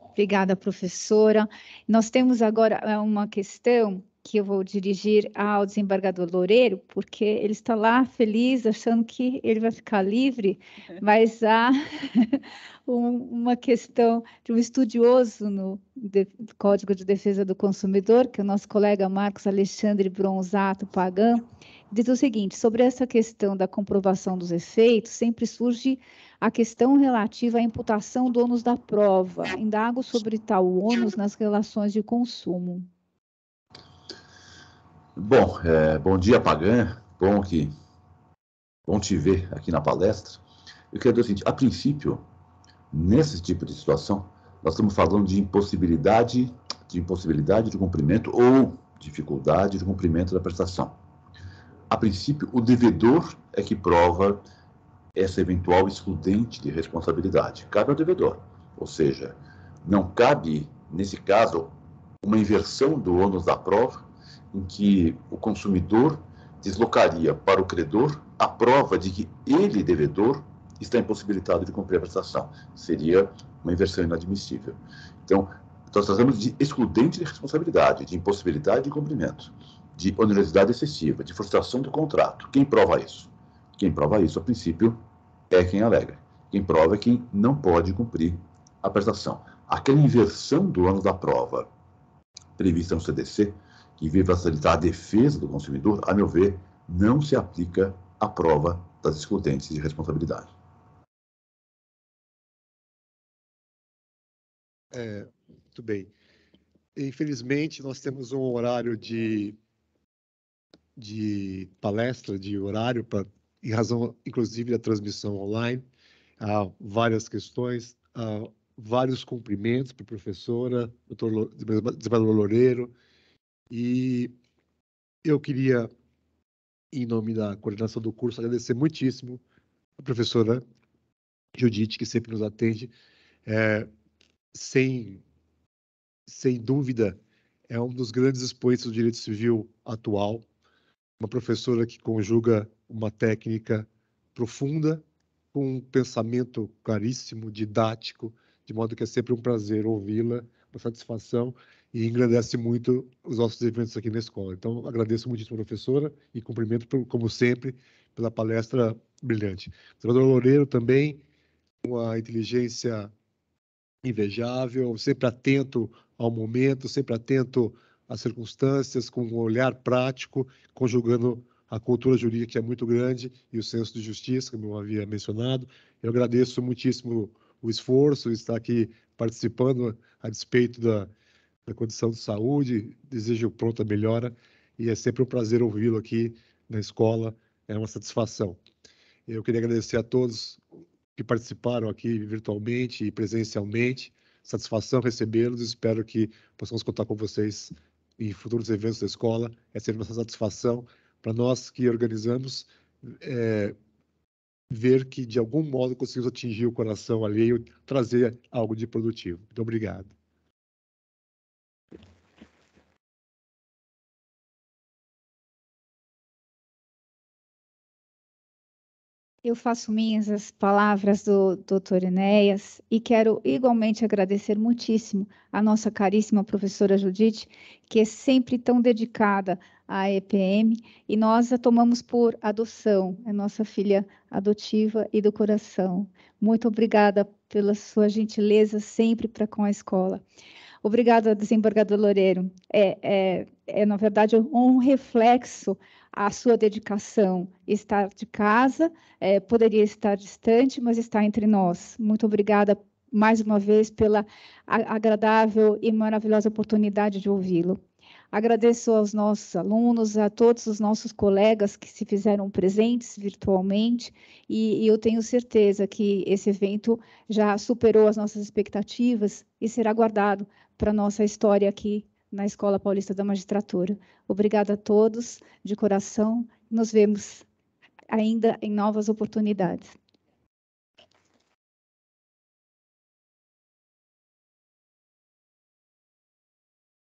Speaker 3: Obrigada, professora. Nós temos agora eh, uma questão que eu vou dirigir ao desembargador Loureiro, porque ele está lá feliz, achando que ele vai ficar livre, (laughs) mas há (laughs) uma questão de um estudioso no Código de Defesa do Consumidor, que é o nosso colega Marcos Alexandre Bronzato Pagan, diz o seguinte: sobre essa questão da comprovação dos efeitos, sempre surge a questão relativa à imputação do ônus da prova. Indago sobre tal ônus nas relações de consumo.
Speaker 5: Bom, é, bom dia, Pagan. Bom que bom te ver aqui na palestra. Eu quero dizer o seguinte: a princípio, nesse tipo de situação, nós estamos falando de impossibilidade de impossibilidade de cumprimento ou dificuldade de cumprimento da prestação. A princípio, o devedor é que prova essa eventual excludente de responsabilidade. Cabe ao devedor. Ou seja, não cabe, nesse caso, uma inversão do ônus da prova em que o consumidor deslocaria para o credor a prova de que ele, devedor, está impossibilitado de cumprir a prestação. Seria uma inversão inadmissível. Então, nós tratamos de excludente de responsabilidade, de impossibilidade de cumprimento, de onerosidade excessiva, de frustração do contrato. Quem prova isso? Quem prova isso, a princípio, é quem alega. Quem prova é quem não pode cumprir a prestação. Aquela inversão do ano da prova prevista no CDC que vem facilitar a defesa do consumidor, a meu ver, não se aplica à prova das excludentes de responsabilidade.
Speaker 2: É, muito bem. Infelizmente, nós temos um horário de, de palestra, de horário, pra, em razão, inclusive, da transmissão online. Há várias questões, há vários cumprimentos para a professora, doutor desembargador Loureiro, e eu queria, em nome da coordenação do curso, agradecer muitíssimo a professora Judite, que sempre nos atende. É, sem, sem dúvida, é um dos grandes expoentes do direito civil atual. Uma professora que conjuga uma técnica profunda com um pensamento claríssimo, didático, de modo que é sempre um prazer ouvi-la, uma satisfação e engrandece muito os nossos eventos aqui na escola. Então, agradeço muitíssimo a professora e cumprimento, por, como sempre, pela palestra brilhante. Salvador Loureiro também, uma inteligência invejável, sempre atento ao momento, sempre atento às circunstâncias, com um olhar prático, conjugando a cultura jurídica, que é muito grande, e o senso de justiça, como eu havia mencionado. Eu agradeço muitíssimo o esforço, estar aqui participando a despeito da, da condição de saúde. Desejo pronta melhora e é sempre um prazer ouvi-lo aqui na escola, é uma satisfação. Eu queria agradecer a todos que participaram aqui virtualmente e presencialmente. Satisfação recebê-los, espero que possamos contar com vocês em futuros eventos da escola. É sempre uma satisfação para nós que organizamos é, ver que, de algum modo, conseguimos atingir o coração alheio, trazer algo de produtivo. Muito obrigado.
Speaker 3: Eu faço minhas as palavras do Dr. Enéas e quero igualmente agradecer muitíssimo a nossa caríssima professora Judite, que é sempre tão dedicada à EPM e nós a tomamos por adoção, é nossa filha adotiva e do coração. Muito obrigada pela sua gentileza sempre para com a escola. Obrigada, desembargador Loureiro. É, é, é, na verdade, um reflexo à sua dedicação. Estar de casa, é, poderia estar distante, mas está entre nós. Muito obrigada, mais uma vez, pela agradável e maravilhosa oportunidade de ouvi-lo. Agradeço aos nossos alunos, a todos os nossos colegas que se fizeram presentes virtualmente, e, e, eu tenho certeza que esse evento já superou as nossas expectativas e será guardado para a nossa história aqui na Escola Paulista da Magistratura. Obrigada a todos, de coração. Nos vemos ainda em novas oportunidades.